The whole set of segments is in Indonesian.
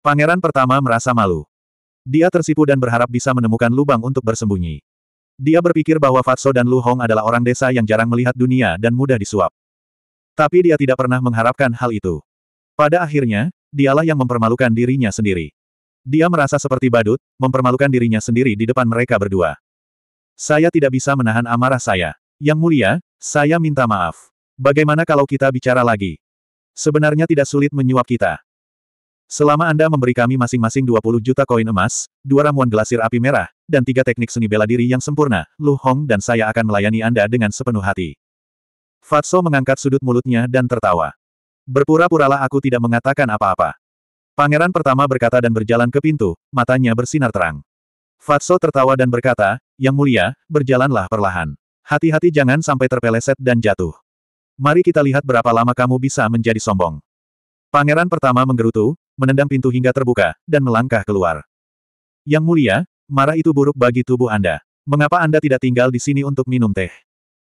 Pangeran pertama merasa malu. Dia tersipu dan berharap bisa menemukan lubang untuk bersembunyi. Dia berpikir bahwa Fatso dan Lu Hong adalah orang desa yang jarang melihat dunia dan mudah disuap. Tapi dia tidak pernah mengharapkan hal itu. Pada akhirnya, dialah yang mempermalukan dirinya sendiri. Dia merasa seperti badut, mempermalukan dirinya sendiri di depan mereka berdua. Saya tidak bisa menahan amarah saya. Yang mulia, saya minta maaf. Bagaimana kalau kita bicara lagi? Sebenarnya tidak sulit menyuap kita. Selama Anda memberi kami masing-masing 20 juta koin emas, dua ramuan glasir api merah, dan tiga teknik seni bela diri yang sempurna, Lu Hong dan saya akan melayani Anda dengan sepenuh hati. Fatso mengangkat sudut mulutnya dan tertawa. Berpura-puralah aku tidak mengatakan apa-apa. Pangeran pertama berkata dan berjalan ke pintu, matanya bersinar terang. Fatso tertawa dan berkata, Yang mulia, berjalanlah perlahan. Hati-hati jangan sampai terpeleset dan jatuh. Mari kita lihat berapa lama kamu bisa menjadi sombong. Pangeran pertama menggerutu, menendang pintu hingga terbuka, dan melangkah keluar. Yang mulia, marah itu buruk bagi tubuh Anda. Mengapa Anda tidak tinggal di sini untuk minum teh?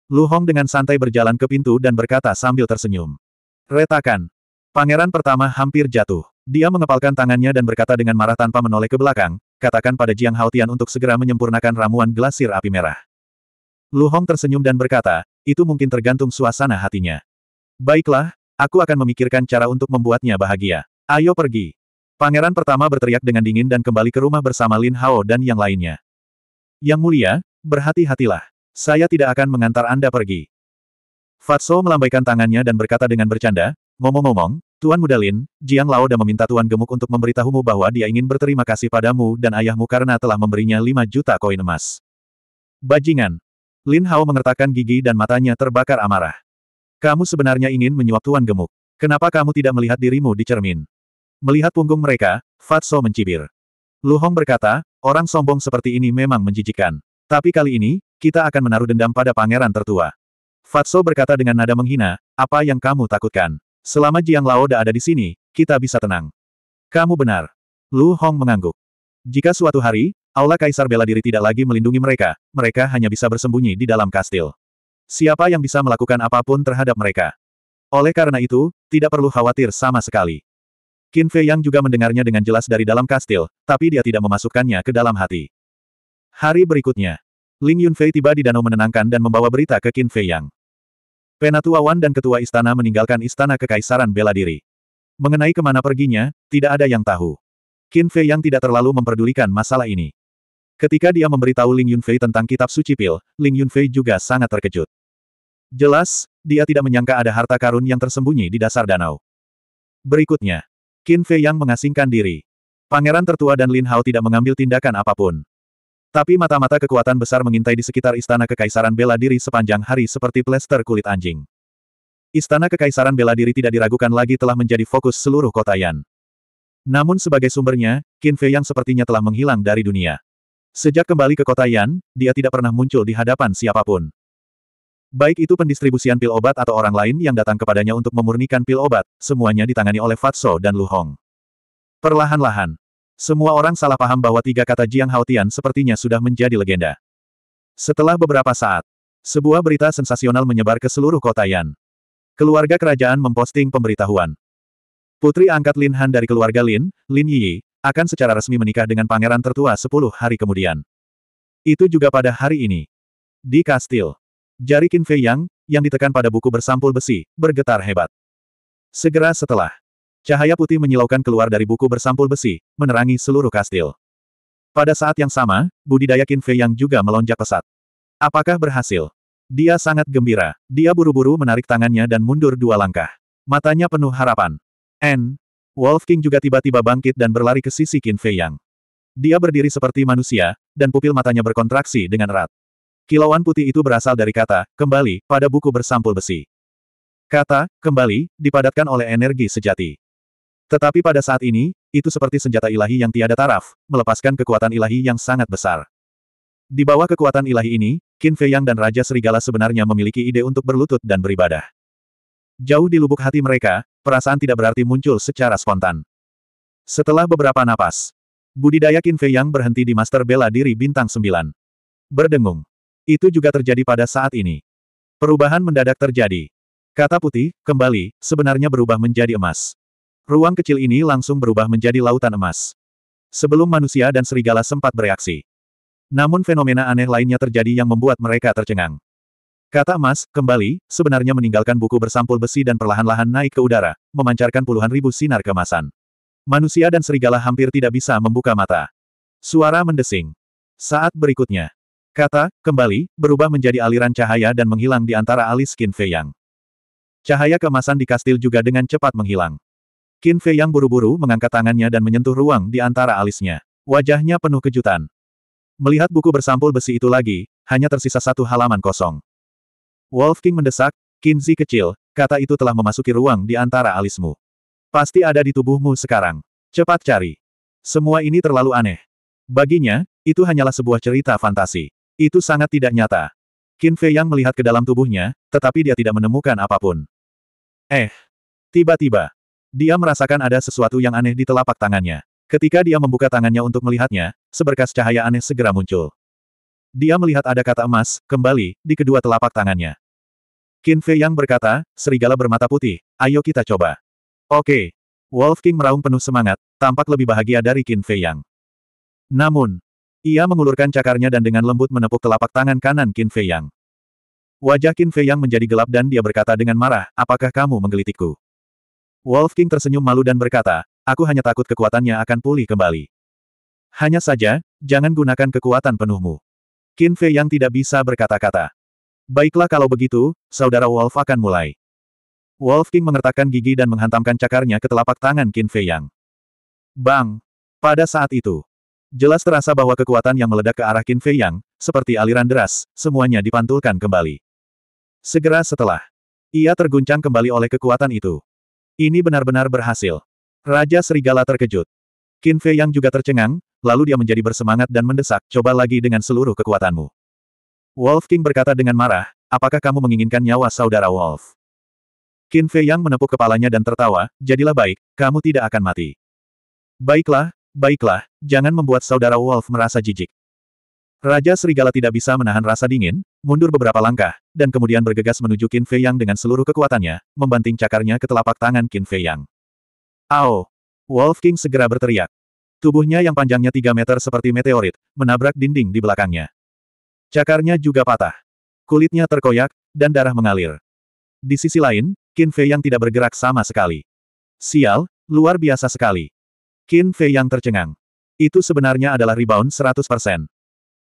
Lu Hong dengan santai berjalan ke pintu dan berkata sambil tersenyum. Retakan. Pangeran pertama hampir jatuh. Dia mengepalkan tangannya dan berkata dengan marah tanpa menoleh ke belakang, katakan pada Jiang Haotian untuk segera menyempurnakan ramuan glasir api merah. Lu Hong tersenyum dan berkata, itu mungkin tergantung suasana hatinya. Baiklah, aku akan memikirkan cara untuk membuatnya bahagia. Ayo pergi. Pangeran pertama berteriak dengan dingin dan kembali ke rumah bersama Lin Hao dan yang lainnya. Yang mulia, berhati-hatilah. Saya tidak akan mengantar Anda pergi. Fatso melambaikan tangannya dan berkata dengan bercanda, Ngomong-ngomong, Tuan Muda Lin, Jiang Lao dan meminta Tuan Gemuk untuk memberitahumu bahwa dia ingin berterima kasih padamu dan ayahmu karena telah memberinya 5 juta koin emas. Bajingan. Lin Hao mengertakkan gigi dan matanya terbakar amarah. Kamu sebenarnya ingin menyuap Tuan Gemuk. Kenapa kamu tidak melihat dirimu di cermin? Melihat punggung mereka, Fatso mencibir. Lu Hong berkata, orang sombong seperti ini memang menjijikan. Tapi kali ini, kita akan menaruh dendam pada pangeran tertua. Fatso berkata dengan nada menghina, apa yang kamu takutkan? Selama Jiang Laoda ada di sini, kita bisa tenang. Kamu benar. Lu Hong mengangguk. Jika suatu hari, Aula Kaisar bela diri tidak lagi melindungi mereka, mereka hanya bisa bersembunyi di dalam kastil. Siapa yang bisa melakukan apapun terhadap mereka? Oleh karena itu, tidak perlu khawatir sama sekali. Qin Fei Yang juga mendengarnya dengan jelas dari dalam kastil, tapi dia tidak memasukkannya ke dalam hati. Hari berikutnya, Ling Yunfei tiba di danau menenangkan dan membawa berita ke Qin Fei Yang. Penatua Wan dan ketua istana meninggalkan istana kekaisaran bela diri. Mengenai kemana perginya, tidak ada yang tahu. Qin Fei Yang tidak terlalu memperdulikan masalah ini. Ketika dia memberitahu Ling Yunfei tentang kitab suci pil, Ling Yunfei juga sangat terkejut. Jelas, dia tidak menyangka ada harta karun yang tersembunyi di dasar danau. Berikutnya, Qin Fei yang mengasingkan diri. Pangeran tertua dan Lin Hao tidak mengambil tindakan apapun. Tapi mata-mata kekuatan besar mengintai di sekitar istana kekaisaran bela diri sepanjang hari seperti plester kulit anjing. Istana kekaisaran bela diri tidak diragukan lagi telah menjadi fokus seluruh kota Yan. Namun sebagai sumbernya, Qin Fei yang sepertinya telah menghilang dari dunia. Sejak kembali ke kota Yan, dia tidak pernah muncul di hadapan siapapun. Baik itu pendistribusian pil obat atau orang lain yang datang kepadanya untuk memurnikan pil obat, semuanya ditangani oleh Fatso dan Lu Hong. Perlahan-lahan. Semua orang salah paham bahwa tiga kata Jiang Haotian sepertinya sudah menjadi legenda. Setelah beberapa saat, sebuah berita sensasional menyebar ke seluruh kota Yan. Keluarga kerajaan memposting pemberitahuan. Putri angkat Lin Han dari keluarga Lin, Lin Yi, akan secara resmi menikah dengan pangeran tertua sepuluh hari kemudian. Itu juga pada hari ini. Di kastil. Jari Qin Fei Yang, yang ditekan pada buku bersampul besi, bergetar hebat. Segera setelah, cahaya putih menyilaukan keluar dari buku bersampul besi, menerangi seluruh kastil. Pada saat yang sama, budidaya Qin Fei Yang juga melonjak pesat. Apakah berhasil? Dia sangat gembira. Dia buru-buru menarik tangannya dan mundur dua langkah. Matanya penuh harapan. N. Wolf King juga tiba-tiba bangkit dan berlari ke sisi Qin Fei Yang. Dia berdiri seperti manusia, dan pupil matanya berkontraksi dengan erat. Kilauan putih itu berasal dari kata, kembali, pada buku bersampul besi. Kata, kembali, dipadatkan oleh energi sejati. Tetapi pada saat ini, itu seperti senjata ilahi yang tiada taraf, melepaskan kekuatan ilahi yang sangat besar. Di bawah kekuatan ilahi ini, Qin Fei Yang dan Raja Serigala sebenarnya memiliki ide untuk berlutut dan beribadah. Jauh di lubuk hati mereka, perasaan tidak berarti muncul secara spontan. Setelah beberapa napas, budidaya Qin Fei Yang berhenti di Master Bela Diri Bintang 9. Berdengung. Itu juga terjadi pada saat ini. Perubahan mendadak terjadi. Kata putih, kembali, sebenarnya berubah menjadi emas. Ruang kecil ini langsung berubah menjadi lautan emas. Sebelum manusia dan serigala sempat bereaksi. Namun fenomena aneh lainnya terjadi yang membuat mereka tercengang. Kata emas, kembali, sebenarnya meninggalkan buku bersampul besi dan perlahan-lahan naik ke udara, memancarkan puluhan ribu sinar kemasan. Manusia dan serigala hampir tidak bisa membuka mata. Suara mendesing. Saat berikutnya, Kata, kembali, berubah menjadi aliran cahaya dan menghilang di antara alis Qin Fei Yang. Cahaya kemasan di kastil juga dengan cepat menghilang. Qin Fei Yang buru-buru mengangkat tangannya dan menyentuh ruang di antara alisnya. Wajahnya penuh kejutan. Melihat buku bersampul besi itu lagi, hanya tersisa satu halaman kosong. Wolf King mendesak, Zi kecil, kata itu telah memasuki ruang di antara alismu. Pasti ada di tubuhmu sekarang. Cepat cari. Semua ini terlalu aneh. Baginya, itu hanyalah sebuah cerita fantasi. Itu sangat tidak nyata. Qin Fei Yang melihat ke dalam tubuhnya, tetapi dia tidak menemukan apapun. Eh. Tiba-tiba. Dia merasakan ada sesuatu yang aneh di telapak tangannya. Ketika dia membuka tangannya untuk melihatnya, seberkas cahaya aneh segera muncul. Dia melihat ada kata emas, kembali, di kedua telapak tangannya. Qin Fei Yang berkata, serigala bermata putih, ayo kita coba. Oke. Wolf King meraung penuh semangat, tampak lebih bahagia dari Qin Fei Yang. Namun, ia mengulurkan cakarnya dan dengan lembut menepuk telapak tangan kanan Qin Fei Yang. Wajah Qin Fei Yang menjadi gelap dan dia berkata dengan marah, apakah kamu menggelitikku? Wolf King tersenyum malu dan berkata, aku hanya takut kekuatannya akan pulih kembali. Hanya saja, jangan gunakan kekuatan penuhmu. Qin Fei Yang tidak bisa berkata-kata. Baiklah kalau begitu, saudara Wolf akan mulai. Wolf King mengertakkan gigi dan menghantamkan cakarnya ke telapak tangan Qin Fei Yang. Bang! Pada saat itu, Jelas terasa bahwa kekuatan yang meledak ke arah Qin Fei Yang, seperti aliran deras, semuanya dipantulkan kembali. Segera setelah, ia terguncang kembali oleh kekuatan itu. Ini benar-benar berhasil. Raja Serigala terkejut. Qin Fei Yang juga tercengang, lalu dia menjadi bersemangat dan mendesak, coba lagi dengan seluruh kekuatanmu. Wolf King berkata dengan marah, apakah kamu menginginkan nyawa saudara Wolf? Qin Fei Yang menepuk kepalanya dan tertawa, jadilah baik, kamu tidak akan mati. Baiklah, Baiklah, jangan membuat saudara Wolf merasa jijik. Raja Serigala tidak bisa menahan rasa dingin, mundur beberapa langkah, dan kemudian bergegas menuju Qin Fei Yang dengan seluruh kekuatannya, membanting cakarnya ke telapak tangan Qin Fei Yang. Ao! Wolf King segera berteriak. Tubuhnya yang panjangnya 3 meter seperti meteorit, menabrak dinding di belakangnya. Cakarnya juga patah. Kulitnya terkoyak, dan darah mengalir. Di sisi lain, Qin Fei Yang tidak bergerak sama sekali. Sial, luar biasa sekali. Qin Fei yang tercengang. Itu sebenarnya adalah rebound 100%.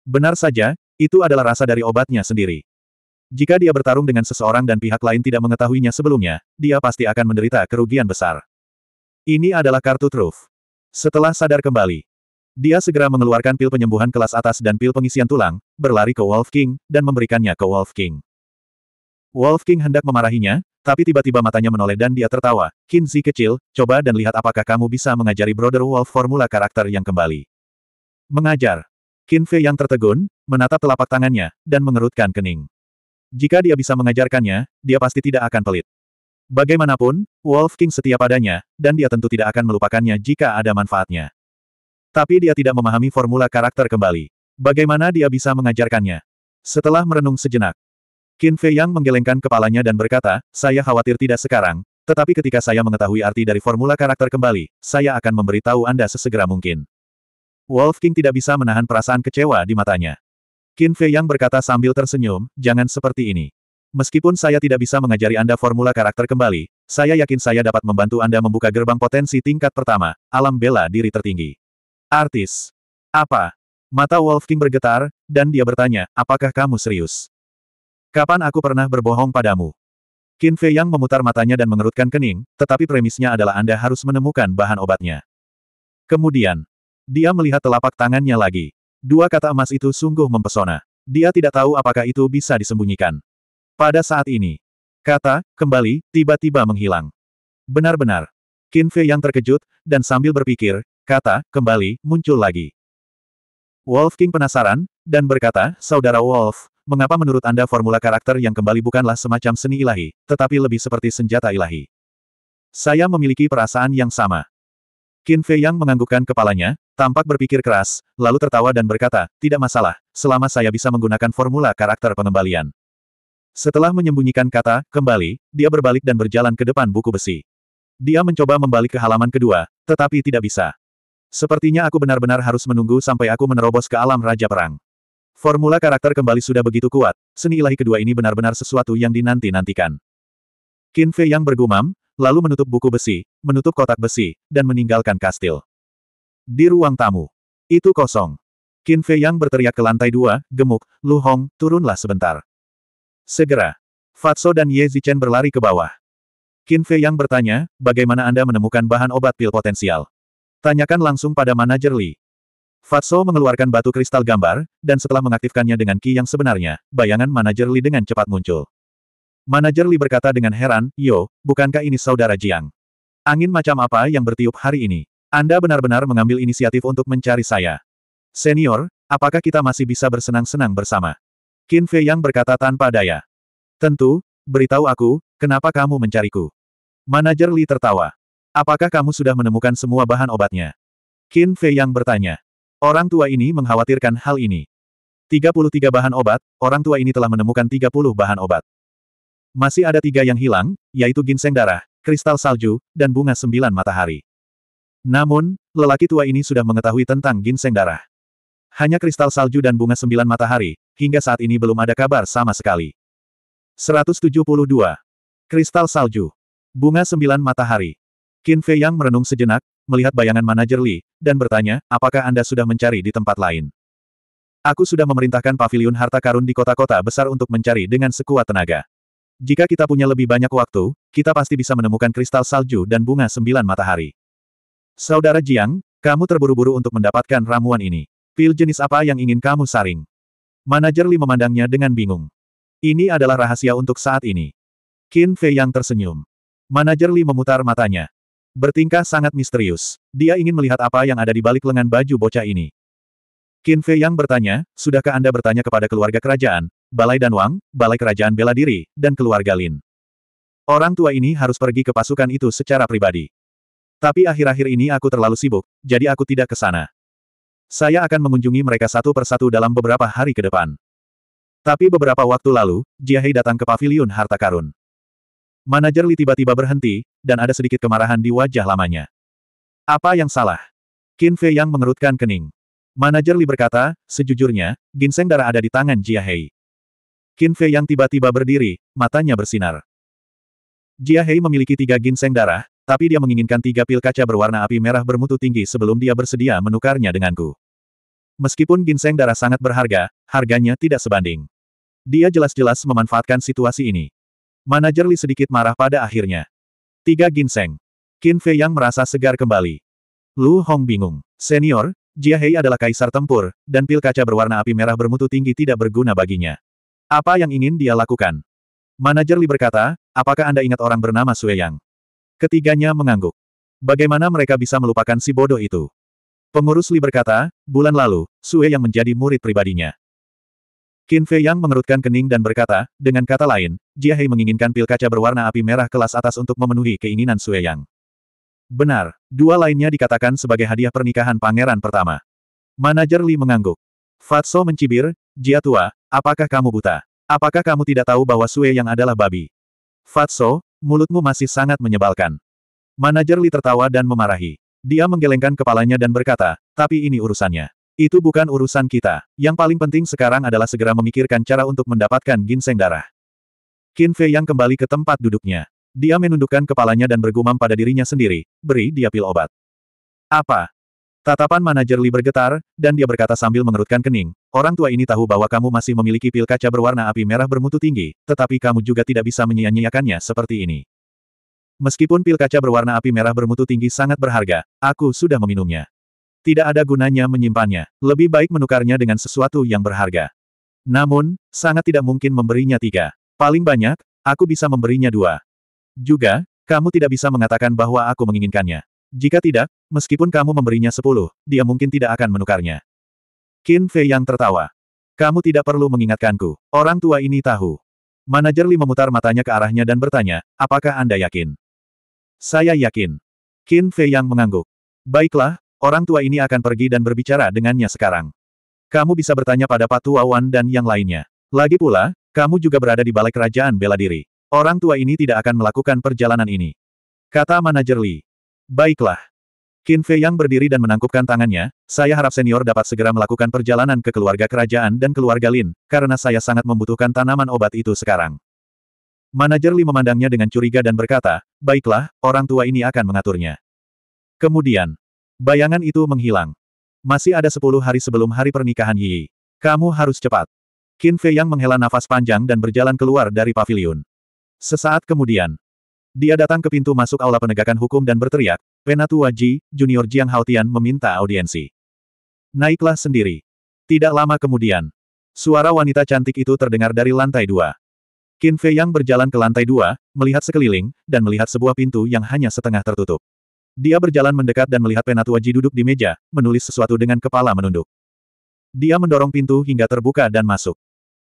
Benar saja, itu adalah rasa dari obatnya sendiri. Jika dia bertarung dengan seseorang dan pihak lain tidak mengetahuinya sebelumnya, dia pasti akan menderita kerugian besar. Ini adalah kartu truf. Setelah sadar kembali, dia segera mengeluarkan pil penyembuhan kelas atas dan pil pengisian tulang, berlari ke Wolf King, dan memberikannya ke Wolf King. Wolf King hendak memarahinya, tapi tiba-tiba matanya menoleh dan dia tertawa. Kinzi kecil, coba dan lihat apakah kamu bisa mengajari Brother Wolf formula karakter yang kembali. Mengajar. Kinfe yang tertegun, menatap telapak tangannya, dan mengerutkan kening. Jika dia bisa mengajarkannya, dia pasti tidak akan pelit. Bagaimanapun, Wolf King setia padanya, dan dia tentu tidak akan melupakannya jika ada manfaatnya. Tapi dia tidak memahami formula karakter kembali. Bagaimana dia bisa mengajarkannya? Setelah merenung sejenak, Qin Fei Yang menggelengkan kepalanya dan berkata, saya khawatir tidak sekarang, tetapi ketika saya mengetahui arti dari formula karakter kembali, saya akan memberitahu Anda sesegera mungkin. Wolf King tidak bisa menahan perasaan kecewa di matanya. Qin Fei Yang berkata sambil tersenyum, jangan seperti ini. Meskipun saya tidak bisa mengajari Anda formula karakter kembali, saya yakin saya dapat membantu Anda membuka gerbang potensi tingkat pertama, alam bela diri tertinggi. Artis. Apa? Mata Wolf King bergetar, dan dia bertanya, apakah kamu serius? Kapan aku pernah berbohong padamu? Qin Fei Yang memutar matanya dan mengerutkan kening, tetapi premisnya adalah Anda harus menemukan bahan obatnya. Kemudian, dia melihat telapak tangannya lagi. Dua kata emas itu sungguh mempesona. Dia tidak tahu apakah itu bisa disembunyikan. Pada saat ini, kata, kembali, tiba-tiba menghilang. Benar-benar. Qin Fei yang terkejut, dan sambil berpikir, kata, kembali, muncul lagi. Wolf King penasaran, dan berkata, Saudara Wolf, mengapa menurut Anda formula karakter yang kembali bukanlah semacam seni ilahi, tetapi lebih seperti senjata ilahi? Saya memiliki perasaan yang sama. Qin Fei Yang menganggukkan kepalanya, tampak berpikir keras, lalu tertawa dan berkata, tidak masalah, selama saya bisa menggunakan formula karakter pengembalian. Setelah menyembunyikan kata, kembali, dia berbalik dan berjalan ke depan buku besi. Dia mencoba membalik ke halaman kedua, tetapi tidak bisa. Sepertinya aku benar-benar harus menunggu sampai aku menerobos ke alam Raja Perang. Formula karakter kembali sudah begitu kuat, seni ilahi kedua ini benar-benar sesuatu yang dinanti-nantikan. Qin Fei yang bergumam, lalu menutup buku besi, menutup kotak besi, dan meninggalkan kastil. Di ruang tamu. Itu kosong. Qin Fei yang berteriak ke lantai dua, gemuk, Lu Hong, turunlah sebentar. Segera. Fatso dan Ye Zichen berlari ke bawah. Qin Fei yang bertanya, bagaimana Anda menemukan bahan obat pil potensial? Tanyakan langsung pada manajer Li. Fatso mengeluarkan batu kristal gambar, dan setelah mengaktifkannya dengan ki yang sebenarnya, bayangan manajer Li dengan cepat muncul. Manajer Li berkata dengan heran, Yo, bukankah ini saudara Jiang? Angin macam apa yang bertiup hari ini? Anda benar-benar mengambil inisiatif untuk mencari saya. Senior, apakah kita masih bisa bersenang-senang bersama? Qin Fei Yang berkata tanpa daya. Tentu, beritahu aku, kenapa kamu mencariku? Manajer Li tertawa. Apakah kamu sudah menemukan semua bahan obatnya? Qin Fei Yang bertanya. Orang tua ini mengkhawatirkan hal ini. 33 bahan obat, orang tua ini telah menemukan 30 bahan obat. Masih ada tiga yang hilang, yaitu ginseng darah, kristal salju, dan bunga sembilan matahari. Namun, lelaki tua ini sudah mengetahui tentang ginseng darah. Hanya kristal salju dan bunga sembilan matahari, hingga saat ini belum ada kabar sama sekali. 172. Kristal salju. Bunga sembilan matahari. Qin Fei Yang merenung sejenak, melihat bayangan manajer Li, dan bertanya, apakah Anda sudah mencari di tempat lain? Aku sudah memerintahkan pavilion harta karun di kota-kota besar untuk mencari dengan sekuat tenaga. Jika kita punya lebih banyak waktu, kita pasti bisa menemukan kristal salju dan bunga sembilan matahari. Saudara Jiang, kamu terburu-buru untuk mendapatkan ramuan ini. Pil jenis apa yang ingin kamu saring? Manajer Li memandangnya dengan bingung. Ini adalah rahasia untuk saat ini. Qin Fei yang tersenyum. Manajer Li memutar matanya. Bertingkah sangat misterius. Dia ingin melihat apa yang ada di balik lengan baju bocah ini. Qin Fei Yang bertanya, sudahkah Anda bertanya kepada keluarga kerajaan, Balai Dan Wang, Balai Kerajaan Bela Diri, dan keluarga Lin? Orang tua ini harus pergi ke pasukan itu secara pribadi. Tapi akhir-akhir ini aku terlalu sibuk, jadi aku tidak ke sana. Saya akan mengunjungi mereka satu persatu dalam beberapa hari ke depan. Tapi beberapa waktu lalu, Jiahei datang ke pavilion harta karun. Manajer Li tiba-tiba berhenti, dan ada sedikit kemarahan di wajah lamanya. Apa yang salah? Qin Fei yang mengerutkan kening. Manajer Li berkata, sejujurnya, ginseng darah ada di tangan Jia Hei. Qin Fei yang tiba-tiba berdiri, matanya bersinar. Jia Hei memiliki tiga ginseng darah, tapi dia menginginkan tiga pil kaca berwarna api merah bermutu tinggi sebelum dia bersedia menukarnya denganku. Meskipun ginseng darah sangat berharga, harganya tidak sebanding. Dia jelas-jelas memanfaatkan situasi ini. Manajer Li sedikit marah pada akhirnya. Tiga ginseng. Qin Fei yang merasa segar kembali. Lu Hong bingung. Senior, Jia Hei adalah kaisar tempur, dan pil kaca berwarna api merah bermutu tinggi tidak berguna baginya. Apa yang ingin dia lakukan? Manajer Li berkata, apakah Anda ingat orang bernama Sue Yang? Ketiganya mengangguk. Bagaimana mereka bisa melupakan si bodoh itu? Pengurus Li berkata, bulan lalu, Sue Yang menjadi murid pribadinya. Qin Fei Yang mengerutkan kening dan berkata, dengan kata lain, Jia Hei menginginkan pil kaca berwarna api merah kelas atas untuk memenuhi keinginan Sue Yang. Benar, dua lainnya dikatakan sebagai hadiah pernikahan pangeran pertama. Manajer Li mengangguk. Fatso mencibir, Jia Tua, apakah kamu buta? Apakah kamu tidak tahu bahwa Sue Yang adalah babi? Fatso, mulutmu masih sangat menyebalkan. Manajer Li tertawa dan memarahi. Dia menggelengkan kepalanya dan berkata, tapi ini urusannya. Itu bukan urusan kita. Yang paling penting sekarang adalah segera memikirkan cara untuk mendapatkan ginseng darah. Qin Fei yang kembali ke tempat duduknya. Dia menundukkan kepalanya dan bergumam pada dirinya sendiri, beri dia pil obat. Apa? Tatapan manajer Li bergetar, dan dia berkata sambil mengerutkan kening, orang tua ini tahu bahwa kamu masih memiliki pil kaca berwarna api merah bermutu tinggi, tetapi kamu juga tidak bisa menyia-nyiakannya seperti ini. Meskipun pil kaca berwarna api merah bermutu tinggi sangat berharga, aku sudah meminumnya. Tidak ada gunanya menyimpannya, lebih baik menukarnya dengan sesuatu yang berharga. Namun, sangat tidak mungkin memberinya tiga. Paling banyak, aku bisa memberinya dua. Juga, kamu tidak bisa mengatakan bahwa aku menginginkannya. Jika tidak, meskipun kamu memberinya sepuluh, dia mungkin tidak akan menukarnya. Qin Fei yang tertawa. Kamu tidak perlu mengingatkanku, orang tua ini tahu. Manajer Li memutar matanya ke arahnya dan bertanya, apakah Anda yakin? Saya yakin. Qin Fei yang mengangguk. Baiklah, Orang tua ini akan pergi dan berbicara dengannya sekarang. Kamu bisa bertanya pada Patu Wan dan yang lainnya. Lagi pula, kamu juga berada di balai kerajaan bela diri. Orang tua ini tidak akan melakukan perjalanan ini. Kata manajer Li. Baiklah. Qin Fei yang berdiri dan menangkupkan tangannya, saya harap senior dapat segera melakukan perjalanan ke keluarga kerajaan dan keluarga Lin, karena saya sangat membutuhkan tanaman obat itu sekarang. Manajer Li memandangnya dengan curiga dan berkata, baiklah, orang tua ini akan mengaturnya. Kemudian, Bayangan itu menghilang. Masih ada sepuluh hari sebelum hari pernikahan Yi. Kamu harus cepat. Qin Fei Yang menghela nafas panjang dan berjalan keluar dari pavilion. Sesaat kemudian, dia datang ke pintu masuk aula penegakan hukum dan berteriak, Penatua Ji, Junior Jiang Haotian meminta audiensi. Naiklah sendiri. Tidak lama kemudian, suara wanita cantik itu terdengar dari lantai dua. Qin Fei Yang berjalan ke lantai dua, melihat sekeliling, dan melihat sebuah pintu yang hanya setengah tertutup. Dia berjalan mendekat dan melihat penatua Ji duduk di meja, menulis sesuatu dengan kepala menunduk. Dia mendorong pintu hingga terbuka dan masuk.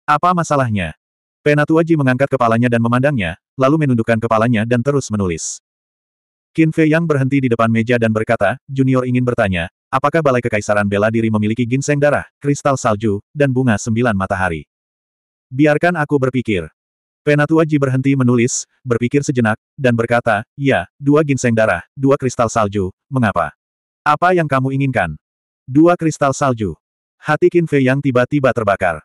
Apa masalahnya? Penatua Ji mengangkat kepalanya dan memandangnya, lalu menundukkan kepalanya dan terus menulis. Qin Fei Yang berhenti di depan meja dan berkata, Junior ingin bertanya, apakah Balai Kekaisaran Bela Diri memiliki ginseng darah, kristal salju, dan bunga sembilan matahari? Biarkan aku berpikir. Penatua Ji berhenti menulis, berpikir sejenak, dan berkata, Ya, dua ginseng darah, dua kristal salju, mengapa? Apa yang kamu inginkan? Dua kristal salju. Hati Qin Fei yang tiba-tiba terbakar.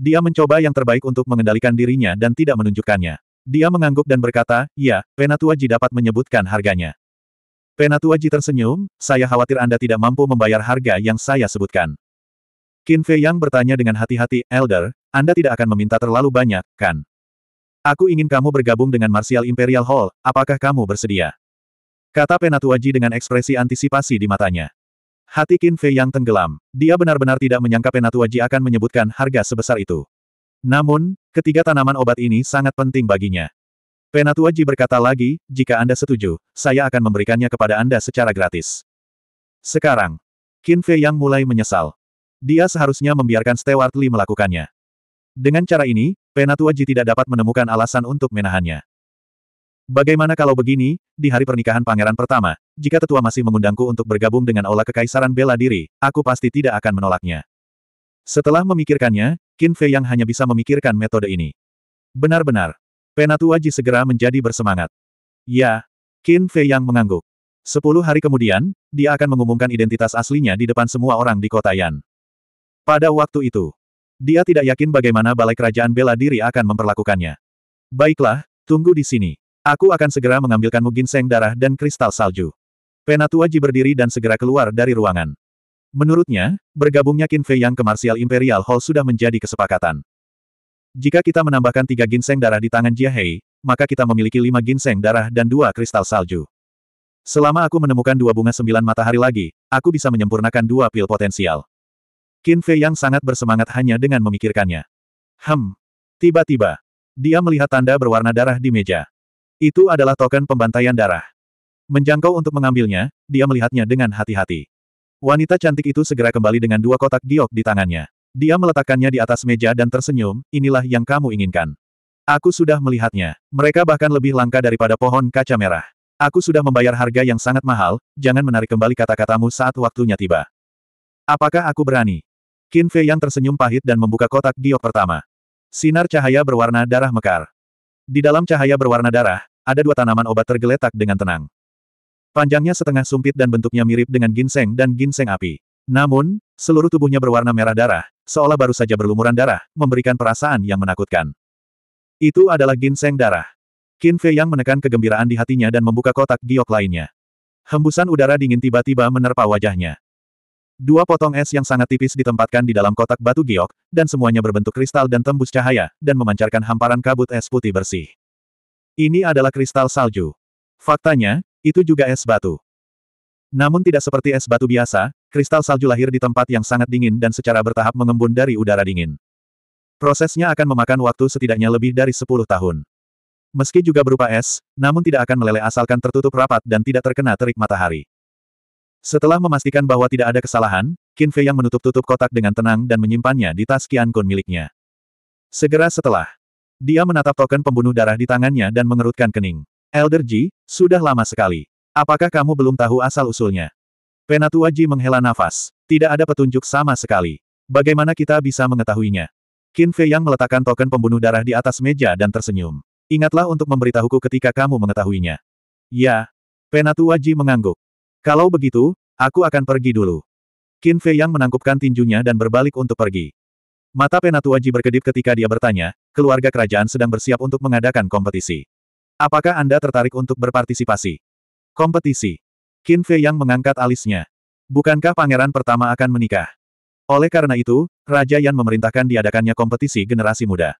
Dia mencoba yang terbaik untuk mengendalikan dirinya dan tidak menunjukkannya. Dia mengangguk dan berkata, Ya, Penatua Ji dapat menyebutkan harganya. Penatua Ji tersenyum, saya khawatir Anda tidak mampu membayar harga yang saya sebutkan. Qin Fei Yang bertanya dengan hati-hati, Elder, Anda tidak akan meminta terlalu banyak, kan? Aku ingin kamu bergabung dengan Martial Imperial Hall, apakah kamu bersedia? Kata Penatua Ji dengan ekspresi antisipasi di matanya. Hati Qin Fei yang tenggelam. Dia benar-benar tidak menyangka Penatua Ji akan menyebutkan harga sebesar itu. Namun, ketiga tanaman obat ini sangat penting baginya. Penatua Ji berkata lagi, jika Anda setuju, saya akan memberikannya kepada Anda secara gratis. Sekarang, Qin Fei yang mulai menyesal. Dia seharusnya membiarkan Stewart Lee melakukannya. Dengan cara ini, Penatua Ji tidak dapat menemukan alasan untuk menahannya. Bagaimana kalau begini, di hari pernikahan pangeran pertama, jika tetua masih mengundangku untuk bergabung dengan aula kekaisaran bela diri, aku pasti tidak akan menolaknya. Setelah memikirkannya, Qin Fei yang hanya bisa memikirkan metode ini. Benar-benar. Penatua Ji segera menjadi bersemangat. Ya, Qin Fei yang mengangguk. Sepuluh hari kemudian, dia akan mengumumkan identitas aslinya di depan semua orang di kota Yan. Pada waktu itu, dia tidak yakin bagaimana Balai Kerajaan Bela Diri akan memperlakukannya. Baiklah, tunggu di sini. Aku akan segera mengambilkanmu ginseng darah dan kristal salju. Penatua Ji berdiri dan segera keluar dari ruangan. Menurutnya, bergabungnya Qin Fei yang ke Martial Imperial Hall sudah menjadi kesepakatan. Jika kita menambahkan tiga ginseng darah di tangan Jia Hei, maka kita memiliki lima ginseng darah dan dua kristal salju. Selama aku menemukan dua bunga sembilan matahari lagi, aku bisa menyempurnakan dua pil potensial. Qin Fei yang sangat bersemangat hanya dengan memikirkannya. Hem. Tiba-tiba, dia melihat tanda berwarna darah di meja. Itu adalah token pembantaian darah. Menjangkau untuk mengambilnya, dia melihatnya dengan hati-hati. Wanita cantik itu segera kembali dengan dua kotak giok di tangannya. Dia meletakkannya di atas meja dan tersenyum, inilah yang kamu inginkan. Aku sudah melihatnya. Mereka bahkan lebih langka daripada pohon kaca merah. Aku sudah membayar harga yang sangat mahal, jangan menarik kembali kata-katamu saat waktunya tiba. Apakah aku berani? Qin Fei yang tersenyum pahit dan membuka kotak giok pertama. Sinar cahaya berwarna darah mekar. Di dalam cahaya berwarna darah, ada dua tanaman obat tergeletak dengan tenang. Panjangnya setengah sumpit dan bentuknya mirip dengan ginseng dan ginseng api. Namun, seluruh tubuhnya berwarna merah darah, seolah baru saja berlumuran darah, memberikan perasaan yang menakutkan. Itu adalah ginseng darah. Qin Fei yang menekan kegembiraan di hatinya dan membuka kotak giok lainnya. Hembusan udara dingin tiba-tiba menerpa wajahnya. Dua potong es yang sangat tipis ditempatkan di dalam kotak batu giok, dan semuanya berbentuk kristal dan tembus cahaya, dan memancarkan hamparan kabut es putih bersih. Ini adalah kristal salju. Faktanya, itu juga es batu. Namun tidak seperti es batu biasa, kristal salju lahir di tempat yang sangat dingin dan secara bertahap mengembun dari udara dingin. Prosesnya akan memakan waktu setidaknya lebih dari 10 tahun. Meski juga berupa es, namun tidak akan meleleh asalkan tertutup rapat dan tidak terkena terik matahari. Setelah memastikan bahwa tidak ada kesalahan, Qin Fei yang menutup-tutup kotak dengan tenang dan menyimpannya di tas Qian Kun miliknya. Segera setelah, dia menatap token pembunuh darah di tangannya dan mengerutkan kening. Elder Ji, sudah lama sekali. Apakah kamu belum tahu asal-usulnya? Penatua Ji menghela nafas. Tidak ada petunjuk sama sekali. Bagaimana kita bisa mengetahuinya? Qin Fei yang meletakkan token pembunuh darah di atas meja dan tersenyum. Ingatlah untuk memberitahuku ketika kamu mengetahuinya. Ya. Penatua Ji mengangguk. Kalau begitu, aku akan pergi dulu. Qin Fei Yang menangkupkan tinjunya dan berbalik untuk pergi. Mata Penatua Ji berkedip ketika dia bertanya, keluarga kerajaan sedang bersiap untuk mengadakan kompetisi. Apakah Anda tertarik untuk berpartisipasi? Kompetisi. Qin Fei Yang mengangkat alisnya. Bukankah pangeran pertama akan menikah? Oleh karena itu, Raja Yan memerintahkan diadakannya kompetisi generasi muda.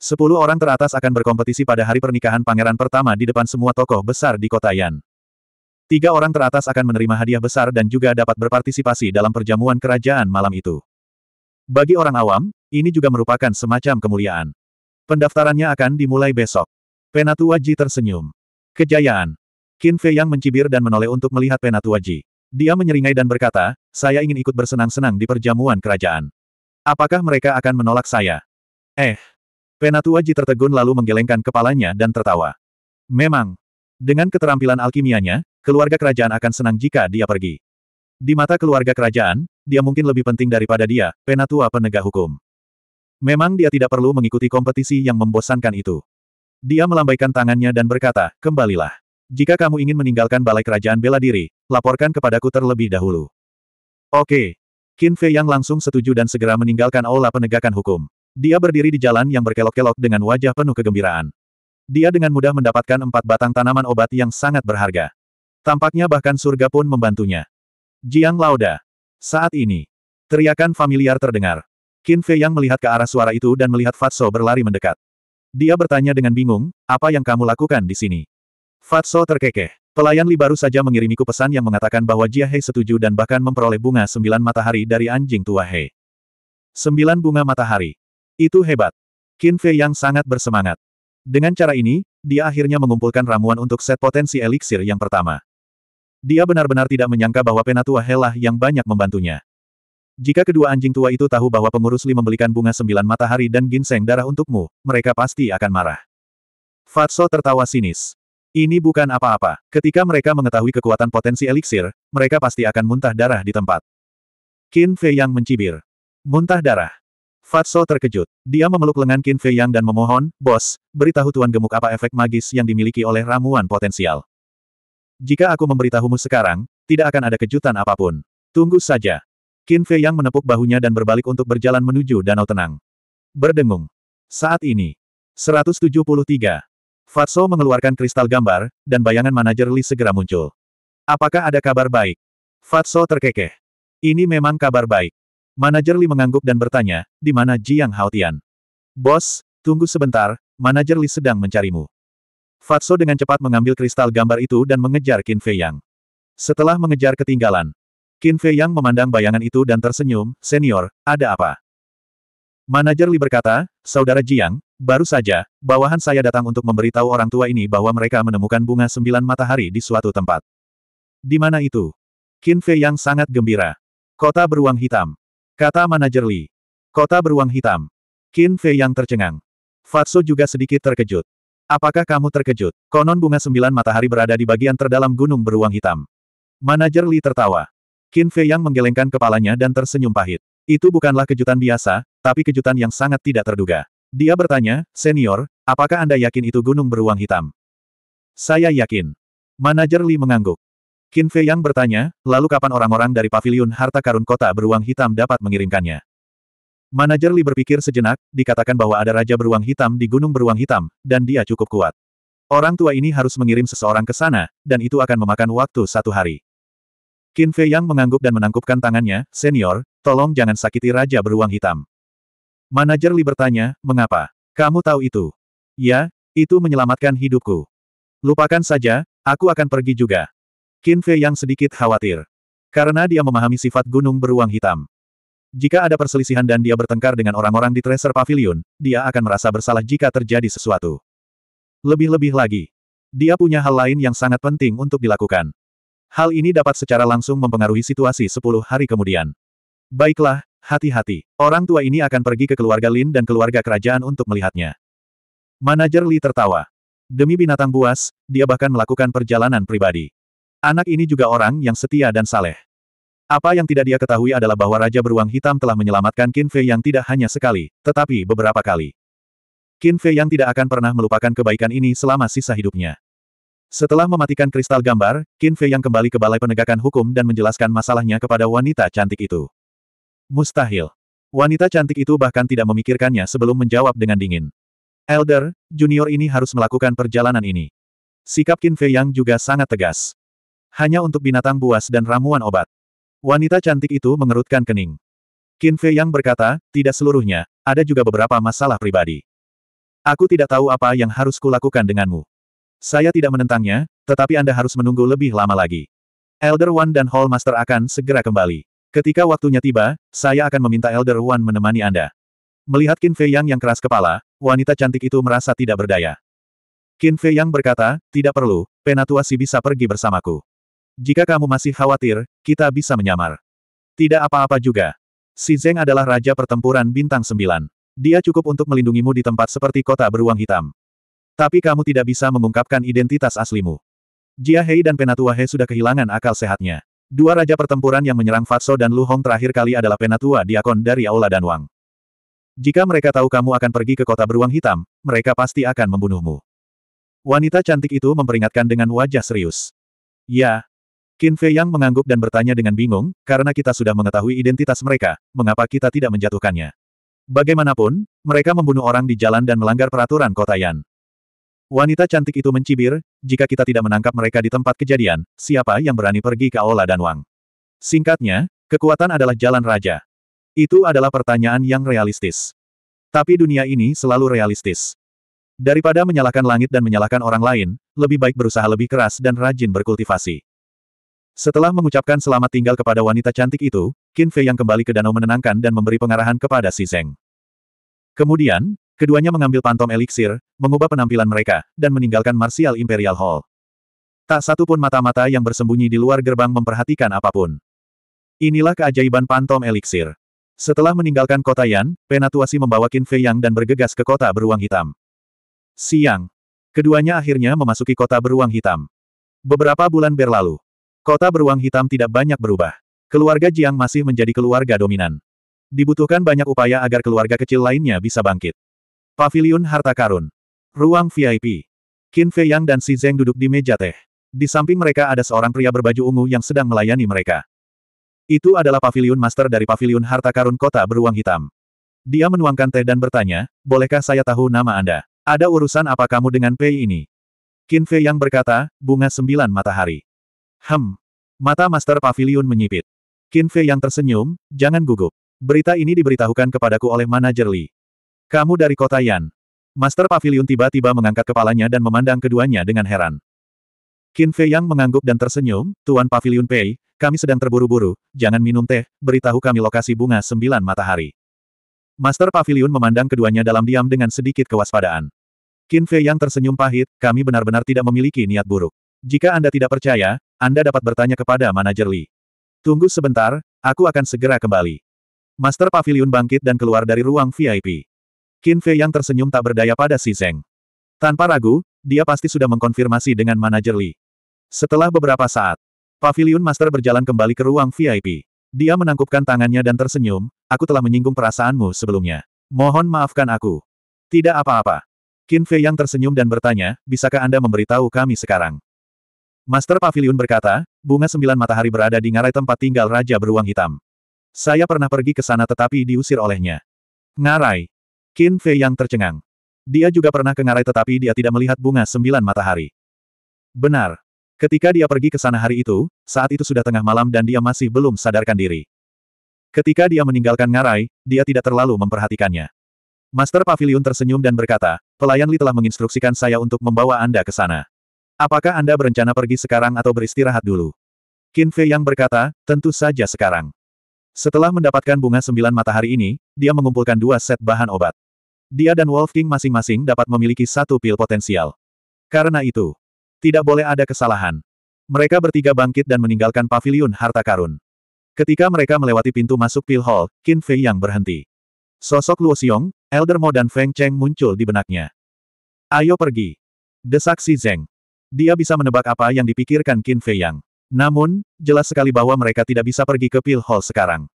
Sepuluh orang teratas akan berkompetisi pada hari pernikahan pangeran pertama di depan semua tokoh besar di kota Yan. Tiga orang teratas akan menerima hadiah besar dan juga dapat berpartisipasi dalam perjamuan kerajaan malam itu. Bagi orang awam, ini juga merupakan semacam kemuliaan. Pendaftarannya akan dimulai besok. Penatua Ji tersenyum. Kejayaan. Qin Fei yang mencibir dan menoleh untuk melihat Penatua Ji. Dia menyeringai dan berkata, saya ingin ikut bersenang-senang di perjamuan kerajaan. Apakah mereka akan menolak saya? Eh. Penatua Ji tertegun lalu menggelengkan kepalanya dan tertawa. Memang. Dengan keterampilan alkimianya, Keluarga kerajaan akan senang jika dia pergi. Di mata keluarga kerajaan, dia mungkin lebih penting daripada dia, penatua penegak hukum. Memang dia tidak perlu mengikuti kompetisi yang membosankan itu. Dia melambaikan tangannya dan berkata, kembalilah. Jika kamu ingin meninggalkan balai kerajaan bela diri, laporkan kepadaku terlebih dahulu. Oke. Qin Fei Yang langsung setuju dan segera meninggalkan aula penegakan hukum. Dia berdiri di jalan yang berkelok-kelok dengan wajah penuh kegembiraan. Dia dengan mudah mendapatkan empat batang tanaman obat yang sangat berharga. Tampaknya bahkan surga pun membantunya. Jiang Lauda. Saat ini. Teriakan familiar terdengar. Qin Fei yang melihat ke arah suara itu dan melihat Fatso berlari mendekat. Dia bertanya dengan bingung, apa yang kamu lakukan di sini? Fatso terkekeh. Pelayan Li baru saja mengirimiku pesan yang mengatakan bahwa Jia Hei setuju dan bahkan memperoleh bunga sembilan matahari dari anjing tua Hei. Sembilan bunga matahari. Itu hebat. Qin Fei yang sangat bersemangat. Dengan cara ini, dia akhirnya mengumpulkan ramuan untuk set potensi eliksir yang pertama. Dia benar-benar tidak menyangka bahwa penatua Helah yang banyak membantunya. Jika kedua anjing tua itu tahu bahwa pengurus Li membelikan bunga sembilan matahari dan ginseng darah untukmu, mereka pasti akan marah. Fatso tertawa sinis. Ini bukan apa-apa. Ketika mereka mengetahui kekuatan potensi eliksir, mereka pasti akan muntah darah di tempat. Qin Fei Yang mencibir. Muntah darah. Fatso terkejut. Dia memeluk lengan Qin Fei Yang dan memohon, Bos, beritahu Tuan Gemuk apa efek magis yang dimiliki oleh ramuan potensial. Jika aku memberitahumu sekarang, tidak akan ada kejutan apapun. Tunggu saja. Qin Fei yang menepuk bahunya dan berbalik untuk berjalan menuju danau tenang. Berdengung. Saat ini. 173. Fatso mengeluarkan kristal gambar, dan bayangan manajer Li segera muncul. Apakah ada kabar baik? Fatso terkekeh. Ini memang kabar baik. Manajer Li mengangguk dan bertanya, di mana Jiang Haotian? Bos, tunggu sebentar, manajer Li sedang mencarimu. Fatso dengan cepat mengambil kristal gambar itu dan mengejar Qin Fei Yang. Setelah mengejar ketinggalan, Qin Fei Yang memandang bayangan itu dan tersenyum, senior, ada apa? Manajer Li berkata, Saudara Jiang, baru saja, bawahan saya datang untuk memberitahu orang tua ini bahwa mereka menemukan bunga sembilan matahari di suatu tempat. Di mana itu? Qin Fei Yang sangat gembira. Kota beruang hitam. Kata manajer Li. Kota beruang hitam. Qin Fei Yang tercengang. Fatso juga sedikit terkejut. Apakah kamu terkejut? Konon bunga sembilan matahari berada di bagian terdalam gunung beruang hitam. Manajer Li tertawa. Qin Fei yang menggelengkan kepalanya dan tersenyum pahit. Itu bukanlah kejutan biasa, tapi kejutan yang sangat tidak terduga. Dia bertanya, senior, apakah Anda yakin itu gunung beruang hitam? Saya yakin. Manajer Li mengangguk. Qin Fei yang bertanya, lalu kapan orang-orang dari paviliun harta karun kota beruang hitam dapat mengirimkannya? Manajer Li berpikir sejenak, dikatakan bahwa ada raja beruang hitam di gunung beruang hitam, dan dia cukup kuat. Orang tua ini harus mengirim seseorang ke sana, dan itu akan memakan waktu satu hari. Qin Fei Yang mengangguk dan menangkupkan tangannya, senior, tolong jangan sakiti raja beruang hitam. Manajer Li bertanya, mengapa? Kamu tahu itu? Ya, itu menyelamatkan hidupku. Lupakan saja, aku akan pergi juga. Qin Fei Yang sedikit khawatir. Karena dia memahami sifat gunung beruang hitam. Jika ada perselisihan dan dia bertengkar dengan orang-orang di Treasure Pavilion, dia akan merasa bersalah jika terjadi sesuatu. Lebih-lebih lagi, dia punya hal lain yang sangat penting untuk dilakukan. Hal ini dapat secara langsung mempengaruhi situasi 10 hari kemudian. Baiklah, hati-hati. Orang tua ini akan pergi ke keluarga Lin dan keluarga kerajaan untuk melihatnya. Manajer Li tertawa. Demi binatang buas, dia bahkan melakukan perjalanan pribadi. Anak ini juga orang yang setia dan saleh. Apa yang tidak dia ketahui adalah bahwa Raja Beruang Hitam telah menyelamatkan Qin Fei yang tidak hanya sekali, tetapi beberapa kali. Qin Fei yang tidak akan pernah melupakan kebaikan ini selama sisa hidupnya. Setelah mematikan kristal gambar, Qin Fei yang kembali ke Balai Penegakan Hukum dan menjelaskan masalahnya kepada wanita cantik itu. Mustahil. Wanita cantik itu bahkan tidak memikirkannya sebelum menjawab dengan dingin. Elder, junior ini harus melakukan perjalanan ini. Sikap Qin Fei yang juga sangat tegas. Hanya untuk binatang buas dan ramuan obat. Wanita cantik itu mengerutkan kening. Qin Fei yang berkata, tidak seluruhnya, ada juga beberapa masalah pribadi. Aku tidak tahu apa yang harus kulakukan denganmu. Saya tidak menentangnya, tetapi Anda harus menunggu lebih lama lagi. Elder One dan Hall Master akan segera kembali. Ketika waktunya tiba, saya akan meminta Elder One menemani Anda. Melihat Qin Fei Yang yang keras kepala, wanita cantik itu merasa tidak berdaya. Qin Fei Yang berkata, tidak perlu, Penatua si bisa pergi bersamaku. Jika kamu masih khawatir, kita bisa menyamar. Tidak apa-apa juga. Si Zeng adalah raja pertempuran bintang sembilan. Dia cukup untuk melindungimu di tempat seperti kota beruang hitam. Tapi kamu tidak bisa mengungkapkan identitas aslimu. Jia Hei dan Penatua He sudah kehilangan akal sehatnya. Dua raja pertempuran yang menyerang Fatso dan Lu Hong terakhir kali adalah Penatua Diakon dari Aula dan Wang. Jika mereka tahu kamu akan pergi ke kota beruang hitam, mereka pasti akan membunuhmu. Wanita cantik itu memperingatkan dengan wajah serius. Ya, Qin Fei Yang mengangguk dan bertanya dengan bingung, karena kita sudah mengetahui identitas mereka, mengapa kita tidak menjatuhkannya? Bagaimanapun, mereka membunuh orang di jalan dan melanggar peraturan kota Yan. Wanita cantik itu mencibir, jika kita tidak menangkap mereka di tempat kejadian, siapa yang berani pergi ke Aula dan Wang? Singkatnya, kekuatan adalah jalan raja. Itu adalah pertanyaan yang realistis. Tapi dunia ini selalu realistis. Daripada menyalahkan langit dan menyalahkan orang lain, lebih baik berusaha lebih keras dan rajin berkultivasi. Setelah mengucapkan selamat tinggal kepada wanita cantik itu, Qin Fei yang kembali ke danau menenangkan dan memberi pengarahan kepada Si Zeng. Kemudian, keduanya mengambil pantom eliksir, mengubah penampilan mereka, dan meninggalkan Martial Imperial Hall. Tak satu pun mata-mata yang bersembunyi di luar gerbang memperhatikan apapun. Inilah keajaiban pantom eliksir. Setelah meninggalkan kota Yan, Penatuasi membawa Qin Fei Yang dan bergegas ke kota beruang hitam. Siang. Keduanya akhirnya memasuki kota beruang hitam. Beberapa bulan berlalu. Kota beruang hitam tidak banyak berubah. Keluarga Jiang masih menjadi keluarga dominan. Dibutuhkan banyak upaya agar keluarga kecil lainnya bisa bangkit. Pavilion Harta Karun. Ruang VIP. Qin Fei Yang dan Si Zeng duduk di meja teh. Di samping mereka ada seorang pria berbaju ungu yang sedang melayani mereka. Itu adalah pavilion master dari pavilion Harta Karun Kota Beruang Hitam. Dia menuangkan teh dan bertanya, bolehkah saya tahu nama Anda? Ada urusan apa kamu dengan Pei ini? Qin Fei Yang berkata, bunga sembilan matahari. Hem. Mata Master Pavilion menyipit. Qin Fei yang tersenyum, jangan gugup. Berita ini diberitahukan kepadaku oleh manajer Li. Kamu dari kota Yan. Master Pavilion tiba-tiba mengangkat kepalanya dan memandang keduanya dengan heran. Qin Fei yang mengangguk dan tersenyum, Tuan Pavilion Pei, kami sedang terburu-buru, jangan minum teh, beritahu kami lokasi bunga sembilan matahari. Master Pavilion memandang keduanya dalam diam dengan sedikit kewaspadaan. Qin Fei yang tersenyum pahit, kami benar-benar tidak memiliki niat buruk. Jika Anda tidak percaya, anda dapat bertanya kepada manajer Li. Tunggu sebentar, aku akan segera kembali. Master Pavilion bangkit dan keluar dari ruang VIP. Qin Fei yang tersenyum tak berdaya pada Si Zeng. Tanpa ragu, dia pasti sudah mengkonfirmasi dengan manajer Li. Setelah beberapa saat, Pavilion Master berjalan kembali ke ruang VIP. Dia menangkupkan tangannya dan tersenyum, aku telah menyinggung perasaanmu sebelumnya. Mohon maafkan aku. Tidak apa-apa. Qin Fei yang tersenyum dan bertanya, bisakah Anda memberitahu kami sekarang? Master Pavilion berkata, bunga sembilan matahari berada di ngarai tempat tinggal Raja Beruang Hitam. Saya pernah pergi ke sana tetapi diusir olehnya. Ngarai. Qin Fei yang tercengang. Dia juga pernah ke ngarai tetapi dia tidak melihat bunga sembilan matahari. Benar. Ketika dia pergi ke sana hari itu, saat itu sudah tengah malam dan dia masih belum sadarkan diri. Ketika dia meninggalkan ngarai, dia tidak terlalu memperhatikannya. Master Pavilion tersenyum dan berkata, pelayan Li telah menginstruksikan saya untuk membawa Anda ke sana. Apakah Anda berencana pergi sekarang atau beristirahat dulu? Qin Fei yang berkata, tentu saja sekarang. Setelah mendapatkan bunga sembilan matahari ini, dia mengumpulkan dua set bahan obat. Dia dan Wolf King masing-masing dapat memiliki satu pil potensial. Karena itu, tidak boleh ada kesalahan. Mereka bertiga bangkit dan meninggalkan paviliun harta karun. Ketika mereka melewati pintu masuk pil hall, Qin Fei yang berhenti. Sosok Luo Xiong, Elder Mo dan Feng Cheng muncul di benaknya. Ayo pergi. Desak si Zeng. Dia bisa menebak apa yang dipikirkan Qin Fei Yang. Namun, jelas sekali bahwa mereka tidak bisa pergi ke Pil Hall sekarang.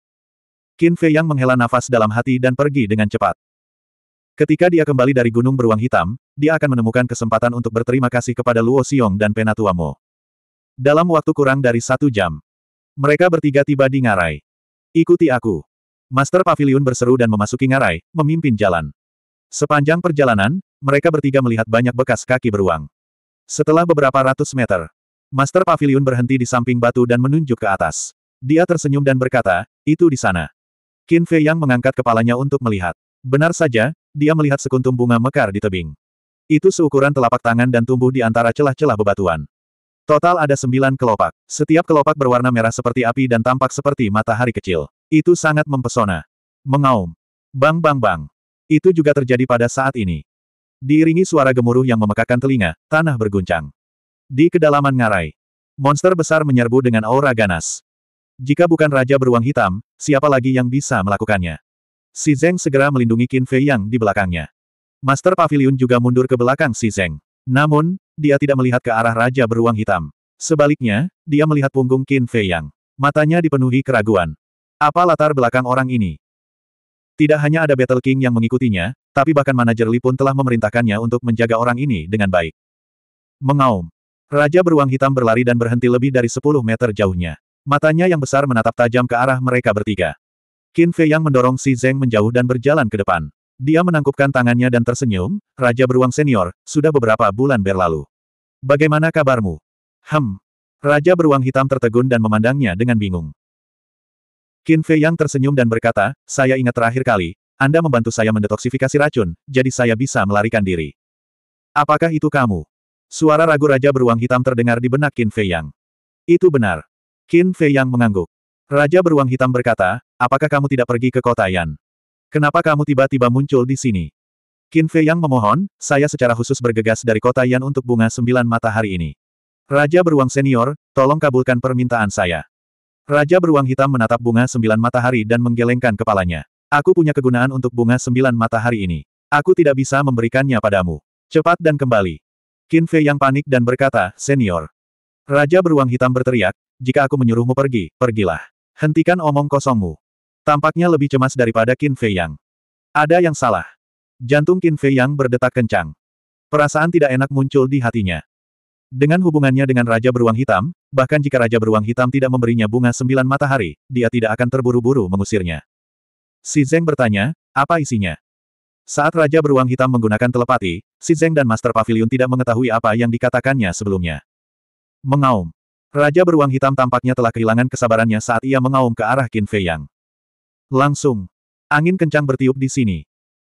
Qin Fei Yang menghela nafas dalam hati dan pergi dengan cepat. Ketika dia kembali dari Gunung Beruang Hitam, dia akan menemukan kesempatan untuk berterima kasih kepada Luo Xiong dan Penatua Mo. Dalam waktu kurang dari satu jam, mereka bertiga tiba di Ngarai. Ikuti aku. Master Pavilion berseru dan memasuki Ngarai, memimpin jalan. Sepanjang perjalanan, mereka bertiga melihat banyak bekas kaki beruang. Setelah beberapa ratus meter, Master Pavilion berhenti di samping batu dan menunjuk ke atas. Dia tersenyum dan berkata, itu di sana. Qin Fei Yang mengangkat kepalanya untuk melihat. Benar saja, dia melihat sekuntum bunga mekar di tebing. Itu seukuran telapak tangan dan tumbuh di antara celah-celah bebatuan. Total ada sembilan kelopak. Setiap kelopak berwarna merah seperti api dan tampak seperti matahari kecil. Itu sangat mempesona. Mengaum. Bang bang bang. Itu juga terjadi pada saat ini. Diiringi suara gemuruh yang memekakan telinga, tanah berguncang. Di kedalaman ngarai, monster besar menyerbu dengan aura ganas. Jika bukan Raja Beruang Hitam, siapa lagi yang bisa melakukannya? Si Zeng segera melindungi Qin Fei yang di belakangnya. Master Pavilion juga mundur ke belakang Si Zeng. Namun, dia tidak melihat ke arah Raja Beruang Hitam. Sebaliknya, dia melihat punggung Qin Fei yang. Matanya dipenuhi keraguan. Apa latar belakang orang ini? Tidak hanya ada Battle King yang mengikutinya, tapi bahkan manajer Li pun telah memerintahkannya untuk menjaga orang ini dengan baik. Mengaum. Raja beruang hitam berlari dan berhenti lebih dari 10 meter jauhnya. Matanya yang besar menatap tajam ke arah mereka bertiga. Qin Fei yang mendorong Si Zeng menjauh dan berjalan ke depan. Dia menangkupkan tangannya dan tersenyum, Raja Beruang Senior, sudah beberapa bulan berlalu. Bagaimana kabarmu? Hem. Raja Beruang Hitam tertegun dan memandangnya dengan bingung. Qin Fei Yang tersenyum dan berkata, saya ingat terakhir kali, Anda membantu saya mendetoksifikasi racun, jadi saya bisa melarikan diri. Apakah itu kamu? Suara ragu Raja Beruang Hitam terdengar di benak Qin Fei Yang. Itu benar. Qin Fei Yang mengangguk. Raja Beruang Hitam berkata, apakah kamu tidak pergi ke kota Yan? Kenapa kamu tiba-tiba muncul di sini? Qin Fei Yang memohon, saya secara khusus bergegas dari kota Yan untuk bunga sembilan matahari ini. Raja Beruang Senior, tolong kabulkan permintaan saya. Raja beruang hitam menatap bunga sembilan matahari dan menggelengkan kepalanya. Aku punya kegunaan untuk bunga sembilan matahari ini. Aku tidak bisa memberikannya padamu. Cepat dan kembali. Qin Fei yang panik dan berkata, Senior. Raja beruang hitam berteriak, jika aku menyuruhmu pergi, pergilah. Hentikan omong kosongmu. Tampaknya lebih cemas daripada Qin Fei Yang. Ada yang salah. Jantung Qin Fei Yang berdetak kencang. Perasaan tidak enak muncul di hatinya. Dengan hubungannya dengan Raja Beruang Hitam, bahkan jika Raja Beruang Hitam tidak memberinya bunga sembilan matahari, dia tidak akan terburu-buru mengusirnya. Si Zeng bertanya, apa isinya? Saat Raja Beruang Hitam menggunakan telepati, si Zeng dan Master Pavilion tidak mengetahui apa yang dikatakannya sebelumnya. Mengaum. Raja Beruang Hitam tampaknya telah kehilangan kesabarannya saat ia mengaum ke arah Qin Fei Yang. Langsung. Angin kencang bertiup di sini.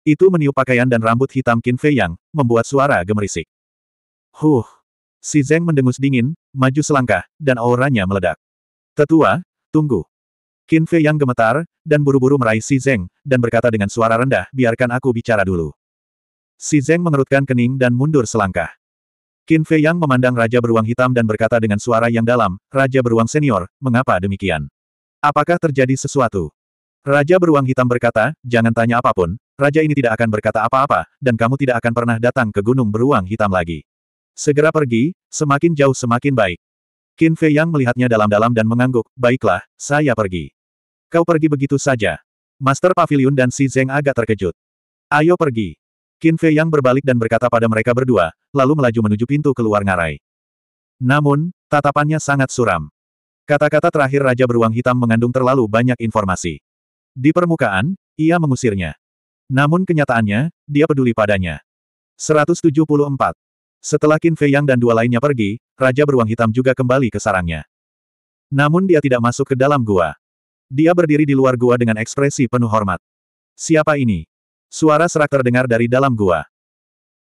Itu meniup pakaian dan rambut hitam Qin Fei Yang, membuat suara gemerisik. Huh. Si Zeng mendengus dingin, maju selangkah, dan auranya meledak. Tetua, tunggu. Qin Fei yang gemetar, dan buru-buru meraih Si Zeng, dan berkata dengan suara rendah, biarkan aku bicara dulu. Si Zeng mengerutkan kening dan mundur selangkah. Qin Fei yang memandang Raja Beruang Hitam dan berkata dengan suara yang dalam, Raja Beruang Senior, mengapa demikian? Apakah terjadi sesuatu? Raja Beruang Hitam berkata, jangan tanya apapun, Raja ini tidak akan berkata apa-apa, dan kamu tidak akan pernah datang ke Gunung Beruang Hitam lagi. Segera pergi, semakin jauh semakin baik. Qin Fei Yang melihatnya dalam-dalam dan mengangguk, baiklah, saya pergi. Kau pergi begitu saja. Master Pavilion dan Si Zeng agak terkejut. Ayo pergi. Qin Fei Yang berbalik dan berkata pada mereka berdua, lalu melaju menuju pintu keluar ngarai. Namun, tatapannya sangat suram. Kata-kata terakhir Raja Beruang Hitam mengandung terlalu banyak informasi. Di permukaan, ia mengusirnya. Namun kenyataannya, dia peduli padanya. 174. Setelah Qin Fei Yang dan dua lainnya pergi, Raja Beruang Hitam juga kembali ke sarangnya. Namun dia tidak masuk ke dalam gua. Dia berdiri di luar gua dengan ekspresi penuh hormat. Siapa ini? Suara serak terdengar dari dalam gua.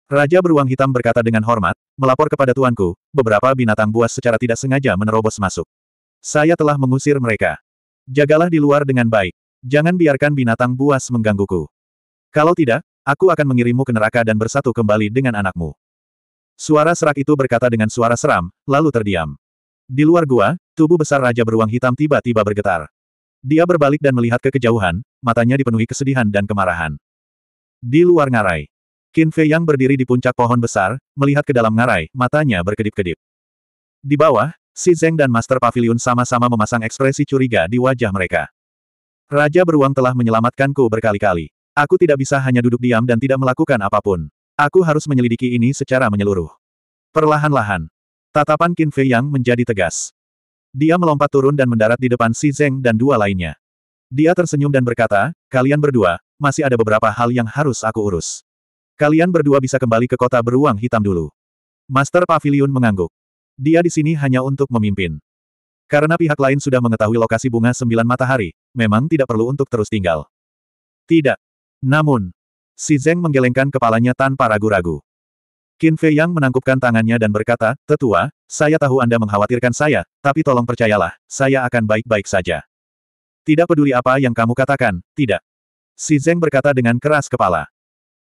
Raja Beruang Hitam berkata dengan hormat, melapor kepada tuanku, beberapa binatang buas secara tidak sengaja menerobos masuk. Saya telah mengusir mereka. Jagalah di luar dengan baik. Jangan biarkan binatang buas menggangguku. Kalau tidak, aku akan mengirimmu ke neraka dan bersatu kembali dengan anakmu. Suara serak itu berkata dengan suara seram, lalu terdiam. Di luar gua, tubuh besar Raja Beruang Hitam tiba-tiba bergetar. Dia berbalik dan melihat ke kejauhan, matanya dipenuhi kesedihan dan kemarahan. Di luar ngarai, Qin Fei yang berdiri di puncak pohon besar, melihat ke dalam ngarai, matanya berkedip-kedip. Di bawah, Si Zeng dan Master Pavilion sama-sama memasang ekspresi curiga di wajah mereka. Raja Beruang telah menyelamatkanku berkali-kali. Aku tidak bisa hanya duduk diam dan tidak melakukan apapun. Aku harus menyelidiki ini secara menyeluruh. Perlahan-lahan. Tatapan Qin Fei Yang menjadi tegas. Dia melompat turun dan mendarat di depan Si Zeng dan dua lainnya. Dia tersenyum dan berkata, kalian berdua, masih ada beberapa hal yang harus aku urus. Kalian berdua bisa kembali ke kota beruang hitam dulu. Master Pavilion mengangguk. Dia di sini hanya untuk memimpin. Karena pihak lain sudah mengetahui lokasi bunga sembilan matahari, memang tidak perlu untuk terus tinggal. Tidak. Namun, Si Zeng menggelengkan kepalanya tanpa ragu-ragu. Qin Fei Yang menangkupkan tangannya dan berkata, Tetua, saya tahu Anda mengkhawatirkan saya, tapi tolong percayalah, saya akan baik-baik saja. Tidak peduli apa yang kamu katakan, tidak. Si Zeng berkata dengan keras kepala.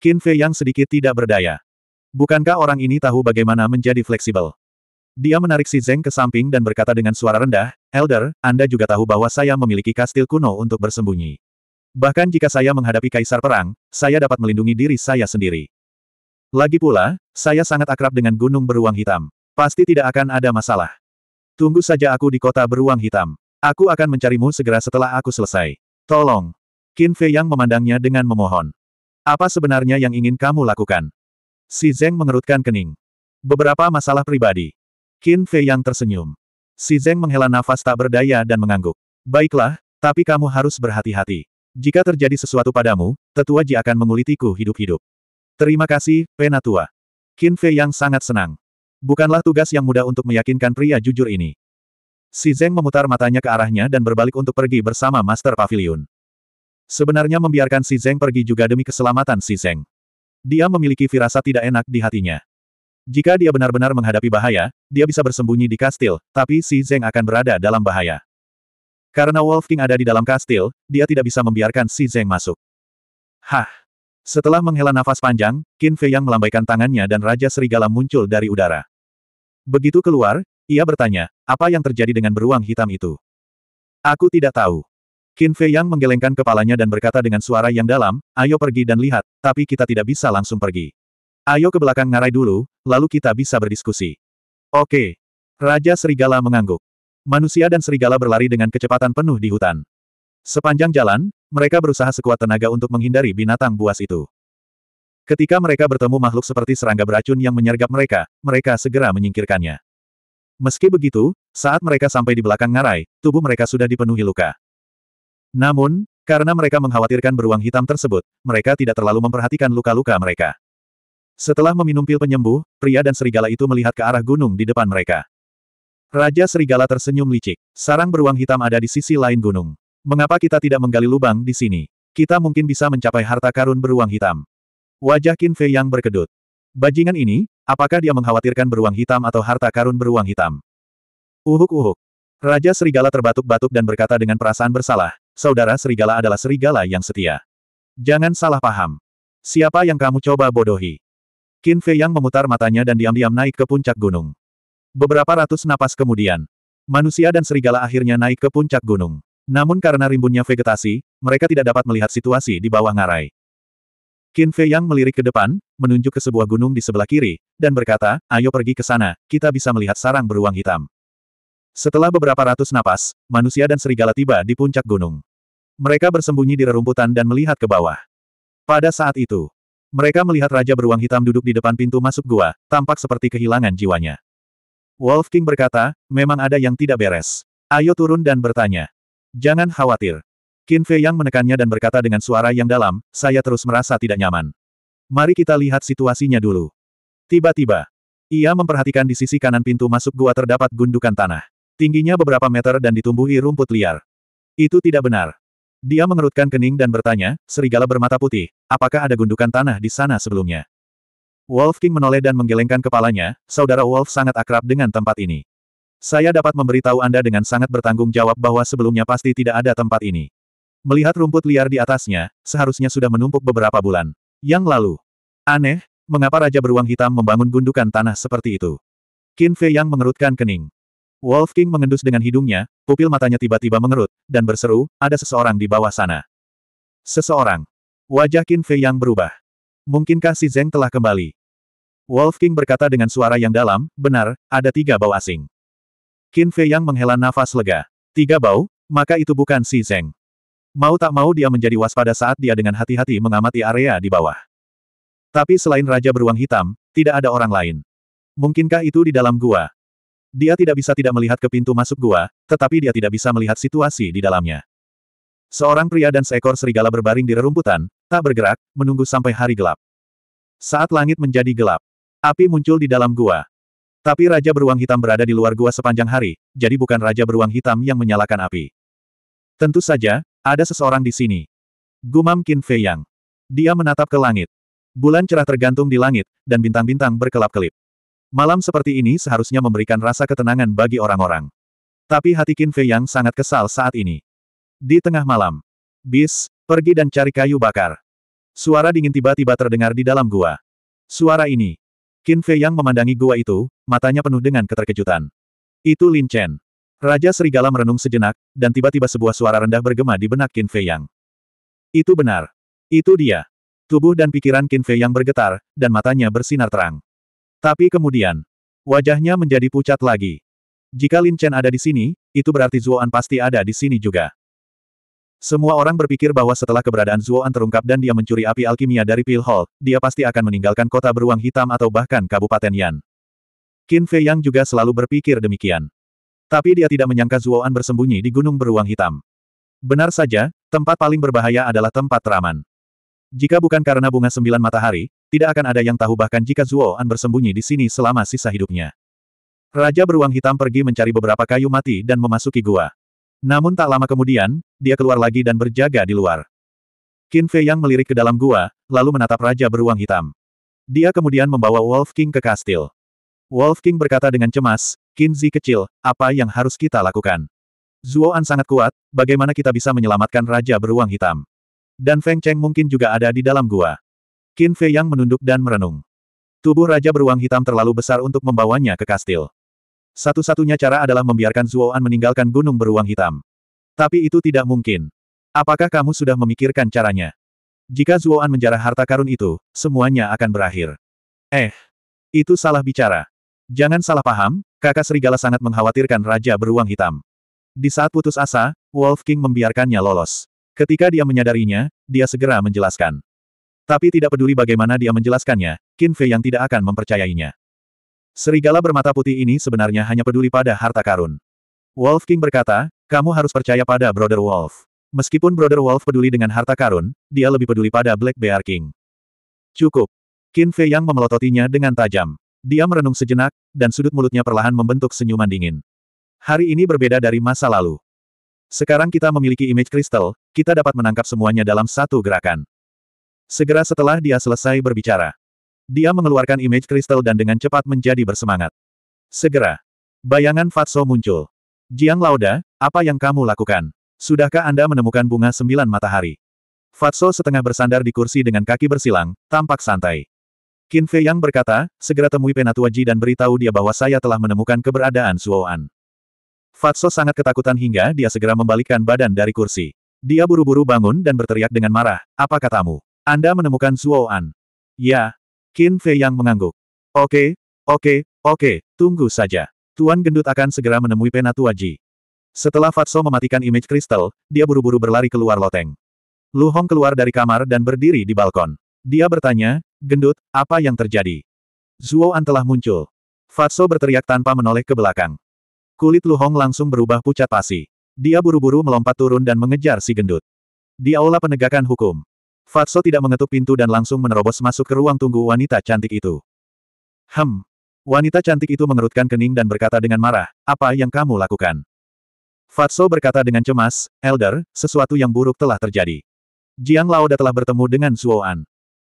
Qin Fei Yang sedikit tidak berdaya. Bukankah orang ini tahu bagaimana menjadi fleksibel? Dia menarik si Zeng ke samping dan berkata dengan suara rendah, Elder, Anda juga tahu bahwa saya memiliki kastil kuno untuk bersembunyi. Bahkan jika saya menghadapi kaisar perang, saya dapat melindungi diri saya sendiri. Lagi pula, saya sangat akrab dengan gunung beruang hitam. Pasti tidak akan ada masalah. Tunggu saja aku di kota beruang hitam. Aku akan mencarimu segera setelah aku selesai. Tolong. Qin Fei yang memandangnya dengan memohon. Apa sebenarnya yang ingin kamu lakukan? Si Zeng mengerutkan kening. Beberapa masalah pribadi. Qin Fei yang tersenyum. Si Zeng menghela nafas tak berdaya dan mengangguk. Baiklah, tapi kamu harus berhati-hati. Jika terjadi sesuatu padamu, tetua Ji akan mengulitiku hidup-hidup. Terima kasih, Penatua. Qin Fei yang sangat senang. Bukanlah tugas yang mudah untuk meyakinkan pria jujur ini. Si Zeng memutar matanya ke arahnya dan berbalik untuk pergi bersama Master Pavilion. Sebenarnya membiarkan si Zeng pergi juga demi keselamatan si Zeng. Dia memiliki firasat tidak enak di hatinya. Jika dia benar-benar menghadapi bahaya, dia bisa bersembunyi di kastil, tapi si Zeng akan berada dalam bahaya. Karena Wolf King ada di dalam kastil, dia tidak bisa membiarkan si Zeng masuk. Hah! Setelah menghela nafas panjang, Qin Fei yang melambaikan tangannya dan Raja Serigala muncul dari udara. Begitu keluar, ia bertanya, apa yang terjadi dengan beruang hitam itu? Aku tidak tahu. Qin Fei yang menggelengkan kepalanya dan berkata dengan suara yang dalam, ayo pergi dan lihat, tapi kita tidak bisa langsung pergi. Ayo ke belakang ngarai dulu, lalu kita bisa berdiskusi. Oke. Raja Serigala mengangguk. Manusia dan serigala berlari dengan kecepatan penuh di hutan. Sepanjang jalan, mereka berusaha sekuat tenaga untuk menghindari binatang buas itu. Ketika mereka bertemu makhluk seperti serangga beracun yang menyergap mereka, mereka segera menyingkirkannya. Meski begitu, saat mereka sampai di belakang ngarai, tubuh mereka sudah dipenuhi luka. Namun, karena mereka mengkhawatirkan beruang hitam tersebut, mereka tidak terlalu memperhatikan luka-luka mereka. Setelah meminum pil penyembuh, pria dan serigala itu melihat ke arah gunung di depan mereka. Raja Serigala tersenyum licik. Sarang beruang hitam ada di sisi lain gunung. Mengapa kita tidak menggali lubang di sini? Kita mungkin bisa mencapai harta karun beruang hitam. Wajah Qin Fei yang berkedut. Bajingan ini, apakah dia mengkhawatirkan beruang hitam atau harta karun beruang hitam? Uhuk-uhuk. Raja Serigala terbatuk-batuk dan berkata dengan perasaan bersalah, Saudara Serigala adalah Serigala yang setia. Jangan salah paham. Siapa yang kamu coba bodohi? Qin Fei Yang memutar matanya dan diam-diam naik ke puncak gunung. Beberapa ratus napas kemudian, manusia dan serigala akhirnya naik ke puncak gunung. Namun karena rimbunnya vegetasi, mereka tidak dapat melihat situasi di bawah ngarai. Qin Fei Yang melirik ke depan, menunjuk ke sebuah gunung di sebelah kiri, dan berkata, ayo pergi ke sana, kita bisa melihat sarang beruang hitam. Setelah beberapa ratus napas, manusia dan serigala tiba di puncak gunung. Mereka bersembunyi di rerumputan dan melihat ke bawah. Pada saat itu, mereka melihat Raja Beruang Hitam duduk di depan pintu masuk gua, tampak seperti kehilangan jiwanya. Wolf King berkata, memang ada yang tidak beres. Ayo turun dan bertanya. Jangan khawatir. Qin Fei Yang menekannya dan berkata dengan suara yang dalam, saya terus merasa tidak nyaman. Mari kita lihat situasinya dulu. Tiba-tiba, ia memperhatikan di sisi kanan pintu masuk gua terdapat gundukan tanah. Tingginya beberapa meter dan ditumbuhi rumput liar. Itu tidak benar. Dia mengerutkan kening dan bertanya, serigala bermata putih, apakah ada gundukan tanah di sana sebelumnya? Wolf King menoleh dan menggelengkan kepalanya, saudara Wolf sangat akrab dengan tempat ini. Saya dapat memberitahu Anda dengan sangat bertanggung jawab bahwa sebelumnya pasti tidak ada tempat ini. Melihat rumput liar di atasnya, seharusnya sudah menumpuk beberapa bulan. Yang lalu. Aneh, mengapa Raja Beruang Hitam membangun gundukan tanah seperti itu? Qin Fei yang mengerutkan kening. Wolf King mengendus dengan hidungnya, pupil matanya tiba-tiba mengerut, dan berseru, ada seseorang di bawah sana. Seseorang. Wajah Qin Fei yang berubah. Mungkinkah si Zeng telah kembali? Wolf King berkata dengan suara yang dalam, benar, ada tiga bau asing. Qin Fei yang menghela nafas lega. Tiga bau? Maka itu bukan Si Zeng. Mau tak mau dia menjadi waspada saat dia dengan hati-hati mengamati area di bawah. Tapi selain Raja Beruang Hitam, tidak ada orang lain. Mungkinkah itu di dalam gua? Dia tidak bisa tidak melihat ke pintu masuk gua, tetapi dia tidak bisa melihat situasi di dalamnya. Seorang pria dan seekor serigala berbaring di rerumputan, tak bergerak, menunggu sampai hari gelap. Saat langit menjadi gelap, Api muncul di dalam gua. Tapi Raja Beruang Hitam berada di luar gua sepanjang hari, jadi bukan Raja Beruang Hitam yang menyalakan api. Tentu saja, ada seseorang di sini. Gumam Qin Fei Yang. Dia menatap ke langit. Bulan cerah tergantung di langit, dan bintang-bintang berkelap-kelip. Malam seperti ini seharusnya memberikan rasa ketenangan bagi orang-orang. Tapi hati Qin Fei Yang sangat kesal saat ini. Di tengah malam, Bis, pergi dan cari kayu bakar. Suara dingin tiba-tiba terdengar di dalam gua. Suara ini, Qin Fei yang memandangi gua itu, matanya penuh dengan keterkejutan. Itu Lin Chen. Raja Serigala merenung sejenak, dan tiba-tiba sebuah suara rendah bergema di benak Qin Fei yang. Itu benar. Itu dia. Tubuh dan pikiran Qin Fei yang bergetar, dan matanya bersinar terang. Tapi kemudian, wajahnya menjadi pucat lagi. Jika Lin Chen ada di sini, itu berarti Zuoan pasti ada di sini juga. Semua orang berpikir bahwa setelah keberadaan Zuoan terungkap dan dia mencuri api alkimia dari Pil Hall, dia pasti akan meninggalkan kota beruang hitam atau bahkan Kabupaten Yan. Qin Fei Yang juga selalu berpikir demikian. Tapi dia tidak menyangka Zuoan bersembunyi di Gunung Beruang Hitam. Benar saja, tempat paling berbahaya adalah tempat teraman. Jika bukan karena bunga sembilan matahari, tidak akan ada yang tahu bahkan jika Zuoan bersembunyi di sini selama sisa hidupnya. Raja beruang hitam pergi mencari beberapa kayu mati dan memasuki gua. Namun tak lama kemudian, dia keluar lagi dan berjaga di luar. Qin Fei Yang melirik ke dalam gua, lalu menatap Raja Beruang Hitam. Dia kemudian membawa Wolf King ke kastil. Wolf King berkata dengan cemas, Qin Zi kecil, apa yang harus kita lakukan? An sangat kuat, bagaimana kita bisa menyelamatkan Raja Beruang Hitam? Dan Feng Cheng mungkin juga ada di dalam gua. Qin Fei Yang menunduk dan merenung. Tubuh Raja Beruang Hitam terlalu besar untuk membawanya ke kastil. Satu-satunya cara adalah membiarkan Zuoan meninggalkan gunung beruang hitam. Tapi itu tidak mungkin. Apakah kamu sudah memikirkan caranya? Jika Zuoan menjarah harta karun itu, semuanya akan berakhir. Eh, itu salah bicara. Jangan salah paham, kakak serigala sangat mengkhawatirkan Raja Beruang Hitam. Di saat putus asa, Wolf King membiarkannya lolos. Ketika dia menyadarinya, dia segera menjelaskan. Tapi tidak peduli bagaimana dia menjelaskannya, Qin Fei yang tidak akan mempercayainya. Serigala bermata putih ini sebenarnya hanya peduli pada harta karun. Wolf King berkata, kamu harus percaya pada Brother Wolf. Meskipun Brother Wolf peduli dengan harta karun, dia lebih peduli pada Black Bear King. Cukup. Qin Fei Yang memelototinya dengan tajam. Dia merenung sejenak, dan sudut mulutnya perlahan membentuk senyuman dingin. Hari ini berbeda dari masa lalu. Sekarang kita memiliki image kristal, kita dapat menangkap semuanya dalam satu gerakan. Segera setelah dia selesai berbicara, dia mengeluarkan image kristal dan dengan cepat menjadi bersemangat. Segera. Bayangan Fatso muncul. Jiang Lauda, apa yang kamu lakukan? Sudahkah Anda menemukan bunga sembilan matahari? Fatso setengah bersandar di kursi dengan kaki bersilang, tampak santai. Qin Fei Yang berkata, segera temui Penatua Ji dan beritahu dia bahwa saya telah menemukan keberadaan Suoan. Fatso sangat ketakutan hingga dia segera membalikkan badan dari kursi. Dia buru-buru bangun dan berteriak dengan marah, apa katamu? Anda menemukan Suoan? Ya, Qin Fei yang mengangguk. Oke, oke, oke, tunggu saja. Tuan Gendut akan segera menemui Penatua Ji. Setelah Fatso mematikan image kristal, dia buru-buru berlari keluar loteng. Lu Hong keluar dari kamar dan berdiri di balkon. Dia bertanya, Gendut, apa yang terjadi? Zuo An telah muncul. Fatso berteriak tanpa menoleh ke belakang. Kulit Lu Hong langsung berubah pucat pasi. Dia buru-buru melompat turun dan mengejar si gendut. Di aula penegakan hukum, Fatso tidak mengetuk pintu dan langsung menerobos masuk ke ruang tunggu wanita cantik itu. Hem. Wanita cantik itu mengerutkan kening dan berkata dengan marah, apa yang kamu lakukan? Fatso berkata dengan cemas, Elder, sesuatu yang buruk telah terjadi. Jiang Laoda telah bertemu dengan Suoan.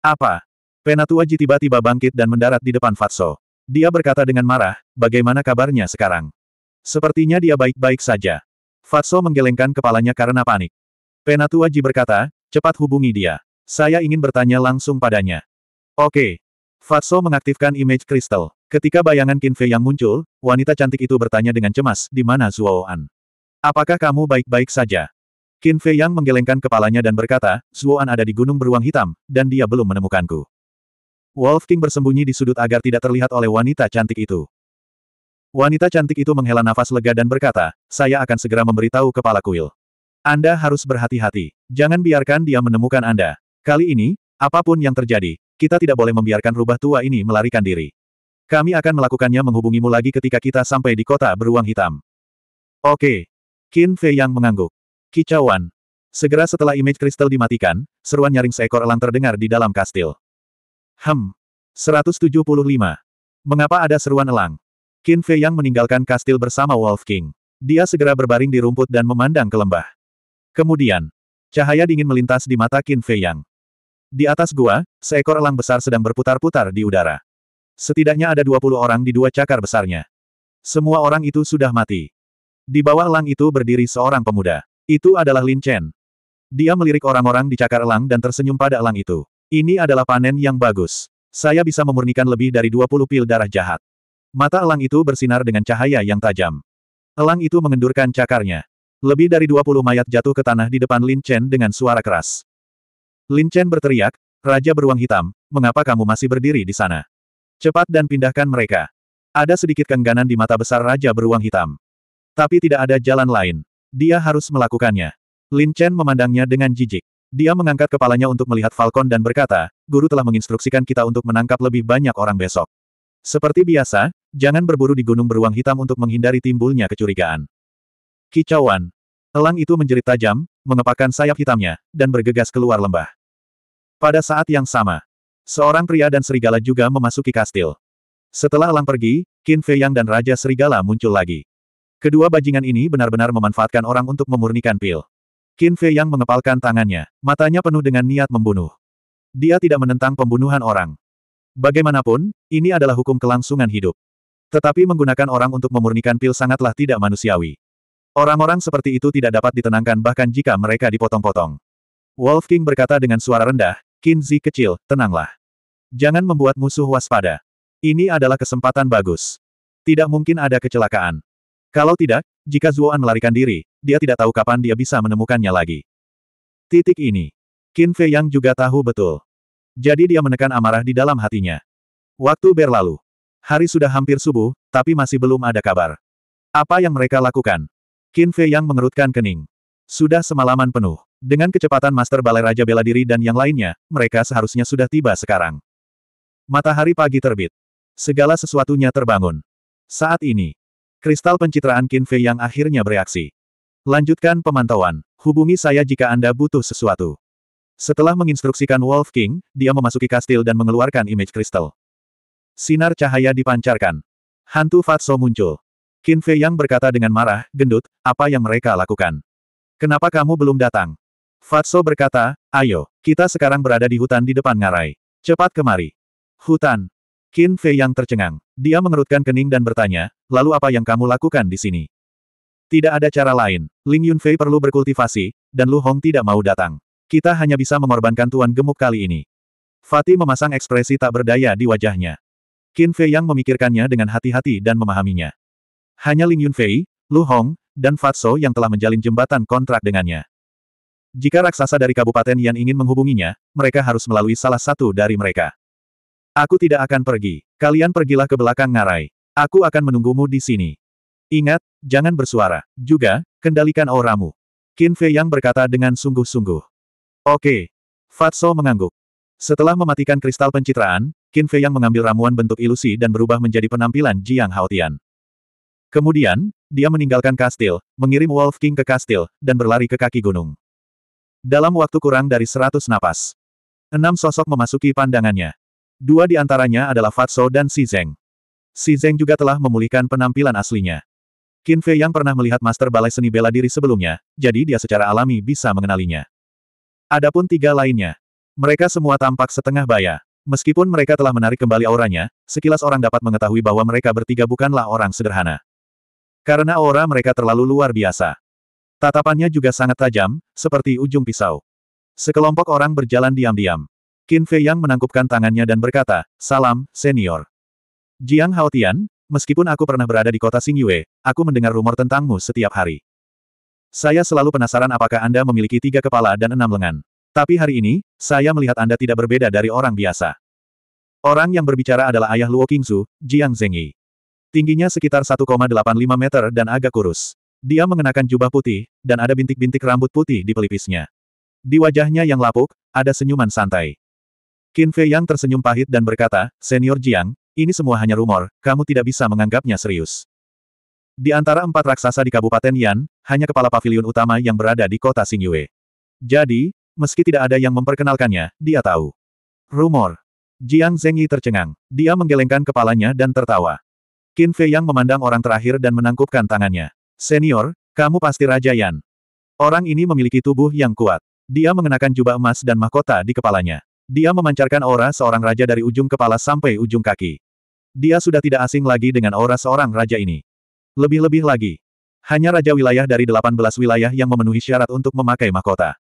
Apa? Penatua Ji tiba-tiba bangkit dan mendarat di depan Fatso. Dia berkata dengan marah, bagaimana kabarnya sekarang? Sepertinya dia baik-baik saja. Fatso menggelengkan kepalanya karena panik. Penatua Ji berkata, Cepat hubungi dia. Saya ingin bertanya langsung padanya. Oke. Fatso mengaktifkan image kristal. Ketika bayangan Kinfei yang muncul, wanita cantik itu bertanya dengan cemas, di mana Zuoan? Apakah kamu baik-baik saja? Kinfei yang menggelengkan kepalanya dan berkata, Zuoan ada di gunung beruang hitam, dan dia belum menemukanku. Wolf King bersembunyi di sudut agar tidak terlihat oleh wanita cantik itu. Wanita cantik itu menghela nafas lega dan berkata, saya akan segera memberitahu kepala kuil. Anda harus berhati-hati. Jangan biarkan dia menemukan Anda. Kali ini, apapun yang terjadi, kita tidak boleh membiarkan rubah tua ini melarikan diri. Kami akan melakukannya menghubungimu lagi ketika kita sampai di kota beruang hitam. Oke. Qin Fei yang mengangguk. Kicauan. Segera setelah image kristal dimatikan, seruan nyaring seekor elang terdengar di dalam kastil. Hem. 175. Mengapa ada seruan elang? Qin Fei yang meninggalkan kastil bersama Wolf King. Dia segera berbaring di rumput dan memandang ke lembah. Kemudian, cahaya dingin melintas di mata Qin Fei Yang. Di atas gua, seekor elang besar sedang berputar-putar di udara. Setidaknya ada 20 orang di dua cakar besarnya. Semua orang itu sudah mati. Di bawah elang itu berdiri seorang pemuda. Itu adalah Lin Chen. Dia melirik orang-orang di cakar elang dan tersenyum pada elang itu. Ini adalah panen yang bagus. Saya bisa memurnikan lebih dari 20 pil darah jahat. Mata elang itu bersinar dengan cahaya yang tajam. Elang itu mengendurkan cakarnya. Lebih dari 20 mayat jatuh ke tanah di depan Lin Chen dengan suara keras. Lin Chen berteriak, Raja Beruang Hitam, mengapa kamu masih berdiri di sana? Cepat dan pindahkan mereka. Ada sedikit kengganan di mata besar Raja Beruang Hitam. Tapi tidak ada jalan lain. Dia harus melakukannya. Lin Chen memandangnya dengan jijik. Dia mengangkat kepalanya untuk melihat Falcon dan berkata, Guru telah menginstruksikan kita untuk menangkap lebih banyak orang besok. Seperti biasa, jangan berburu di Gunung Beruang Hitam untuk menghindari timbulnya kecurigaan. Kicauan. Elang itu menjerit tajam, mengepakkan sayap hitamnya, dan bergegas keluar lembah. Pada saat yang sama, seorang pria dan serigala juga memasuki kastil. Setelah elang pergi, Qin Fei Yang dan Raja Serigala muncul lagi. Kedua bajingan ini benar-benar memanfaatkan orang untuk memurnikan pil. Qin Fei Yang mengepalkan tangannya, matanya penuh dengan niat membunuh. Dia tidak menentang pembunuhan orang. Bagaimanapun, ini adalah hukum kelangsungan hidup. Tetapi menggunakan orang untuk memurnikan pil sangatlah tidak manusiawi. Orang-orang seperti itu tidak dapat ditenangkan bahkan jika mereka dipotong-potong. Wolf King berkata dengan suara rendah, Kinzi kecil, tenanglah. Jangan membuat musuh waspada. Ini adalah kesempatan bagus. Tidak mungkin ada kecelakaan. Kalau tidak, jika Zuoan melarikan diri, dia tidak tahu kapan dia bisa menemukannya lagi. Titik ini. Qin Fei Yang juga tahu betul. Jadi dia menekan amarah di dalam hatinya. Waktu berlalu. Hari sudah hampir subuh, tapi masih belum ada kabar. Apa yang mereka lakukan? Qin Fei yang mengerutkan kening. Sudah semalaman penuh. Dengan kecepatan Master Balai Raja Bela Diri dan yang lainnya, mereka seharusnya sudah tiba sekarang. Matahari pagi terbit. Segala sesuatunya terbangun. Saat ini, kristal pencitraan Qin Fei yang akhirnya bereaksi. Lanjutkan pemantauan. Hubungi saya jika Anda butuh sesuatu. Setelah menginstruksikan Wolf King, dia memasuki kastil dan mengeluarkan image kristal. Sinar cahaya dipancarkan. Hantu Fatso muncul. Qin Fei Yang berkata dengan marah, gendut, apa yang mereka lakukan? Kenapa kamu belum datang? Fatso berkata, ayo, kita sekarang berada di hutan di depan ngarai. Cepat kemari. Hutan. Qin Fei Yang tercengang. Dia mengerutkan kening dan bertanya, lalu apa yang kamu lakukan di sini? Tidak ada cara lain. Ling Yun Yunfei perlu berkultivasi, dan Lu Hong tidak mau datang. Kita hanya bisa mengorbankan Tuan Gemuk kali ini. Fatih memasang ekspresi tak berdaya di wajahnya. Qin Fei Yang memikirkannya dengan hati-hati dan memahaminya. Hanya Ling Yunfei, Lu Hong, dan Fatso yang telah menjalin jembatan kontrak dengannya. Jika raksasa dari Kabupaten yang ingin menghubunginya, mereka harus melalui salah satu dari mereka. Aku tidak akan pergi. Kalian pergilah ke belakang ngarai. Aku akan menunggumu di sini. Ingat, jangan bersuara. Juga, kendalikan auramu. Qin Fei Yang berkata dengan sungguh-sungguh. Oke. Fatso mengangguk. Setelah mematikan kristal pencitraan, Qin Fei Yang mengambil ramuan bentuk ilusi dan berubah menjadi penampilan Jiang Haotian. Kemudian, dia meninggalkan kastil, mengirim Wolf King ke kastil, dan berlari ke kaki gunung. Dalam waktu kurang dari seratus napas, enam sosok memasuki pandangannya. Dua di antaranya adalah Fatso dan Si Zeng. Si Zeng juga telah memulihkan penampilan aslinya. Qin Fei yang pernah melihat Master Balai Seni Bela Diri sebelumnya, jadi dia secara alami bisa mengenalinya. Adapun tiga lainnya. Mereka semua tampak setengah baya. Meskipun mereka telah menarik kembali auranya, sekilas orang dapat mengetahui bahwa mereka bertiga bukanlah orang sederhana. Karena aura mereka terlalu luar biasa. Tatapannya juga sangat tajam, seperti ujung pisau. Sekelompok orang berjalan diam-diam. Qin Fei Yang menangkupkan tangannya dan berkata, Salam, senior. Jiang Haotian, meskipun aku pernah berada di kota Xingyue, aku mendengar rumor tentangmu setiap hari. Saya selalu penasaran apakah Anda memiliki tiga kepala dan enam lengan. Tapi hari ini, saya melihat Anda tidak berbeda dari orang biasa. Orang yang berbicara adalah ayah Luo Qingzu, Jiang Zengyi. Tingginya sekitar 1,85 meter dan agak kurus. Dia mengenakan jubah putih, dan ada bintik-bintik rambut putih di pelipisnya. Di wajahnya yang lapuk, ada senyuman santai. Qin Fei Yang tersenyum pahit dan berkata, Senior Jiang, ini semua hanya rumor, kamu tidak bisa menganggapnya serius. Di antara empat raksasa di Kabupaten Yan, hanya kepala pavilion utama yang berada di kota Xingyue. Jadi, meski tidak ada yang memperkenalkannya, dia tahu. Rumor. Jiang Zhengyi tercengang. Dia menggelengkan kepalanya dan tertawa. Qin Fei Yang memandang orang terakhir dan menangkupkan tangannya. Senior, kamu pasti Raja Yan. Orang ini memiliki tubuh yang kuat. Dia mengenakan jubah emas dan mahkota di kepalanya. Dia memancarkan aura seorang raja dari ujung kepala sampai ujung kaki. Dia sudah tidak asing lagi dengan aura seorang raja ini. Lebih-lebih lagi, hanya raja wilayah dari 18 wilayah yang memenuhi syarat untuk memakai mahkota.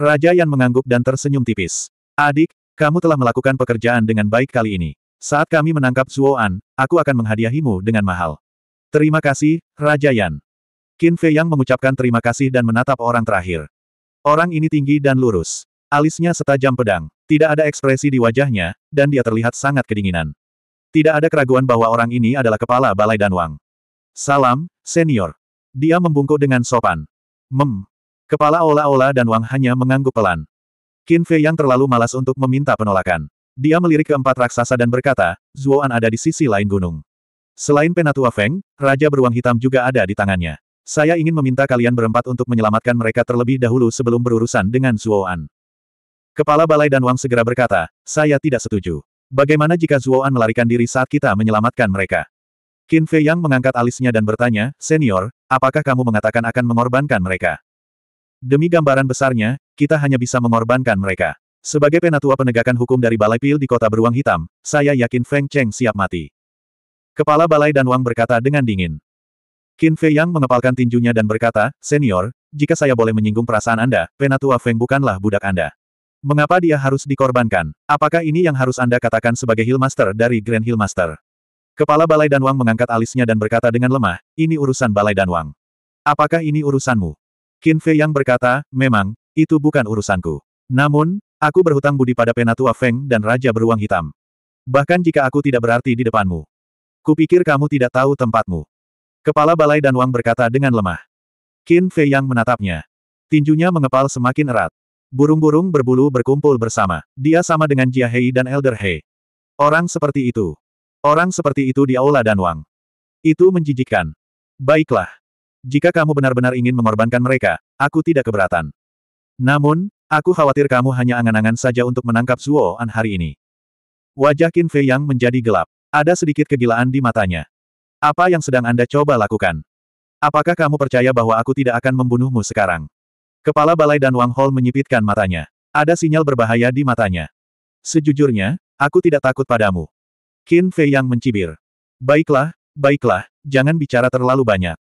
Raja Yan mengangguk dan tersenyum tipis. Adik, kamu telah melakukan pekerjaan dengan baik kali ini. Saat kami menangkap Zuoan, aku akan menghadiahimu dengan mahal. Terima kasih, Raja Yan. Qin Fei Yang mengucapkan terima kasih dan menatap orang terakhir. Orang ini tinggi dan lurus. Alisnya setajam pedang, tidak ada ekspresi di wajahnya, dan dia terlihat sangat kedinginan. Tidak ada keraguan bahwa orang ini adalah kepala Balai Danwang. Salam, senior. Dia membungkuk dengan sopan. Mem. Kepala Ola-Ola Danwang hanya mengangguk pelan. Qin Fei yang terlalu malas untuk meminta penolakan. Dia melirik keempat raksasa dan berkata, Zhuoan ada di sisi lain gunung. Selain Penatua Feng, Raja Beruang Hitam juga ada di tangannya. Saya ingin meminta kalian berempat untuk menyelamatkan mereka terlebih dahulu sebelum berurusan dengan Zuoan. Kepala Balai dan Wang segera berkata, saya tidak setuju. Bagaimana jika Zuoan melarikan diri saat kita menyelamatkan mereka? Qin Fei Yang mengangkat alisnya dan bertanya, senior, apakah kamu mengatakan akan mengorbankan mereka? Demi gambaran besarnya, kita hanya bisa mengorbankan mereka. Sebagai penatua penegakan hukum dari Balai Pil di kota beruang hitam, saya yakin Feng Cheng siap mati. Kepala Balai dan Wang berkata dengan dingin. Qin Fei Yang mengepalkan tinjunya dan berkata, Senior, jika saya boleh menyinggung perasaan Anda, penatua Feng bukanlah budak Anda. Mengapa dia harus dikorbankan? Apakah ini yang harus Anda katakan sebagai Hillmaster dari Grand Hillmaster? Kepala Balai Dan Wang mengangkat alisnya dan berkata dengan lemah, ini urusan Balai Dan Wang. Apakah ini urusanmu? Qin Fei Yang berkata, memang, itu bukan urusanku. Namun, Aku berhutang budi pada Penatua Feng dan Raja Beruang Hitam. Bahkan jika aku tidak berarti di depanmu. Kupikir kamu tidak tahu tempatmu. Kepala Balai dan Wang berkata dengan lemah. Qin Fei yang menatapnya. Tinjunya mengepal semakin erat. Burung-burung berbulu berkumpul bersama. Dia sama dengan Jia Hei dan Elder Hei. Orang seperti itu. Orang seperti itu di Aula dan Wang. Itu menjijikkan. Baiklah. Jika kamu benar-benar ingin mengorbankan mereka, aku tidak keberatan. Namun, Aku khawatir kamu hanya angan-angan saja untuk menangkap Zuo An hari ini. Wajah Qin Fei Yang menjadi gelap. Ada sedikit kegilaan di matanya. Apa yang sedang Anda coba lakukan? Apakah kamu percaya bahwa aku tidak akan membunuhmu sekarang? Kepala Balai dan Wang Hol menyipitkan matanya. Ada sinyal berbahaya di matanya. Sejujurnya, aku tidak takut padamu. Qin Fei Yang mencibir. Baiklah, baiklah, jangan bicara terlalu banyak.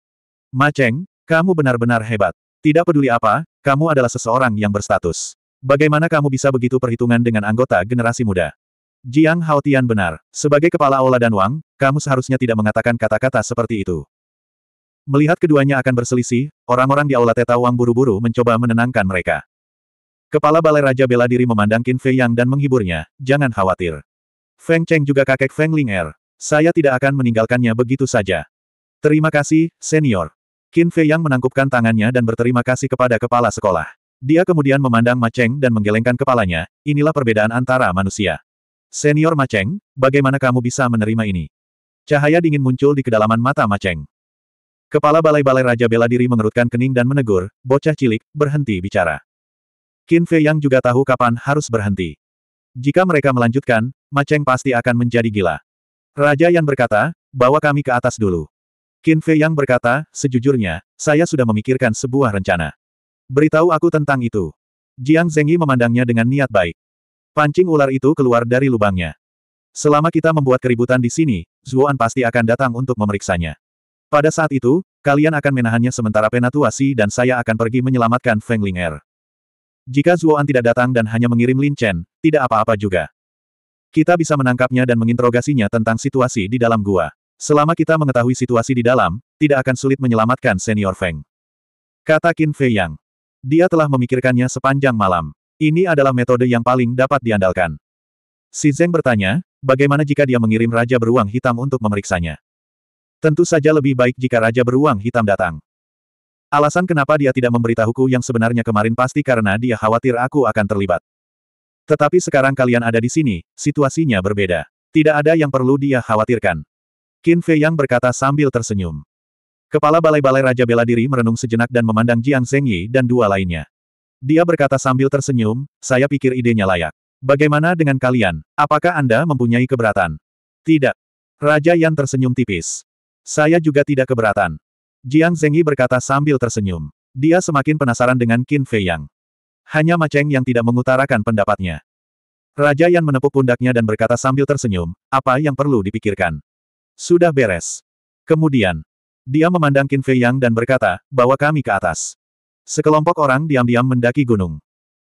Ma Cheng, kamu benar-benar hebat. Tidak peduli apa, kamu adalah seseorang yang berstatus. Bagaimana kamu bisa begitu perhitungan dengan anggota generasi muda? Jiang Haotian benar. Sebagai kepala Aula dan Wang, kamu seharusnya tidak mengatakan kata-kata seperti itu. Melihat keduanya akan berselisih, orang-orang di Aula Teta Wang buru-buru mencoba menenangkan mereka. Kepala Balai Raja Bela Diri memandang Qin Fei Yang dan menghiburnya, jangan khawatir. Feng Cheng juga kakek Feng Ling Er. Saya tidak akan meninggalkannya begitu saja. Terima kasih, senior. Qin Fei Yang menangkupkan tangannya dan berterima kasih kepada kepala sekolah. Dia kemudian memandang Maceng dan menggelengkan kepalanya, inilah perbedaan antara manusia. Senior Maceng, bagaimana kamu bisa menerima ini? Cahaya dingin muncul di kedalaman mata Maceng. Kepala Balai-Balai Raja Bela Diri mengerutkan kening dan menegur, bocah cilik, berhenti bicara. Qin Fei Yang juga tahu kapan harus berhenti. Jika mereka melanjutkan, Maceng pasti akan menjadi gila. Raja yang berkata, bawa kami ke atas dulu. Qin Fei Yang berkata, sejujurnya, saya sudah memikirkan sebuah rencana. Beritahu aku tentang itu. Jiang Zengyi memandangnya dengan niat baik. Pancing ular itu keluar dari lubangnya. Selama kita membuat keributan di sini, Zuoan pasti akan datang untuk memeriksanya. Pada saat itu, kalian akan menahannya sementara penatuasi dan saya akan pergi menyelamatkan Feng Ling Er. Jika Zuoan tidak datang dan hanya mengirim Lin Chen, tidak apa-apa juga. Kita bisa menangkapnya dan menginterogasinya tentang situasi di dalam gua. Selama kita mengetahui situasi di dalam, tidak akan sulit menyelamatkan senior Feng. Kata Qin Fei Yang. Dia telah memikirkannya sepanjang malam. Ini adalah metode yang paling dapat diandalkan. Si Zeng bertanya, bagaimana jika dia mengirim Raja Beruang Hitam untuk memeriksanya? Tentu saja lebih baik jika Raja Beruang Hitam datang. Alasan kenapa dia tidak memberitahuku yang sebenarnya kemarin pasti karena dia khawatir aku akan terlibat. Tetapi sekarang kalian ada di sini, situasinya berbeda. Tidak ada yang perlu dia khawatirkan. Qin Fei Yang berkata sambil tersenyum. Kepala Balai-Balai Raja Bela Diri merenung sejenak dan memandang Jiang Zhengyi dan dua lainnya. Dia berkata sambil tersenyum, saya pikir idenya layak. Bagaimana dengan kalian? Apakah Anda mempunyai keberatan? Tidak. Raja Yan tersenyum tipis. Saya juga tidak keberatan. Jiang Zhengyi berkata sambil tersenyum. Dia semakin penasaran dengan Qin Fei Yang. Hanya Maceng yang tidak mengutarakan pendapatnya. Raja Yan menepuk pundaknya dan berkata sambil tersenyum, apa yang perlu dipikirkan? Sudah beres. Kemudian, dia memandang Qin Fei Yang dan berkata, bawa kami ke atas. Sekelompok orang diam-diam mendaki gunung.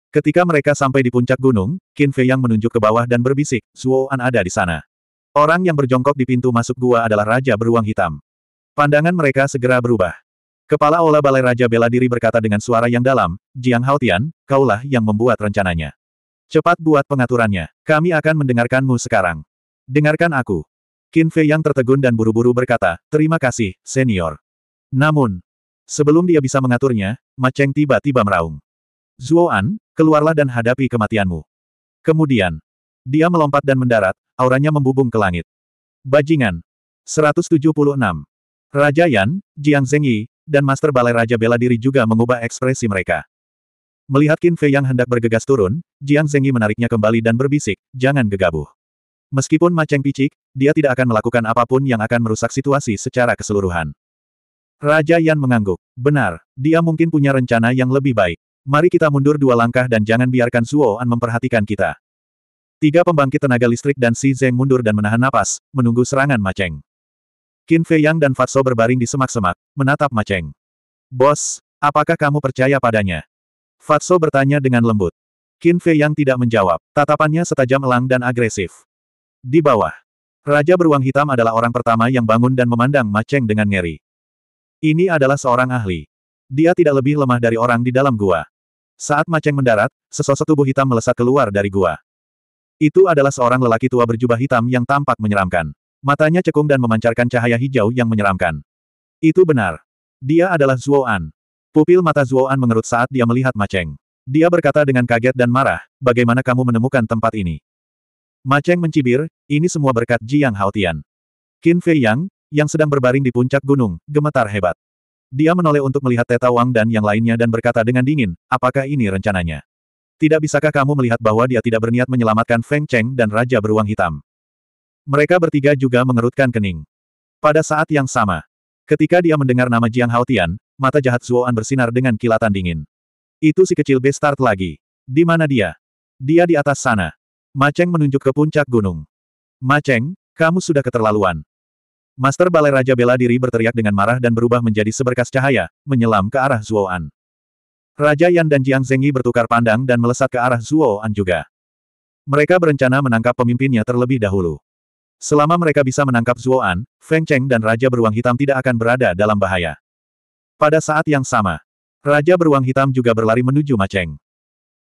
Ketika mereka sampai di puncak gunung, Qin Fei Yang menunjuk ke bawah dan berbisik, Zuo An ada di sana. Orang yang berjongkok di pintu masuk gua adalah Raja Beruang Hitam. Pandangan mereka segera berubah. Kepala Ola Balai Raja Bela Diri berkata dengan suara yang dalam, Jiang Haotian, kaulah yang membuat rencananya. Cepat buat pengaturannya, kami akan mendengarkanmu sekarang. Dengarkan aku. Qin Fei yang tertegun dan buru-buru berkata, terima kasih, senior. Namun, sebelum dia bisa mengaturnya, Ma Cheng tiba-tiba meraung. Zuoan, keluarlah dan hadapi kematianmu. Kemudian, dia melompat dan mendarat, auranya membubung ke langit. Bajingan. 176. Raja Yan, Jiang Zengyi, dan Master Balai Raja Bela Diri juga mengubah ekspresi mereka. Melihat Qin Fei yang hendak bergegas turun, Jiang Zengyi menariknya kembali dan berbisik, jangan gegabah. Meskipun Maceng picik, dia tidak akan melakukan apapun yang akan merusak situasi secara keseluruhan. Raja Yan mengangguk. Benar, dia mungkin punya rencana yang lebih baik. Mari kita mundur dua langkah dan jangan biarkan Suo An memperhatikan kita. Tiga pembangkit tenaga listrik dan Si Zeng mundur dan menahan napas, menunggu serangan Maceng. Qin Fei Yang dan Fatso berbaring di semak-semak, menatap Maceng. Bos, apakah kamu percaya padanya? Fatso bertanya dengan lembut. Qin Fei Yang tidak menjawab, tatapannya setajam elang dan agresif. Di bawah. Raja beruang hitam adalah orang pertama yang bangun dan memandang Maceng dengan ngeri. Ini adalah seorang ahli. Dia tidak lebih lemah dari orang di dalam gua. Saat Maceng mendarat, sesosok tubuh hitam melesat keluar dari gua. Itu adalah seorang lelaki tua berjubah hitam yang tampak menyeramkan. Matanya cekung dan memancarkan cahaya hijau yang menyeramkan. Itu benar. Dia adalah An. Pupil mata An mengerut saat dia melihat Maceng. Dia berkata dengan kaget dan marah, bagaimana kamu menemukan tempat ini? Ma Cheng mencibir, ini semua berkat Jiang Haotian. Qin Fei Yang, yang sedang berbaring di puncak gunung, gemetar hebat. Dia menoleh untuk melihat Teta Wang dan yang lainnya dan berkata dengan dingin, apakah ini rencananya? Tidak bisakah kamu melihat bahwa dia tidak berniat menyelamatkan Feng Cheng dan Raja Beruang Hitam? Mereka bertiga juga mengerutkan kening. Pada saat yang sama, ketika dia mendengar nama Jiang Haotian, mata jahat Zuoan bersinar dengan kilatan dingin. Itu si kecil bestart lagi. Di mana dia? Dia di atas sana. Maceng menunjuk ke puncak gunung. Maceng, kamu sudah keterlaluan. Master Balai Raja Bela Diri berteriak dengan marah dan berubah menjadi seberkas cahaya, menyelam ke arah Zuoan. Raja Yan dan Jiang Zengyi bertukar pandang dan melesat ke arah Zuoan juga. Mereka berencana menangkap pemimpinnya terlebih dahulu. Selama mereka bisa menangkap Zuoan, Feng Cheng dan Raja Beruang Hitam tidak akan berada dalam bahaya. Pada saat yang sama, Raja Beruang Hitam juga berlari menuju Maceng.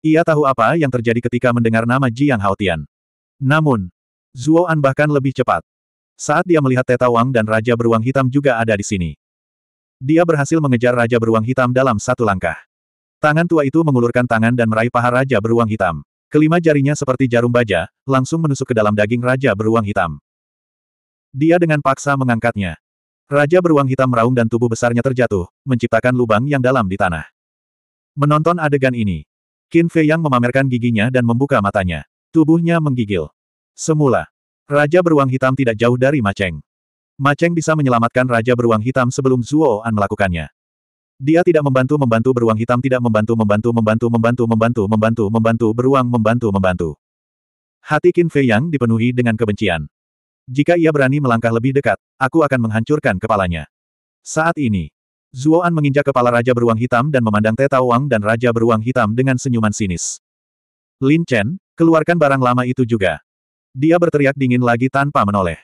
Ia tahu apa yang terjadi ketika mendengar nama Jiang Haotian. Namun, Zuo An bahkan lebih cepat. Saat dia melihat Teta Wang dan Raja Beruang Hitam juga ada di sini. Dia berhasil mengejar Raja Beruang Hitam dalam satu langkah. Tangan tua itu mengulurkan tangan dan meraih paha Raja Beruang Hitam. Kelima jarinya seperti jarum baja, langsung menusuk ke dalam daging Raja Beruang Hitam. Dia dengan paksa mengangkatnya. Raja Beruang Hitam meraung dan tubuh besarnya terjatuh, menciptakan lubang yang dalam di tanah. Menonton adegan ini, Qin Fei Yang memamerkan giginya dan membuka matanya. Tubuhnya menggigil. Semula, Raja Beruang Hitam tidak jauh dari Maceng. Maceng bisa menyelamatkan Raja Beruang Hitam sebelum Zuo An melakukannya. Dia tidak membantu membantu beruang hitam tidak membantu membantu membantu membantu membantu membantu membantu beruang membantu membantu. Hati Qin Fei Yang dipenuhi dengan kebencian. Jika ia berani melangkah lebih dekat, aku akan menghancurkan kepalanya. Saat ini, Zuoan menginjak kepala Raja Beruang Hitam dan memandang Teta Wang dan Raja Beruang Hitam dengan senyuman sinis. Lin Chen, keluarkan barang lama itu juga. Dia berteriak dingin lagi tanpa menoleh.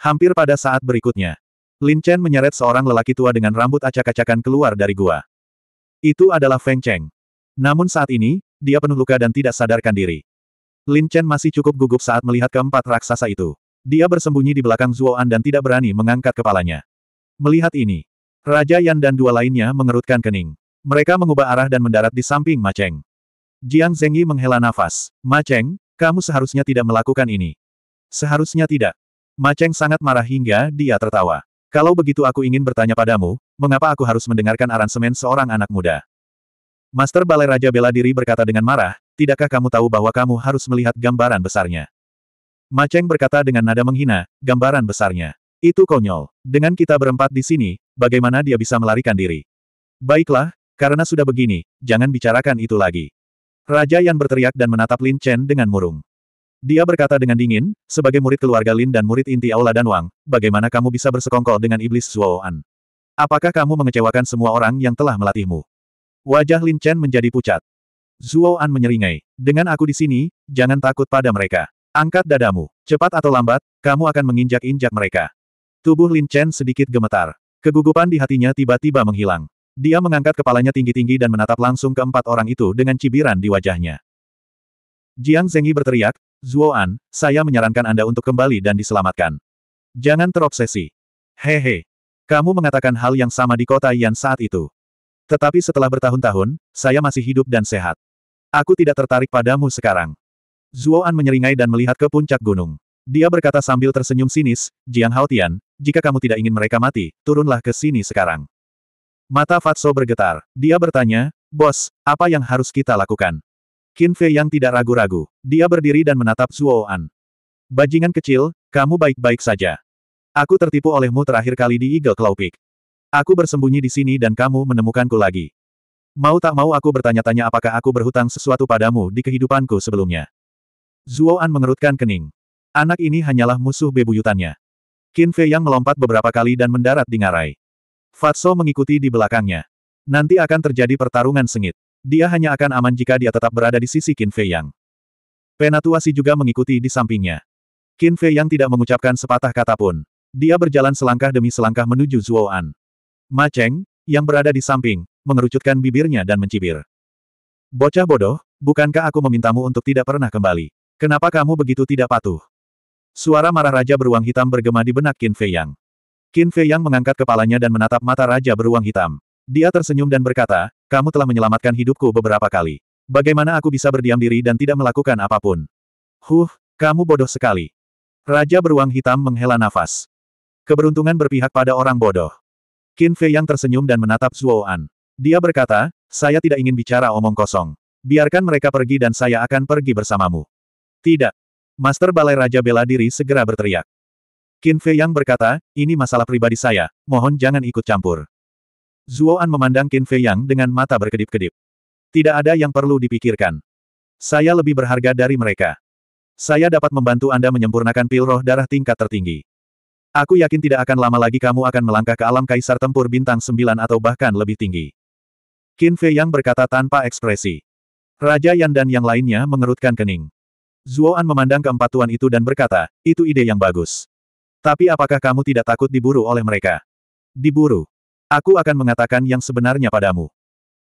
Hampir pada saat berikutnya, Lin Chen menyeret seorang lelaki tua dengan rambut acak-acakan keluar dari gua. Itu adalah Feng Cheng. Namun saat ini, dia penuh luka dan tidak sadarkan diri. Lin Chen masih cukup gugup saat melihat keempat raksasa itu. Dia bersembunyi di belakang Zuoan dan tidak berani mengangkat kepalanya. Melihat ini, Raja Yan dan dua lainnya mengerutkan kening. Mereka mengubah arah dan mendarat di samping Ma Cheng. Jiang Zengyi menghela nafas. Ma Cheng, kamu seharusnya tidak melakukan ini. Seharusnya tidak. Ma Cheng sangat marah hingga dia tertawa. Kalau begitu aku ingin bertanya padamu, mengapa aku harus mendengarkan aransemen seorang anak muda? Master Balai Raja Bela Diri berkata dengan marah, tidakkah kamu tahu bahwa kamu harus melihat gambaran besarnya? Maceng berkata dengan nada menghina, gambaran besarnya. Itu konyol. Dengan kita berempat di sini, Bagaimana dia bisa melarikan diri? Baiklah, karena sudah begini, jangan bicarakan itu lagi. Raja Yan berteriak dan menatap Lin Chen dengan murung. Dia berkata dengan dingin, sebagai murid keluarga Lin dan murid inti Aula dan Wang, bagaimana kamu bisa bersekongkol dengan iblis Zuoan? Apakah kamu mengecewakan semua orang yang telah melatihmu? Wajah Lin Chen menjadi pucat. Zuoan menyeringai. Dengan aku di sini, jangan takut pada mereka. Angkat dadamu. Cepat atau lambat, kamu akan menginjak-injak mereka. Tubuh Lin Chen sedikit gemetar. Kegugupan di hatinya tiba-tiba menghilang. Dia mengangkat kepalanya tinggi-tinggi dan menatap langsung keempat orang itu dengan cibiran di wajahnya. Jiang Zengyi berteriak, Zuoan, saya menyarankan Anda untuk kembali dan diselamatkan. Jangan terobsesi. Hehe. Kamu mengatakan hal yang sama di kota Yan saat itu. Tetapi setelah bertahun-tahun, saya masih hidup dan sehat. Aku tidak tertarik padamu sekarang. Zuoan menyeringai dan melihat ke puncak gunung. Dia berkata sambil tersenyum sinis, Jiang Haotian, jika kamu tidak ingin mereka mati, turunlah ke sini sekarang. Mata Fatso bergetar. Dia bertanya, Bos, apa yang harus kita lakukan? Qin Fei yang tidak ragu-ragu. Dia berdiri dan menatap Zuo An. Bajingan kecil, kamu baik-baik saja. Aku tertipu olehmu terakhir kali di Eagle Claw Peak. Aku bersembunyi di sini dan kamu menemukanku lagi. Mau tak mau aku bertanya-tanya apakah aku berhutang sesuatu padamu di kehidupanku sebelumnya. Zuo An mengerutkan kening. Anak ini hanyalah musuh bebuyutannya. Qin Fei yang melompat beberapa kali dan mendarat di ngarai. Fatso mengikuti di belakangnya. Nanti akan terjadi pertarungan sengit. Dia hanya akan aman jika dia tetap berada di sisi Qin Fei Yang. Penatua Si juga mengikuti di sampingnya. Qin Fei Yang tidak mengucapkan sepatah kata pun. Dia berjalan selangkah demi selangkah menuju An. Ma Cheng, yang berada di samping, mengerucutkan bibirnya dan mencibir. Bocah bodoh, bukankah aku memintamu untuk tidak pernah kembali? Kenapa kamu begitu tidak patuh? Suara marah Raja Beruang Hitam bergema di benak Qin Fei Yang. Qin Fei Yang mengangkat kepalanya dan menatap mata Raja Beruang Hitam. Dia tersenyum dan berkata, kamu telah menyelamatkan hidupku beberapa kali. Bagaimana aku bisa berdiam diri dan tidak melakukan apapun? Huh, kamu bodoh sekali. Raja Beruang Hitam menghela nafas. Keberuntungan berpihak pada orang bodoh. Qin Fei Yang tersenyum dan menatap Zhuo An. Dia berkata, saya tidak ingin bicara omong kosong. Biarkan mereka pergi dan saya akan pergi bersamamu. Tidak, Master Balai Raja Bela Diri segera berteriak. Qin Fei Yang berkata, ini masalah pribadi saya, mohon jangan ikut campur. An memandang Qin Fei Yang dengan mata berkedip-kedip. Tidak ada yang perlu dipikirkan. Saya lebih berharga dari mereka. Saya dapat membantu Anda menyempurnakan pil roh darah tingkat tertinggi. Aku yakin tidak akan lama lagi kamu akan melangkah ke alam kaisar tempur bintang Sembilan atau bahkan lebih tinggi. Qin Fei Yang berkata tanpa ekspresi. Raja Yan dan yang lainnya mengerutkan kening. Zuo An memandang keempat tuan itu dan berkata, itu ide yang bagus. Tapi apakah kamu tidak takut diburu oleh mereka? Diburu. Aku akan mengatakan yang sebenarnya padamu.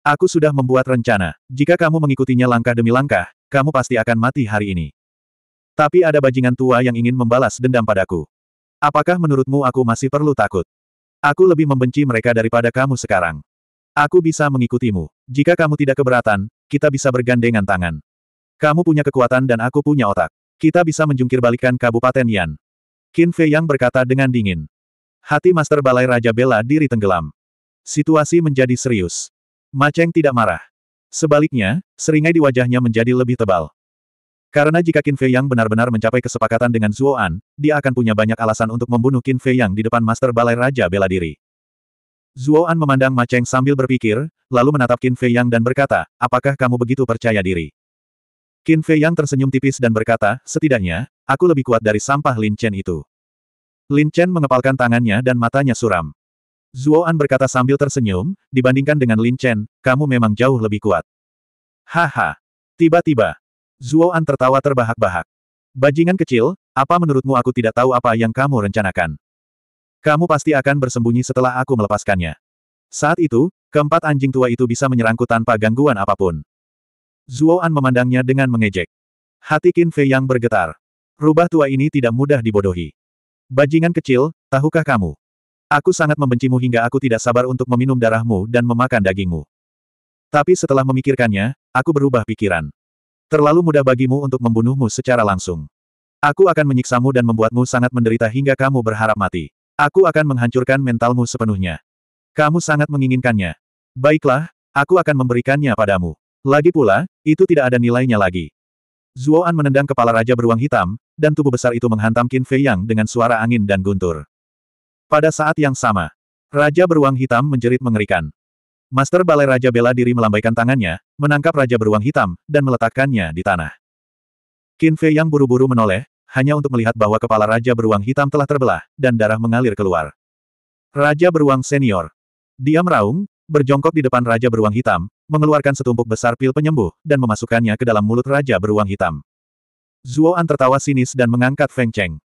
Aku sudah membuat rencana. Jika kamu mengikutinya langkah demi langkah, kamu pasti akan mati hari ini. Tapi ada bajingan tua yang ingin membalas dendam padaku. Apakah menurutmu aku masih perlu takut? Aku lebih membenci mereka daripada kamu sekarang. Aku bisa mengikutimu. Jika kamu tidak keberatan, kita bisa bergandengan tangan. Kamu punya kekuatan dan aku punya otak. Kita bisa menjungkir Kabupaten Yan. Qin Fei Yang berkata dengan dingin. Hati Master Balai Raja Bela diri tenggelam. Situasi menjadi serius. Maceng tidak marah. Sebaliknya, seringai di wajahnya menjadi lebih tebal. Karena jika Qin Fei Yang benar-benar mencapai kesepakatan dengan Zuo An, dia akan punya banyak alasan untuk membunuh Qin Fei Yang di depan Master Balai Raja Bela Diri. Zuo An memandang Maceng sambil berpikir, lalu menatap Qin Fei Yang dan berkata, apakah kamu begitu percaya diri? Qin Fei yang tersenyum tipis dan berkata, setidaknya, aku lebih kuat dari sampah Lin Chen itu. Lin Chen mengepalkan tangannya dan matanya suram. Zuo An berkata sambil tersenyum, dibandingkan dengan Lin Chen, kamu memang jauh lebih kuat. Haha. Tiba-tiba, Zuo An tertawa terbahak-bahak. Bajingan kecil, apa menurutmu aku tidak tahu apa yang kamu rencanakan? Kamu pasti akan bersembunyi setelah aku melepaskannya. Saat itu, keempat anjing tua itu bisa menyerangku tanpa gangguan apapun. An memandangnya dengan mengejek. Hati Qin Fei yang bergetar. Rubah tua ini tidak mudah dibodohi. Bajingan kecil, tahukah kamu? Aku sangat membencimu hingga aku tidak sabar untuk meminum darahmu dan memakan dagingmu. Tapi setelah memikirkannya, aku berubah pikiran. Terlalu mudah bagimu untuk membunuhmu secara langsung. Aku akan menyiksamu dan membuatmu sangat menderita hingga kamu berharap mati. Aku akan menghancurkan mentalmu sepenuhnya. Kamu sangat menginginkannya. Baiklah, aku akan memberikannya padamu. Lagi pula, itu tidak ada nilainya lagi. Zuoan menendang kepala Raja Beruang Hitam, dan tubuh besar itu menghantam Qin Fei Yang dengan suara angin dan guntur. Pada saat yang sama, Raja Beruang Hitam menjerit mengerikan. Master Balai Raja Bela Diri melambaikan tangannya, menangkap Raja Beruang Hitam, dan meletakkannya di tanah. Qin Fei Yang buru-buru menoleh, hanya untuk melihat bahwa kepala Raja Beruang Hitam telah terbelah, dan darah mengalir keluar. Raja Beruang Senior. Dia meraung, berjongkok di depan Raja Beruang Hitam, mengeluarkan setumpuk besar pil penyembuh, dan memasukkannya ke dalam mulut Raja Beruang Hitam. An tertawa sinis dan mengangkat Feng Cheng.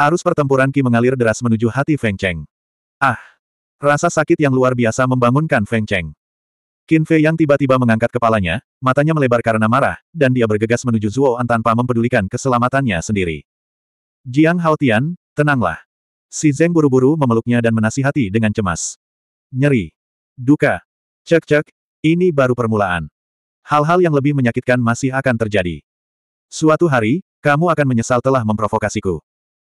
Arus pertempuran Ki mengalir deras menuju hati Feng Cheng. Ah! Rasa sakit yang luar biasa membangunkan Feng Cheng. Qin Fei yang tiba-tiba mengangkat kepalanya, matanya melebar karena marah, dan dia bergegas menuju An tanpa mempedulikan keselamatannya sendiri. Jiang Haotian, tenanglah. Si Zeng buru-buru memeluknya dan menasihati dengan cemas. Nyeri. Duka. Cek-cek, ini baru permulaan. Hal-hal yang lebih menyakitkan masih akan terjadi. Suatu hari, kamu akan menyesal telah memprovokasiku.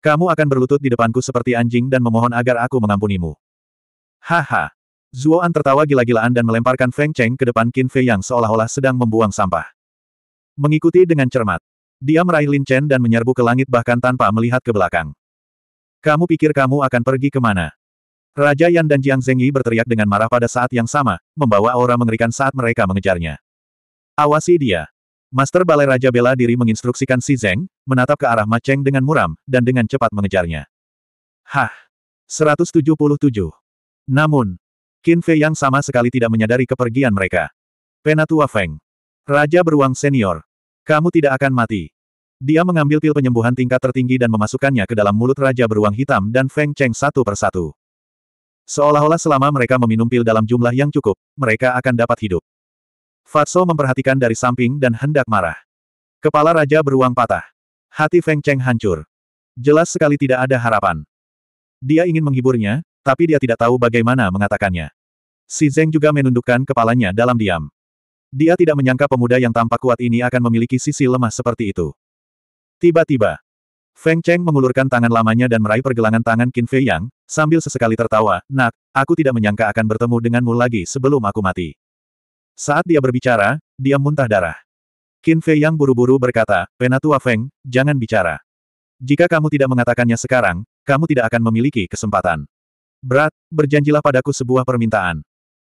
Kamu akan berlutut di depanku seperti anjing dan memohon agar aku mengampunimu. Haha. Zuoan tertawa gila-gilaan dan melemparkan Feng Cheng ke depan Qin Fei yang seolah-olah sedang membuang sampah. Mengikuti dengan cermat. Dia meraih Lin Chen dan menyerbu ke langit bahkan tanpa melihat ke belakang. Kamu pikir kamu akan pergi kemana? Raja Yan dan Jiang Zengyi berteriak dengan marah pada saat yang sama, membawa aura mengerikan saat mereka mengejarnya. Awasi dia. Master Balai Raja Bela Diri menginstruksikan Si Zeng, menatap ke arah Ma Cheng dengan muram, dan dengan cepat mengejarnya. Hah! 177. Namun, Qin Fei yang sama sekali tidak menyadari kepergian mereka. Penatua Feng. Raja beruang senior. Kamu tidak akan mati. Dia mengambil pil penyembuhan tingkat tertinggi dan memasukkannya ke dalam mulut Raja Beruang Hitam dan Feng Cheng satu persatu. Seolah-olah selama mereka meminum pil dalam jumlah yang cukup, mereka akan dapat hidup. Fatso memperhatikan dari samping dan hendak marah. Kepala raja beruang patah. Hati Feng Cheng hancur. Jelas sekali tidak ada harapan. Dia ingin menghiburnya, tapi dia tidak tahu bagaimana mengatakannya. Si Zeng juga menundukkan kepalanya dalam diam. Dia tidak menyangka pemuda yang tampak kuat ini akan memiliki sisi lemah seperti itu. Tiba-tiba, Feng Cheng mengulurkan tangan lamanya dan meraih pergelangan tangan Qin Fei Yang, sambil sesekali tertawa, Nak, aku tidak menyangka akan bertemu denganmu lagi sebelum aku mati. Saat dia berbicara, dia muntah darah. Qin Fei Yang buru-buru berkata, Penatua Feng, jangan bicara. Jika kamu tidak mengatakannya sekarang, kamu tidak akan memiliki kesempatan. Berat, berjanjilah padaku sebuah permintaan.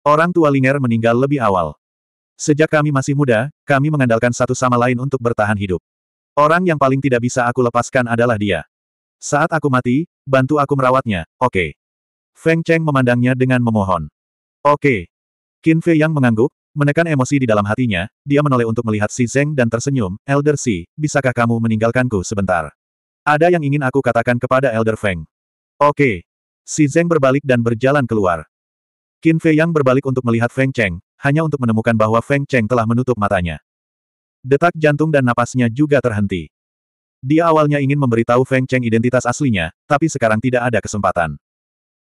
Orang tua Linger meninggal lebih awal. Sejak kami masih muda, kami mengandalkan satu sama lain untuk bertahan hidup. Orang yang paling tidak bisa aku lepaskan adalah dia. Saat aku mati, bantu aku merawatnya, oke. Okay. Feng Cheng memandangnya dengan memohon. Oke. Okay. Qin Fei yang mengangguk, menekan emosi di dalam hatinya, dia menoleh untuk melihat Si Zeng dan tersenyum, Elder Si, bisakah kamu meninggalkanku sebentar? Ada yang ingin aku katakan kepada Elder Feng. Oke. Okay. Si Zeng berbalik dan berjalan keluar. Qin Fei yang berbalik untuk melihat Feng Cheng, hanya untuk menemukan bahwa Feng Cheng telah menutup matanya. Detak jantung dan napasnya juga terhenti. Dia awalnya ingin memberitahu Feng Cheng identitas aslinya, tapi sekarang tidak ada kesempatan.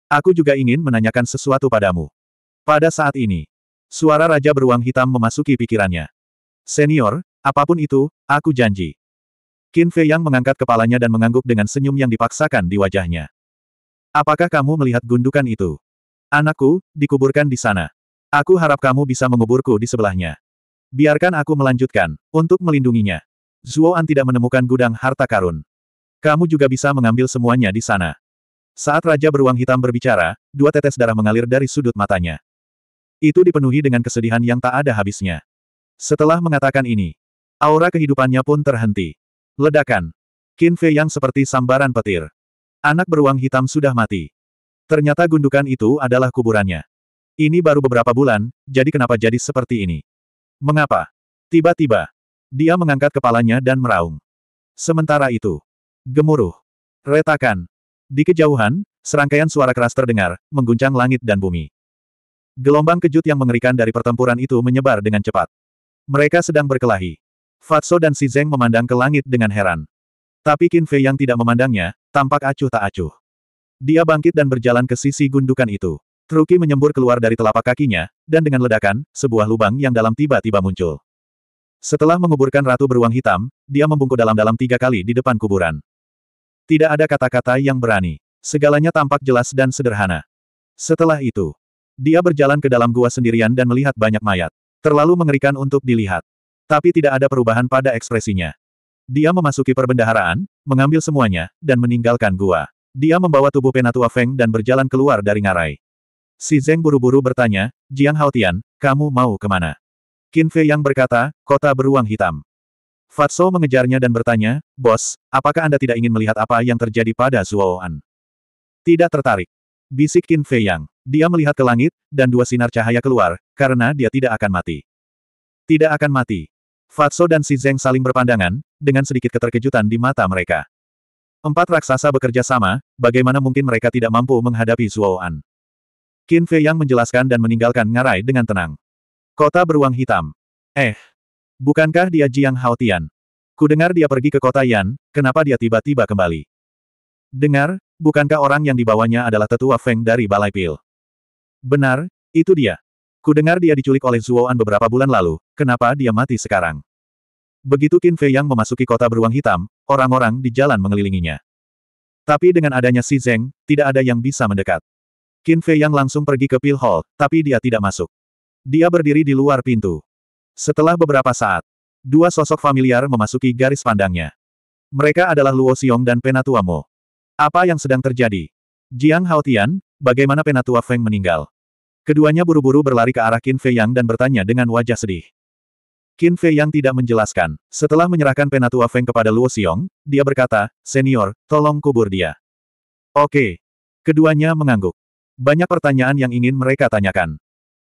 Aku juga ingin menanyakan sesuatu padamu. Pada saat ini, suara Raja Beruang Hitam memasuki pikirannya. Senior, apapun itu, aku janji. Qin Fei Yang mengangkat kepalanya dan mengangguk dengan senyum yang dipaksakan di wajahnya. Apakah kamu melihat gundukan itu? Anakku, dikuburkan di sana. Aku harap kamu bisa menguburku di sebelahnya. Biarkan aku melanjutkan, untuk melindunginya. Zuoan tidak menemukan gudang harta karun. Kamu juga bisa mengambil semuanya di sana. Saat Raja Beruang Hitam berbicara, dua tetes darah mengalir dari sudut matanya. Itu dipenuhi dengan kesedihan yang tak ada habisnya. Setelah mengatakan ini, aura kehidupannya pun terhenti. Ledakan. Qin Fei yang seperti sambaran petir. Anak beruang hitam sudah mati. Ternyata gundukan itu adalah kuburannya. Ini baru beberapa bulan, jadi kenapa jadi seperti ini? Mengapa? Tiba-tiba, dia mengangkat kepalanya dan meraung. Sementara itu, gemuruh, retakan. Di kejauhan, serangkaian suara keras terdengar, mengguncang langit dan bumi. Gelombang kejut yang mengerikan dari pertempuran itu menyebar dengan cepat. Mereka sedang berkelahi. Fatso dan Si Zeng memandang ke langit dengan heran. Tapi Qin Fei yang tidak memandangnya, tampak acuh tak acuh. Dia bangkit dan berjalan ke sisi gundukan itu. Truki menyembur keluar dari telapak kakinya, dan dengan ledakan, sebuah lubang yang dalam tiba-tiba muncul. Setelah menguburkan Ratu Beruang Hitam, dia membungkuk dalam-dalam tiga kali di depan kuburan. Tidak ada kata-kata yang berani. Segalanya tampak jelas dan sederhana. Setelah itu, dia berjalan ke dalam gua sendirian dan melihat banyak mayat. Terlalu mengerikan untuk dilihat. Tapi tidak ada perubahan pada ekspresinya. Dia memasuki perbendaharaan, mengambil semuanya, dan meninggalkan gua. Dia membawa tubuh Penatua Feng dan berjalan keluar dari ngarai. Si Zeng buru-buru bertanya, Jiang Haotian, kamu mau kemana? Qin Fei yang berkata, kota beruang hitam. Fatso mengejarnya dan bertanya, Bos, apakah Anda tidak ingin melihat apa yang terjadi pada Zuoan? Tidak tertarik. Bisik Qin Fei yang. Dia melihat ke langit, dan dua sinar cahaya keluar, karena dia tidak akan mati. Tidak akan mati. Fatso dan si Zeng saling berpandangan, dengan sedikit keterkejutan di mata mereka. Empat raksasa bekerja sama, bagaimana mungkin mereka tidak mampu menghadapi Zuoan? Qin Fei Yang menjelaskan dan meninggalkan ngarai dengan tenang. Kota beruang hitam. Eh. Bukankah dia Jiang Haotian? Kudengar dia pergi ke kota Yan, kenapa dia tiba-tiba kembali? Dengar, bukankah orang yang dibawanya adalah tetua Feng dari Balai Pil? Benar, itu dia. Kudengar dia diculik oleh Zuoan beberapa bulan lalu, kenapa dia mati sekarang? Begitu Qin Fei Yang memasuki kota beruang hitam, orang-orang di jalan mengelilinginya. Tapi dengan adanya Si Zeng, tidak ada yang bisa mendekat. Qin Fei Yang langsung pergi ke Pill Hall, tapi dia tidak masuk. Dia berdiri di luar pintu. Setelah beberapa saat, dua sosok familiar memasuki garis pandangnya. Mereka adalah Luo Xiong dan Penatua Mo. Apa yang sedang terjadi? Jiang Haotian, bagaimana Penatua Feng meninggal? Keduanya buru-buru berlari ke arah Qin Fei Yang dan bertanya dengan wajah sedih. Qin Fei Yang tidak menjelaskan. Setelah menyerahkan Penatua Feng kepada Luo Xiong, dia berkata, Senior, tolong kubur dia. Oke. Keduanya mengangguk. Banyak pertanyaan yang ingin mereka tanyakan.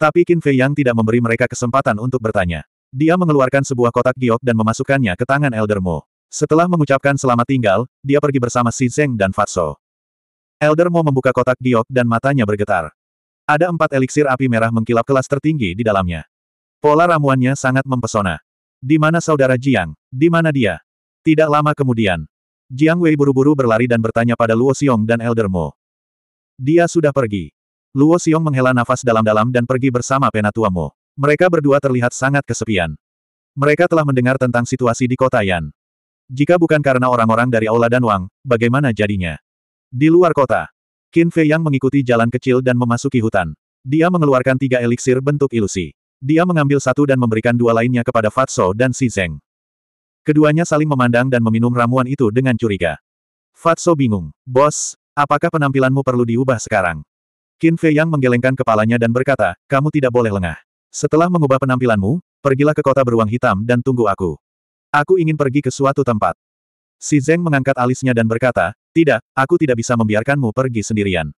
Tapi Qin Fei Yang tidak memberi mereka kesempatan untuk bertanya. Dia mengeluarkan sebuah kotak giok dan memasukkannya ke tangan Elder Mo. Setelah mengucapkan selamat tinggal, dia pergi bersama Si Zeng dan Fatso. Elder Mo membuka kotak giok dan matanya bergetar. Ada empat eliksir api merah mengkilap kelas tertinggi di dalamnya. Pola ramuannya sangat mempesona. Di mana saudara Jiang? Di mana dia? Tidak lama kemudian, Jiang Wei buru-buru berlari dan bertanya pada Luo Xiong dan Elder Mo. Dia sudah pergi. Luo Xiong menghela nafas dalam-dalam dan pergi bersama penatua Mo. Mereka berdua terlihat sangat kesepian. Mereka telah mendengar tentang situasi di kota Yan. Jika bukan karena orang-orang dari Aula dan Wang, bagaimana jadinya? Di luar kota, Qin Fei Yang mengikuti jalan kecil dan memasuki hutan. Dia mengeluarkan tiga eliksir bentuk ilusi. Dia mengambil satu dan memberikan dua lainnya kepada Fatso dan Si Zeng. Keduanya saling memandang dan meminum ramuan itu dengan curiga. Fatso bingung. Bos, Apakah penampilanmu perlu diubah sekarang? Qin Fei Yang menggelengkan kepalanya dan berkata, kamu tidak boleh lengah. Setelah mengubah penampilanmu, pergilah ke kota beruang hitam dan tunggu aku. Aku ingin pergi ke suatu tempat. Si Zeng mengangkat alisnya dan berkata, tidak, aku tidak bisa membiarkanmu pergi sendirian.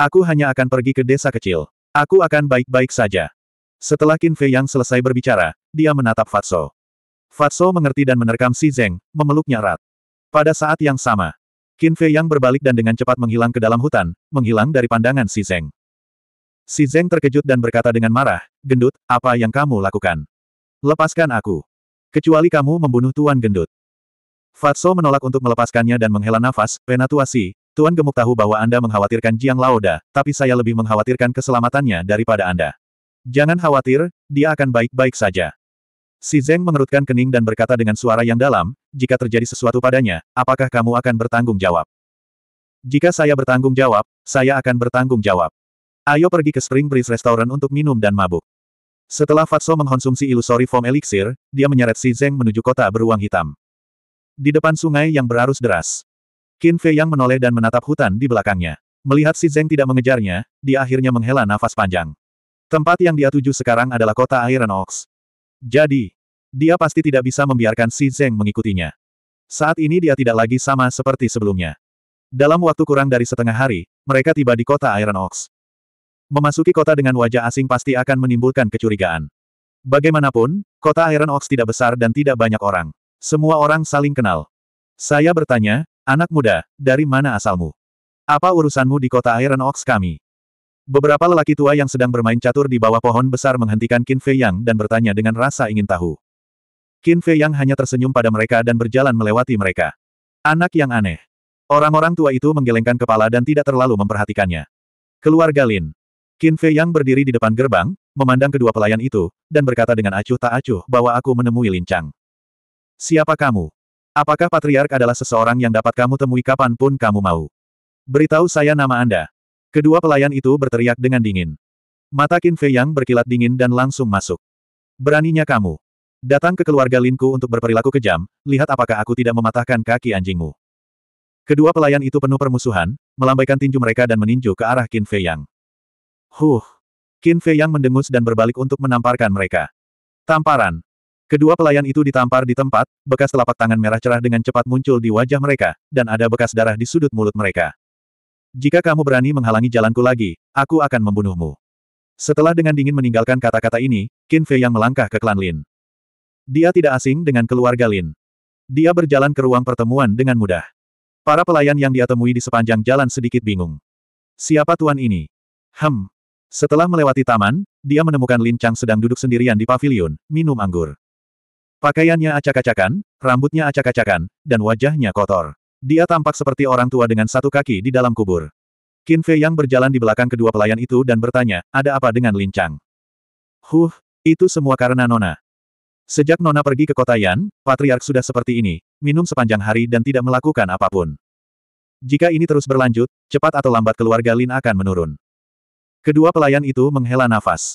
Aku hanya akan pergi ke desa kecil. Aku akan baik-baik saja. Setelah Qin Fei Yang selesai berbicara, dia menatap Fatso. Fatso mengerti dan menerkam si Zeng, memeluknya erat. Pada saat yang sama, Qin Fei Yang berbalik dan dengan cepat menghilang ke dalam hutan, menghilang dari pandangan Si Zeng. Si Zeng terkejut dan berkata dengan marah, Gendut, apa yang kamu lakukan? Lepaskan aku. Kecuali kamu membunuh Tuan Gendut. Fatso menolak untuk melepaskannya dan menghela nafas, Penatuasi, Tuan Gemuk tahu bahwa Anda mengkhawatirkan Jiang Laoda, tapi saya lebih mengkhawatirkan keselamatannya daripada Anda. Jangan khawatir, dia akan baik-baik saja. Si Zeng mengerutkan kening dan berkata dengan suara yang dalam, jika terjadi sesuatu padanya, apakah kamu akan bertanggung jawab? Jika saya bertanggung jawab, saya akan bertanggung jawab. Ayo pergi ke Spring Breeze Restaurant untuk minum dan mabuk. Setelah Fatso mengkonsumsi ilusori form elixir, dia menyeret Si Zeng menuju kota beruang hitam. Di depan sungai yang berarus deras. Qin Fei yang menoleh dan menatap hutan di belakangnya. Melihat Si Zeng tidak mengejarnya, dia akhirnya menghela nafas panjang. Tempat yang dia tuju sekarang adalah kota Iron Ox. Jadi, dia pasti tidak bisa membiarkan Si Zeng mengikutinya. Saat ini dia tidak lagi sama seperti sebelumnya. Dalam waktu kurang dari setengah hari, mereka tiba di kota Iron Ox. Memasuki kota dengan wajah asing pasti akan menimbulkan kecurigaan. Bagaimanapun, kota Iron Ox tidak besar dan tidak banyak orang. Semua orang saling kenal. Saya bertanya, anak muda, dari mana asalmu? Apa urusanmu di kota Iron Ox kami? Beberapa lelaki tua yang sedang bermain catur di bawah pohon besar menghentikan Qin Fei Yang dan bertanya dengan rasa ingin tahu. Qin Fei yang hanya tersenyum pada mereka dan berjalan melewati mereka. Anak yang aneh. Orang-orang tua itu menggelengkan kepala dan tidak terlalu memperhatikannya. Keluarga Lin. Qin Fei yang berdiri di depan gerbang, memandang kedua pelayan itu, dan berkata dengan acuh tak acuh bahwa aku menemui Lin Chang. Siapa kamu? Apakah Patriark adalah seseorang yang dapat kamu temui kapanpun kamu mau? Beritahu saya nama Anda. Kedua pelayan itu berteriak dengan dingin. Mata Qin Fei Yang berkilat dingin dan langsung masuk. Beraninya kamu. Datang ke keluarga Linku untuk berperilaku kejam, lihat apakah aku tidak mematahkan kaki anjingmu. Kedua pelayan itu penuh permusuhan, melambaikan tinju mereka dan meninju ke arah Qin Fei Yang. Huh! Qin Fei Yang mendengus dan berbalik untuk menamparkan mereka. Tamparan! Kedua pelayan itu ditampar di tempat, bekas telapak tangan merah cerah dengan cepat muncul di wajah mereka, dan ada bekas darah di sudut mulut mereka. Jika kamu berani menghalangi jalanku lagi, aku akan membunuhmu. Setelah dengan dingin meninggalkan kata-kata ini, Qin Fei Yang melangkah ke klan Lin. Dia tidak asing dengan keluarga Lin. Dia berjalan ke ruang pertemuan dengan mudah. Para pelayan yang dia temui di sepanjang jalan sedikit bingung. Siapa tuan ini? Hem. Setelah melewati taman, dia menemukan Lin Chang sedang duduk sendirian di pavilion minum anggur. Pakaiannya acak-acakan, rambutnya acak-acakan, dan wajahnya kotor. Dia tampak seperti orang tua dengan satu kaki di dalam kubur. Qin Fei yang berjalan di belakang kedua pelayan itu dan bertanya, ada apa dengan Lin Chang? Huh, itu semua karena Nona. Sejak Nona pergi ke kota Yan, Patriark sudah seperti ini, minum sepanjang hari dan tidak melakukan apapun. Jika ini terus berlanjut, cepat atau lambat keluarga Lin akan menurun. Kedua pelayan itu menghela nafas.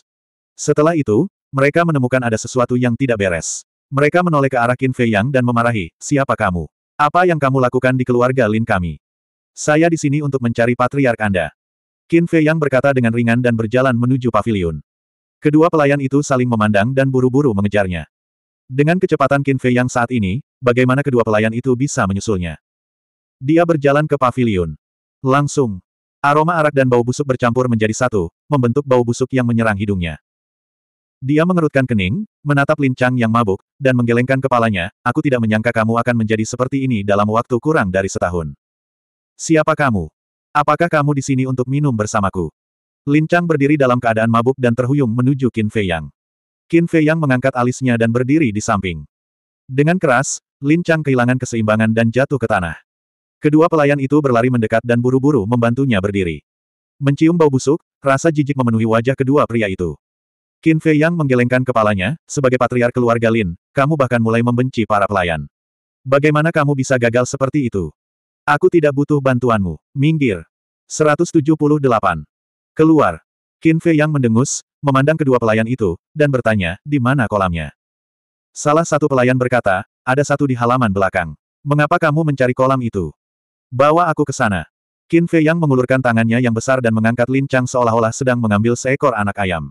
Setelah itu, mereka menemukan ada sesuatu yang tidak beres. Mereka menoleh ke arah Qin Fei Yang dan memarahi, siapa kamu? Apa yang kamu lakukan di keluarga Lin kami? Saya di sini untuk mencari patriark Anda. Qin Fei Yang berkata dengan ringan dan berjalan menuju pavilion. Kedua pelayan itu saling memandang dan buru-buru mengejarnya. Dengan kecepatan Qin Fei yang saat ini, bagaimana kedua pelayan itu bisa menyusulnya? Dia berjalan ke pavilion. Langsung. Aroma arak dan bau busuk bercampur menjadi satu, membentuk bau busuk yang menyerang hidungnya. Dia mengerutkan kening, menatap lincang yang mabuk, dan menggelengkan kepalanya, aku tidak menyangka kamu akan menjadi seperti ini dalam waktu kurang dari setahun. Siapa kamu? Apakah kamu di sini untuk minum bersamaku? Lincang berdiri dalam keadaan mabuk dan terhuyung menuju Qin Fei Yang. Qin Fei Yang mengangkat alisnya dan berdiri di samping. Dengan keras, Lin Chang kehilangan keseimbangan dan jatuh ke tanah. Kedua pelayan itu berlari mendekat dan buru-buru membantunya berdiri. Mencium bau busuk, rasa jijik memenuhi wajah kedua pria itu. Qin Fei Yang menggelengkan kepalanya, sebagai patriar keluarga Lin, kamu bahkan mulai membenci para pelayan. Bagaimana kamu bisa gagal seperti itu? Aku tidak butuh bantuanmu. Minggir. 178. Keluar. Qin Fei Yang mendengus, memandang kedua pelayan itu, dan bertanya, di mana kolamnya? Salah satu pelayan berkata, ada satu di halaman belakang. Mengapa kamu mencari kolam itu? Bawa aku ke sana. Qin Fei yang mengulurkan tangannya yang besar dan mengangkat Lin Chang seolah-olah sedang mengambil seekor anak ayam.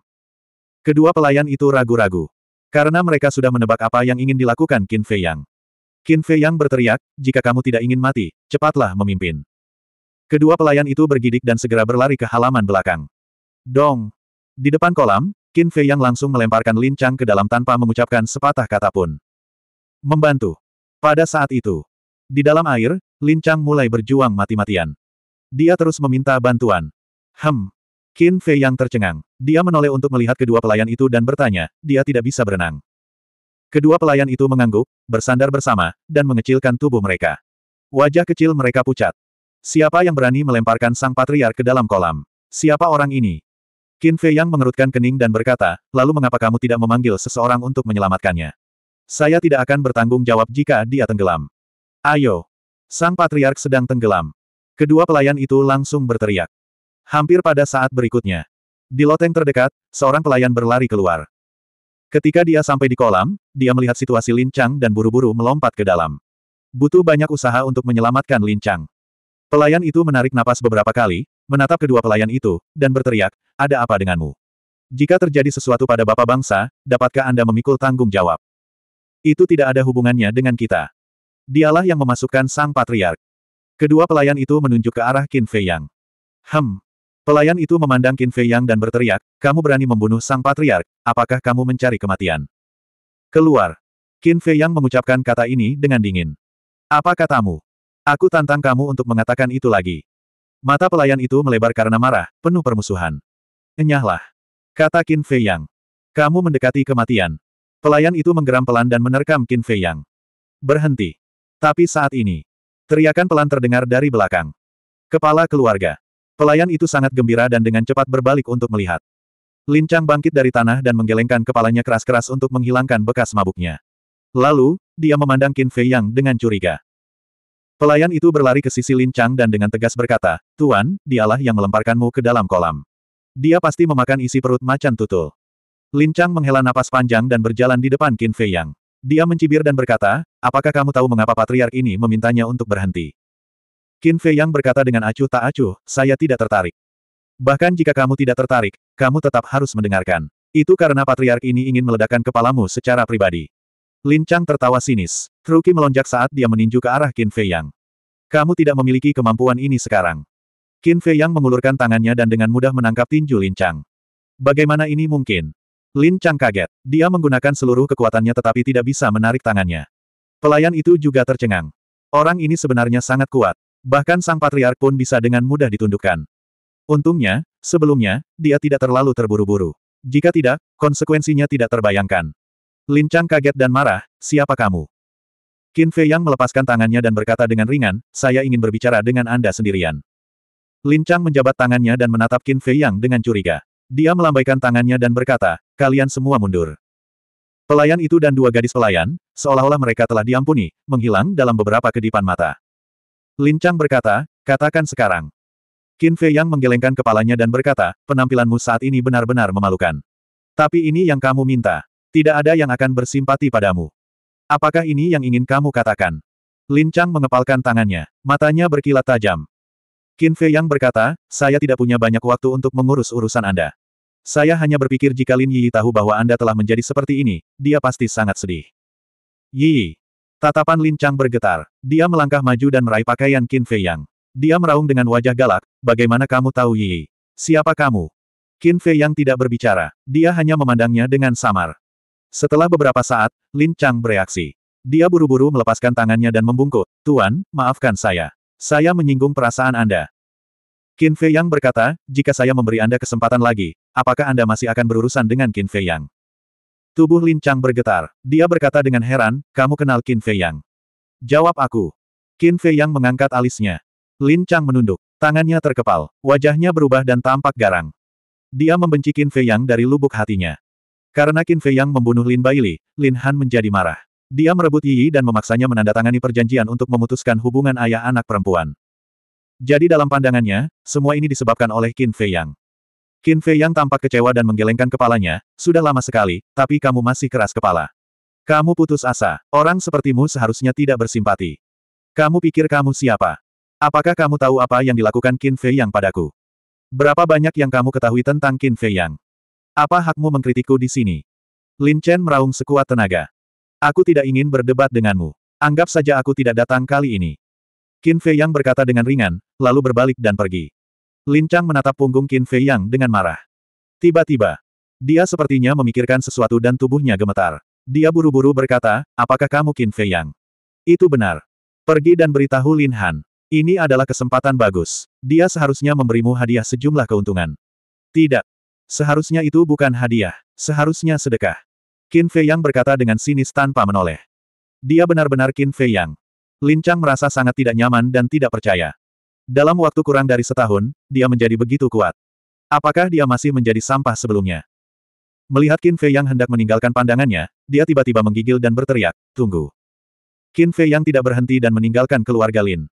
Kedua pelayan itu ragu-ragu. Karena mereka sudah menebak apa yang ingin dilakukan Qin Fei Yang. Qin Fei Yang berteriak, jika kamu tidak ingin mati, cepatlah memimpin. Kedua pelayan itu bergidik dan segera berlari ke halaman belakang. Dong! Di depan kolam, Qin Fei yang langsung melemparkan Lin ke dalam tanpa mengucapkan sepatah kata pun. Membantu. Pada saat itu, di dalam air, Lin mulai berjuang mati-matian. Dia terus meminta bantuan. Hem. Qin Fei yang tercengang. Dia menoleh untuk melihat kedua pelayan itu dan bertanya, dia tidak bisa berenang. Kedua pelayan itu mengangguk, bersandar bersama, dan mengecilkan tubuh mereka. Wajah kecil mereka pucat. Siapa yang berani melemparkan sang patriar ke dalam kolam? Siapa orang ini? Qin Fei Yang mengerutkan kening dan berkata, lalu mengapa kamu tidak memanggil seseorang untuk menyelamatkannya? Saya tidak akan bertanggung jawab jika dia tenggelam. Ayo! Sang Patriark sedang tenggelam. Kedua pelayan itu langsung berteriak. Hampir pada saat berikutnya. Di loteng terdekat, seorang pelayan berlari keluar. Ketika dia sampai di kolam, dia melihat situasi lincang dan buru-buru melompat ke dalam. Butuh banyak usaha untuk menyelamatkan lincang. Pelayan itu menarik napas beberapa kali, menatap kedua pelayan itu, dan berteriak, ada apa denganmu? Jika terjadi sesuatu pada Bapak Bangsa, dapatkah Anda memikul tanggung jawab? Itu tidak ada hubungannya dengan kita. Dialah yang memasukkan sang patriark. Kedua pelayan itu menunjuk ke arah Qin Fei Yang. Hem. Pelayan itu memandang Qin Fei Yang dan berteriak, kamu berani membunuh sang patriark, apakah kamu mencari kematian? Keluar. Qin Fei Yang mengucapkan kata ini dengan dingin. Apa katamu? Aku tantang kamu untuk mengatakan itu lagi. Mata pelayan itu melebar karena marah, penuh permusuhan. Enyahlah. Kata Qin Fei Yang. Kamu mendekati kematian. Pelayan itu menggeram pelan dan menerkam Qin Fei Yang. Berhenti. Tapi saat ini. Teriakan pelan terdengar dari belakang. Kepala keluarga. Pelayan itu sangat gembira dan dengan cepat berbalik untuk melihat. Lincang bangkit dari tanah dan menggelengkan kepalanya keras-keras untuk menghilangkan bekas mabuknya. Lalu, dia memandang Qin Fei Yang dengan curiga. Pelayan itu berlari ke sisi Lin Chang dan dengan tegas berkata, Tuan, dialah yang melemparkanmu ke dalam kolam. Dia pasti memakan isi perut macan tutul. Lin Chang menghela napas panjang dan berjalan di depan Qin Fei Yang. Dia mencibir dan berkata, apakah kamu tahu mengapa patriark ini memintanya untuk berhenti? Qin Fei Yang berkata dengan acuh tak acuh, saya tidak tertarik. Bahkan jika kamu tidak tertarik, kamu tetap harus mendengarkan. Itu karena patriark ini ingin meledakkan kepalamu secara pribadi. Lin Chang tertawa sinis. Kruki melonjak saat dia meninju ke arah Qin Fei Yang. Kamu tidak memiliki kemampuan ini sekarang. Qin Fei Yang mengulurkan tangannya dan dengan mudah menangkap tinju Lin Chang. Bagaimana ini mungkin? Lin Chang kaget. Dia menggunakan seluruh kekuatannya tetapi tidak bisa menarik tangannya. Pelayan itu juga tercengang. Orang ini sebenarnya sangat kuat. Bahkan sang patriark pun bisa dengan mudah ditundukkan. Untungnya, sebelumnya, dia tidak terlalu terburu-buru. Jika tidak, konsekuensinya tidak terbayangkan. Lin Chang kaget dan marah, siapa kamu? Qin Fei Yang melepaskan tangannya dan berkata dengan ringan, saya ingin berbicara dengan Anda sendirian. Lin Chang menjabat tangannya dan menatap Qin Fei Yang dengan curiga. Dia melambaikan tangannya dan berkata, kalian semua mundur. Pelayan itu dan dua gadis pelayan, seolah-olah mereka telah diampuni, menghilang dalam beberapa kedipan mata. Lin Chang berkata, katakan sekarang. Qin Fei Yang menggelengkan kepalanya dan berkata, penampilanmu saat ini benar-benar memalukan. Tapi ini yang kamu minta. Tidak ada yang akan bersimpati padamu. Apakah ini yang ingin kamu katakan? Lin Chang mengepalkan tangannya. Matanya berkilat tajam. Qin Fei Yang berkata, saya tidak punya banyak waktu untuk mengurus urusan Anda. Saya hanya berpikir jika Lin Yi tahu bahwa Anda telah menjadi seperti ini, dia pasti sangat sedih. Yi. Tatapan Lin Chang bergetar. Dia melangkah maju dan meraih pakaian Qin Fei Yang. Dia meraung dengan wajah galak, bagaimana kamu tahu Yi? Siapa kamu? Qin Fei Yang tidak berbicara. Dia hanya memandangnya dengan samar. Setelah beberapa saat, Lin Chang bereaksi. Dia buru-buru melepaskan tangannya dan membungkuk, Tuan, maafkan saya. Saya menyinggung perasaan Anda. Qin Fei Yang berkata, jika saya memberi Anda kesempatan lagi, apakah Anda masih akan berurusan dengan Qin Fei Yang? Tubuh Lin Chang bergetar. Dia berkata dengan heran, kamu kenal Qin Fei Yang. Jawab aku. Qin Fei Yang mengangkat alisnya. Lin Chang menunduk. Tangannya terkepal. Wajahnya berubah dan tampak garang. Dia membenci Qin Fei Yang dari lubuk hatinya. Karena Qin Fei Yang membunuh Lin Baili, Lin Han menjadi marah. Dia merebut Yi Yi dan memaksanya menandatangani perjanjian untuk memutuskan hubungan ayah anak perempuan. Jadi dalam pandangannya, semua ini disebabkan oleh Qin Fei Yang. Qin Fei Yang tampak kecewa dan menggelengkan kepalanya, sudah lama sekali, tapi kamu masih keras kepala. Kamu putus asa, orang sepertimu seharusnya tidak bersimpati. Kamu pikir kamu siapa? Apakah kamu tahu apa yang dilakukan Qin Fei Yang padaku? Berapa banyak yang kamu ketahui tentang Qin Fei Yang? Apa hakmu mengkritikku di sini? Lin Chen meraung sekuat tenaga. Aku tidak ingin berdebat denganmu. Anggap saja aku tidak datang kali ini. Qin Fei Yang berkata dengan ringan, lalu berbalik dan pergi. Lin Chang menatap punggung Qin Fei Yang dengan marah. Tiba-tiba, dia sepertinya memikirkan sesuatu dan tubuhnya gemetar. Dia buru-buru berkata, apakah kamu Qin Fei Yang? Itu benar. Pergi dan beritahu Lin Han. Ini adalah kesempatan bagus. Dia seharusnya memberimu hadiah sejumlah keuntungan. Tidak. Seharusnya itu bukan hadiah, seharusnya sedekah. Qin Fei Yang berkata dengan sinis tanpa menoleh. Dia benar-benar Qin Fei Yang. Lin Chang merasa sangat tidak nyaman dan tidak percaya. Dalam waktu kurang dari setahun, dia menjadi begitu kuat. Apakah dia masih menjadi sampah sebelumnya? Melihat Qin Fei Yang hendak meninggalkan pandangannya, dia tiba-tiba menggigil dan berteriak, tunggu. Qin Fei Yang tidak berhenti dan meninggalkan keluarga Lin.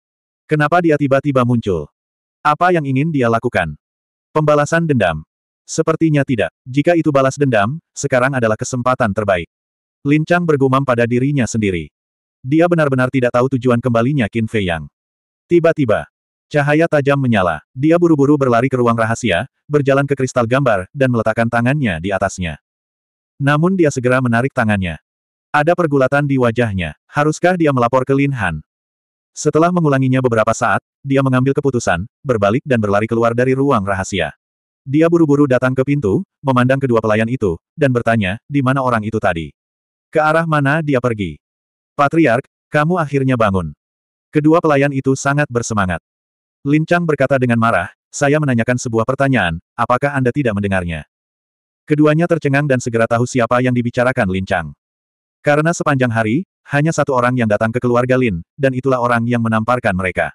Kenapa dia tiba-tiba muncul? Apa yang ingin dia lakukan? Pembalasan dendam. Sepertinya tidak. Jika itu balas dendam, sekarang adalah kesempatan terbaik. Lin Chang bergumam pada dirinya sendiri. Dia benar-benar tidak tahu tujuan kembalinya Qin Fei Yang. Tiba-tiba, cahaya tajam menyala. Dia buru-buru berlari ke ruang rahasia, berjalan ke kristal gambar, dan meletakkan tangannya di atasnya. Namun dia segera menarik tangannya. Ada pergulatan di wajahnya. Haruskah dia melapor ke Lin Han? Setelah mengulanginya beberapa saat, dia mengambil keputusan, berbalik dan berlari keluar dari ruang rahasia. Dia buru-buru datang ke pintu, memandang kedua pelayan itu, dan bertanya, di mana orang itu tadi? Ke arah mana dia pergi? Patriark, kamu akhirnya bangun. Kedua pelayan itu sangat bersemangat. Lincang berkata dengan marah, saya menanyakan sebuah pertanyaan, apakah Anda tidak mendengarnya? Keduanya tercengang dan segera tahu siapa yang dibicarakan Lincang. Karena sepanjang hari, hanya satu orang yang datang ke keluarga Lin, dan itulah orang yang menamparkan mereka.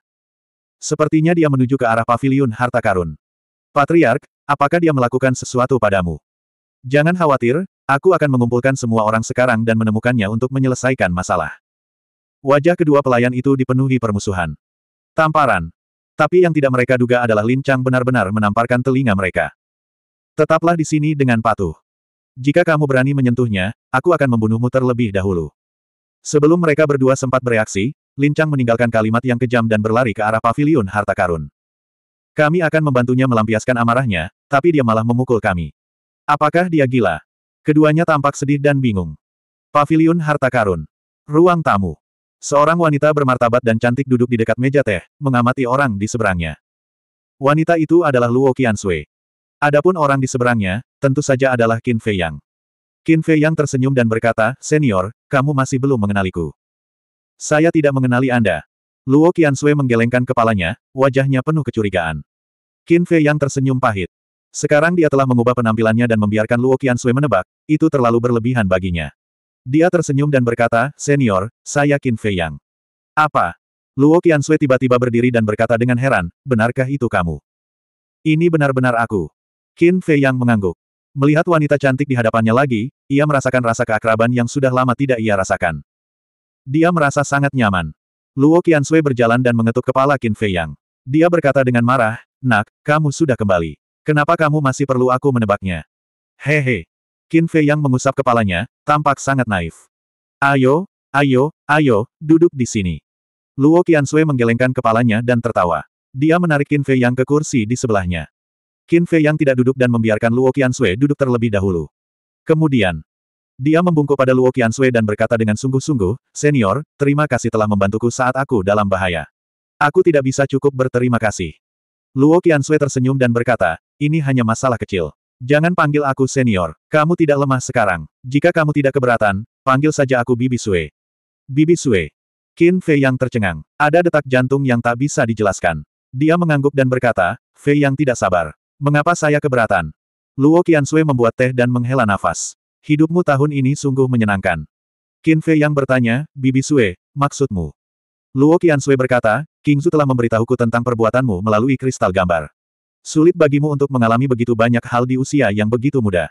Sepertinya dia menuju ke arah paviliun harta karun. Patriark, Apakah dia melakukan sesuatu padamu? Jangan khawatir, aku akan mengumpulkan semua orang sekarang dan menemukannya untuk menyelesaikan masalah. Wajah kedua pelayan itu dipenuhi permusuhan. Tamparan. Tapi yang tidak mereka duga adalah lincang benar-benar menamparkan telinga mereka. Tetaplah di sini dengan patuh. Jika kamu berani menyentuhnya, aku akan membunuhmu terlebih dahulu. Sebelum mereka berdua sempat bereaksi, Lincang meninggalkan kalimat yang kejam dan berlari ke arah pavilion harta karun. Kami akan membantunya melampiaskan amarahnya, tapi dia malah memukul kami. Apakah dia gila? Keduanya tampak sedih dan bingung. Pavilion Harta Karun. Ruang tamu. Seorang wanita bermartabat dan cantik duduk di dekat meja teh, mengamati orang di seberangnya. Wanita itu adalah Luo Qiansui. Adapun orang di seberangnya, tentu saja adalah Qin Fei Yang. Qin Fei Yang tersenyum dan berkata, Senior, kamu masih belum mengenaliku. Saya tidak mengenali Anda, Luo Qiansui menggelengkan kepalanya, wajahnya penuh kecurigaan. Qin Fei yang tersenyum pahit. Sekarang dia telah mengubah penampilannya dan membiarkan Luo Qiansui menebak, itu terlalu berlebihan baginya. Dia tersenyum dan berkata, Senior, saya Qin Fei Yang. Apa? Luo Qiansui tiba-tiba berdiri dan berkata dengan heran, benarkah itu kamu? Ini benar-benar aku. Qin Fei Yang mengangguk. Melihat wanita cantik di hadapannya lagi, ia merasakan rasa keakraban yang sudah lama tidak ia rasakan. Dia merasa sangat nyaman. Luo Qianshui berjalan dan mengetuk kepala Qin Fei Yang. Dia berkata dengan marah, Nak, kamu sudah kembali. Kenapa kamu masih perlu aku menebaknya? Hehe. He. Qin Fei Yang mengusap kepalanya, tampak sangat naif. Ayo, ayo, ayo, duduk di sini. Luo Qianshui menggelengkan kepalanya dan tertawa. Dia menarik Qin Fei Yang ke kursi di sebelahnya. Qin Fei Yang tidak duduk dan membiarkan Luo Qianshui duduk terlebih dahulu. Kemudian, dia membungkuk pada Luo Qiansui dan berkata dengan sungguh-sungguh, Senior, terima kasih telah membantuku saat aku dalam bahaya. Aku tidak bisa cukup berterima kasih. Luo Qiansui tersenyum dan berkata, ini hanya masalah kecil. Jangan panggil aku senior, kamu tidak lemah sekarang. Jika kamu tidak keberatan, panggil saja aku Bibi Sue. Bibi Sue. Qin Fei yang tercengang. Ada detak jantung yang tak bisa dijelaskan. Dia mengangguk dan berkata, Fei yang tidak sabar. Mengapa saya keberatan? Luo Qiansui membuat teh dan menghela nafas. Hidupmu tahun ini sungguh menyenangkan. Qin Fei yang bertanya, Bibi Sue, maksudmu? Luo Qian Sue berkata, King Zu telah memberitahuku tentang perbuatanmu melalui kristal gambar. Sulit bagimu untuk mengalami begitu banyak hal di usia yang begitu muda.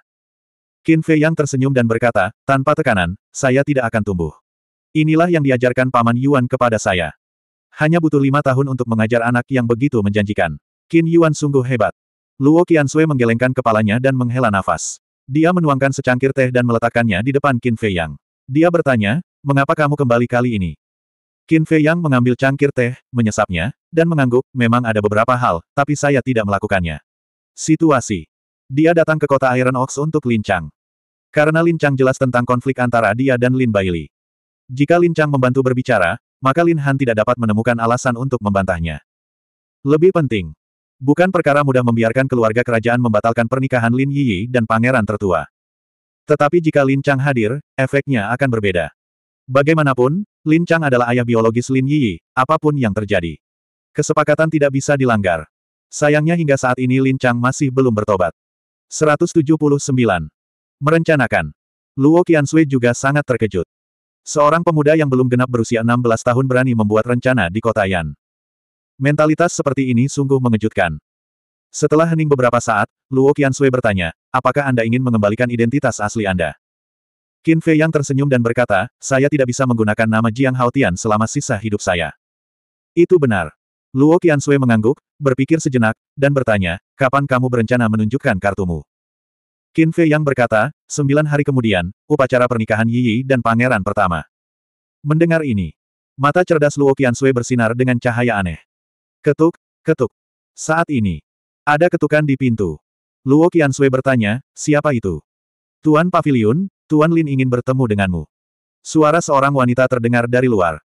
Qin Fei yang tersenyum dan berkata, tanpa tekanan, saya tidak akan tumbuh. Inilah yang diajarkan Paman Yuan kepada saya. Hanya butuh lima tahun untuk mengajar anak yang begitu menjanjikan. Qin Yuan sungguh hebat. Luo Sui menggelengkan kepalanya dan menghela nafas. Dia menuangkan secangkir teh dan meletakkannya di depan Qin Fei Yang. Dia bertanya, mengapa kamu kembali kali ini? Qin Fei Yang mengambil cangkir teh, menyesapnya, dan mengangguk, memang ada beberapa hal, tapi saya tidak melakukannya. Situasi. Dia datang ke kota Iron Ox untuk lincang. Karena lincang jelas tentang konflik antara dia dan Lin Bailey. Jika lincang membantu berbicara, maka Lin Han tidak dapat menemukan alasan untuk membantahnya. Lebih penting, Bukan perkara mudah membiarkan keluarga kerajaan membatalkan pernikahan Lin Yiyi dan pangeran tertua. Tetapi jika Lin Chang hadir, efeknya akan berbeda. Bagaimanapun, Lin Chang adalah ayah biologis Lin Yiyi, apapun yang terjadi. Kesepakatan tidak bisa dilanggar. Sayangnya hingga saat ini Lin Chang masih belum bertobat. 179. Merencanakan. Luo Qiansui juga sangat terkejut. Seorang pemuda yang belum genap berusia 16 tahun berani membuat rencana di kota Yan. Mentalitas seperti ini sungguh mengejutkan. Setelah hening beberapa saat, Luo Qiansui bertanya, apakah Anda ingin mengembalikan identitas asli Anda? Qin Fei yang tersenyum dan berkata, saya tidak bisa menggunakan nama Jiang Haotian selama sisa hidup saya. Itu benar. Luo Qiansui mengangguk, berpikir sejenak, dan bertanya, kapan kamu berencana menunjukkan kartumu? Qin Fei yang berkata, sembilan hari kemudian, upacara pernikahan Yi Yi dan pangeran pertama. Mendengar ini, mata cerdas Luo Qiansui bersinar dengan cahaya aneh. Ketuk, ketuk. Saat ini. Ada ketukan di pintu. Luo Qiansui bertanya, siapa itu? Tuan Pavilion, Tuan Lin ingin bertemu denganmu. Suara seorang wanita terdengar dari luar.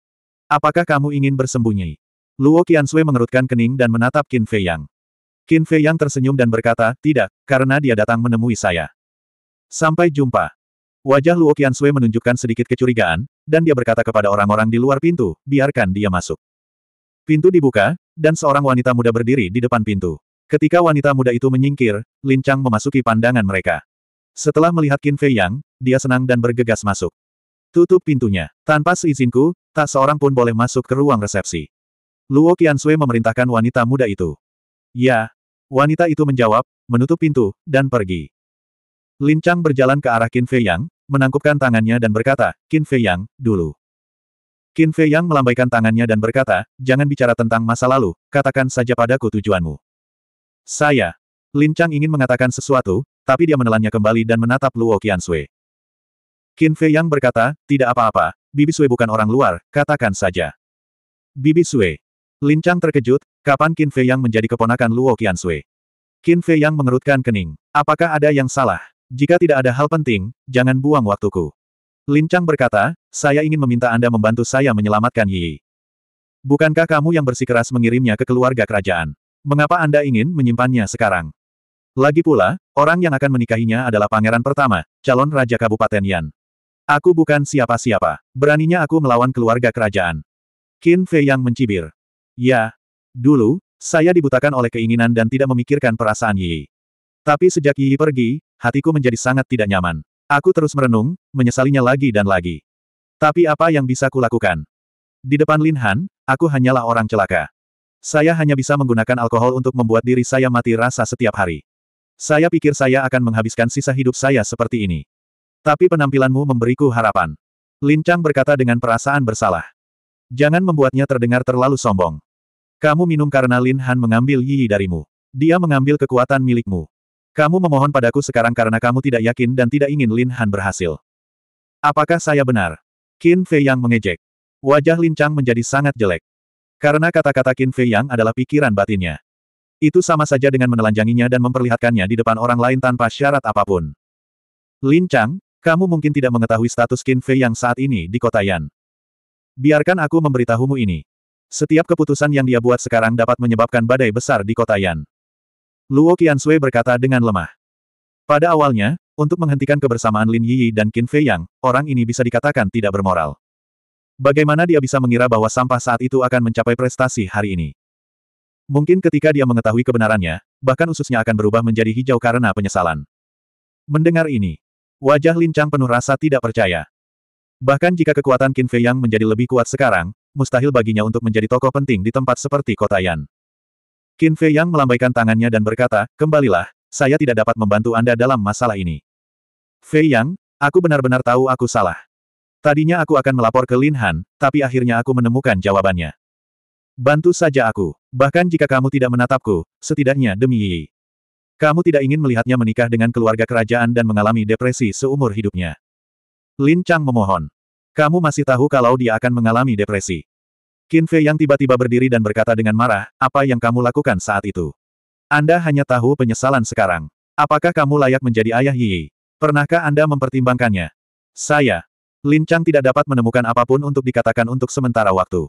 Apakah kamu ingin bersembunyi? Luo Qiansui mengerutkan kening dan menatap Qin Fei Yang. Qin Fei Yang tersenyum dan berkata, tidak, karena dia datang menemui saya. Sampai jumpa. Wajah Luo Qiansui menunjukkan sedikit kecurigaan, dan dia berkata kepada orang-orang di luar pintu, biarkan dia masuk. Pintu dibuka, dan seorang wanita muda berdiri di depan pintu. Ketika wanita muda itu menyingkir, Lin Chang memasuki pandangan mereka. Setelah melihat Qin Fei Yang, dia senang dan bergegas masuk. Tutup pintunya. Tanpa seizinku, tak seorang pun boleh masuk ke ruang resepsi. Luo Qiansui memerintahkan wanita muda itu. Ya. Wanita itu menjawab, menutup pintu, dan pergi. Lin Chang berjalan ke arah Qin Fei Yang, menangkupkan tangannya dan berkata, Qin Fei Yang, dulu. Qin Fei Yang melambaikan tangannya dan berkata, jangan bicara tentang masa lalu, katakan saja padaku tujuanmu. Saya. Lin Chang ingin mengatakan sesuatu, tapi dia menelannya kembali dan menatap Luo Qian Qiansui. Qin Fei Yang berkata, tidak apa-apa, Bibi Sui bukan orang luar, katakan saja. Bibi Sui. Lin Chang terkejut, kapan Qin Fei Yang menjadi keponakan Luo Qian Qiansui? Qin Fei Yang mengerutkan kening. Apakah ada yang salah? Jika tidak ada hal penting, jangan buang waktuku. Lin Chang berkata, saya ingin meminta Anda membantu saya menyelamatkan Yi. Bukankah kamu yang bersikeras mengirimnya ke keluarga kerajaan? Mengapa Anda ingin menyimpannya sekarang? Lagi pula, orang yang akan menikahinya adalah pangeran pertama, calon Raja Kabupaten Yan. Aku bukan siapa-siapa. Beraninya aku melawan keluarga kerajaan. Qin Fei yang mencibir. Ya. Dulu, saya dibutakan oleh keinginan dan tidak memikirkan perasaan Yi. Tapi sejak Yi pergi, hatiku menjadi sangat tidak nyaman. Aku terus merenung, menyesalinya lagi dan lagi. Tapi apa yang bisa kulakukan? Di depan Lin Han, aku hanyalah orang celaka. Saya hanya bisa menggunakan alkohol untuk membuat diri saya mati rasa setiap hari. Saya pikir saya akan menghabiskan sisa hidup saya seperti ini. Tapi penampilanmu memberiku harapan. Lin Chang berkata dengan perasaan bersalah. Jangan membuatnya terdengar terlalu sombong. Kamu minum karena Lin Han mengambil Yi darimu. Dia mengambil kekuatan milikmu. Kamu memohon padaku sekarang karena kamu tidak yakin dan tidak ingin Lin Han berhasil. Apakah saya benar? Qin Fei Yang mengejek. Wajah Lin Chang menjadi sangat jelek. Karena kata-kata Qin Fei Yang adalah pikiran batinnya. Itu sama saja dengan menelanjanginya dan memperlihatkannya di depan orang lain tanpa syarat apapun. Lin Chang, kamu mungkin tidak mengetahui status Qin Fei yang saat ini di kota Yan. Biarkan aku memberitahumu ini. Setiap keputusan yang dia buat sekarang dapat menyebabkan badai besar di kota Yan. Luo Qiansui berkata dengan lemah. Pada awalnya, untuk menghentikan kebersamaan Lin Yiyi dan Qin Fei Yang, orang ini bisa dikatakan tidak bermoral. Bagaimana dia bisa mengira bahwa sampah saat itu akan mencapai prestasi hari ini? Mungkin ketika dia mengetahui kebenarannya, bahkan ususnya akan berubah menjadi hijau karena penyesalan. Mendengar ini, wajah Lin Chang penuh rasa tidak percaya. Bahkan jika kekuatan Qin Fei Yang menjadi lebih kuat sekarang, mustahil baginya untuk menjadi tokoh penting di tempat seperti kota Yan. Qin Fei Yang melambaikan tangannya dan berkata, kembalilah, saya tidak dapat membantu Anda dalam masalah ini. Fei Yang, aku benar-benar tahu aku salah. Tadinya aku akan melapor ke Lin Han, tapi akhirnya aku menemukan jawabannya. Bantu saja aku, bahkan jika kamu tidak menatapku, setidaknya demi Yi. Kamu tidak ingin melihatnya menikah dengan keluarga kerajaan dan mengalami depresi seumur hidupnya. Lin Chang memohon. Kamu masih tahu kalau dia akan mengalami depresi. Qin Fei yang tiba-tiba berdiri dan berkata dengan marah, apa yang kamu lakukan saat itu? Anda hanya tahu penyesalan sekarang. Apakah kamu layak menjadi ayah Yi? Pernahkah Anda mempertimbangkannya? Saya. Lin Chang tidak dapat menemukan apapun untuk dikatakan untuk sementara waktu.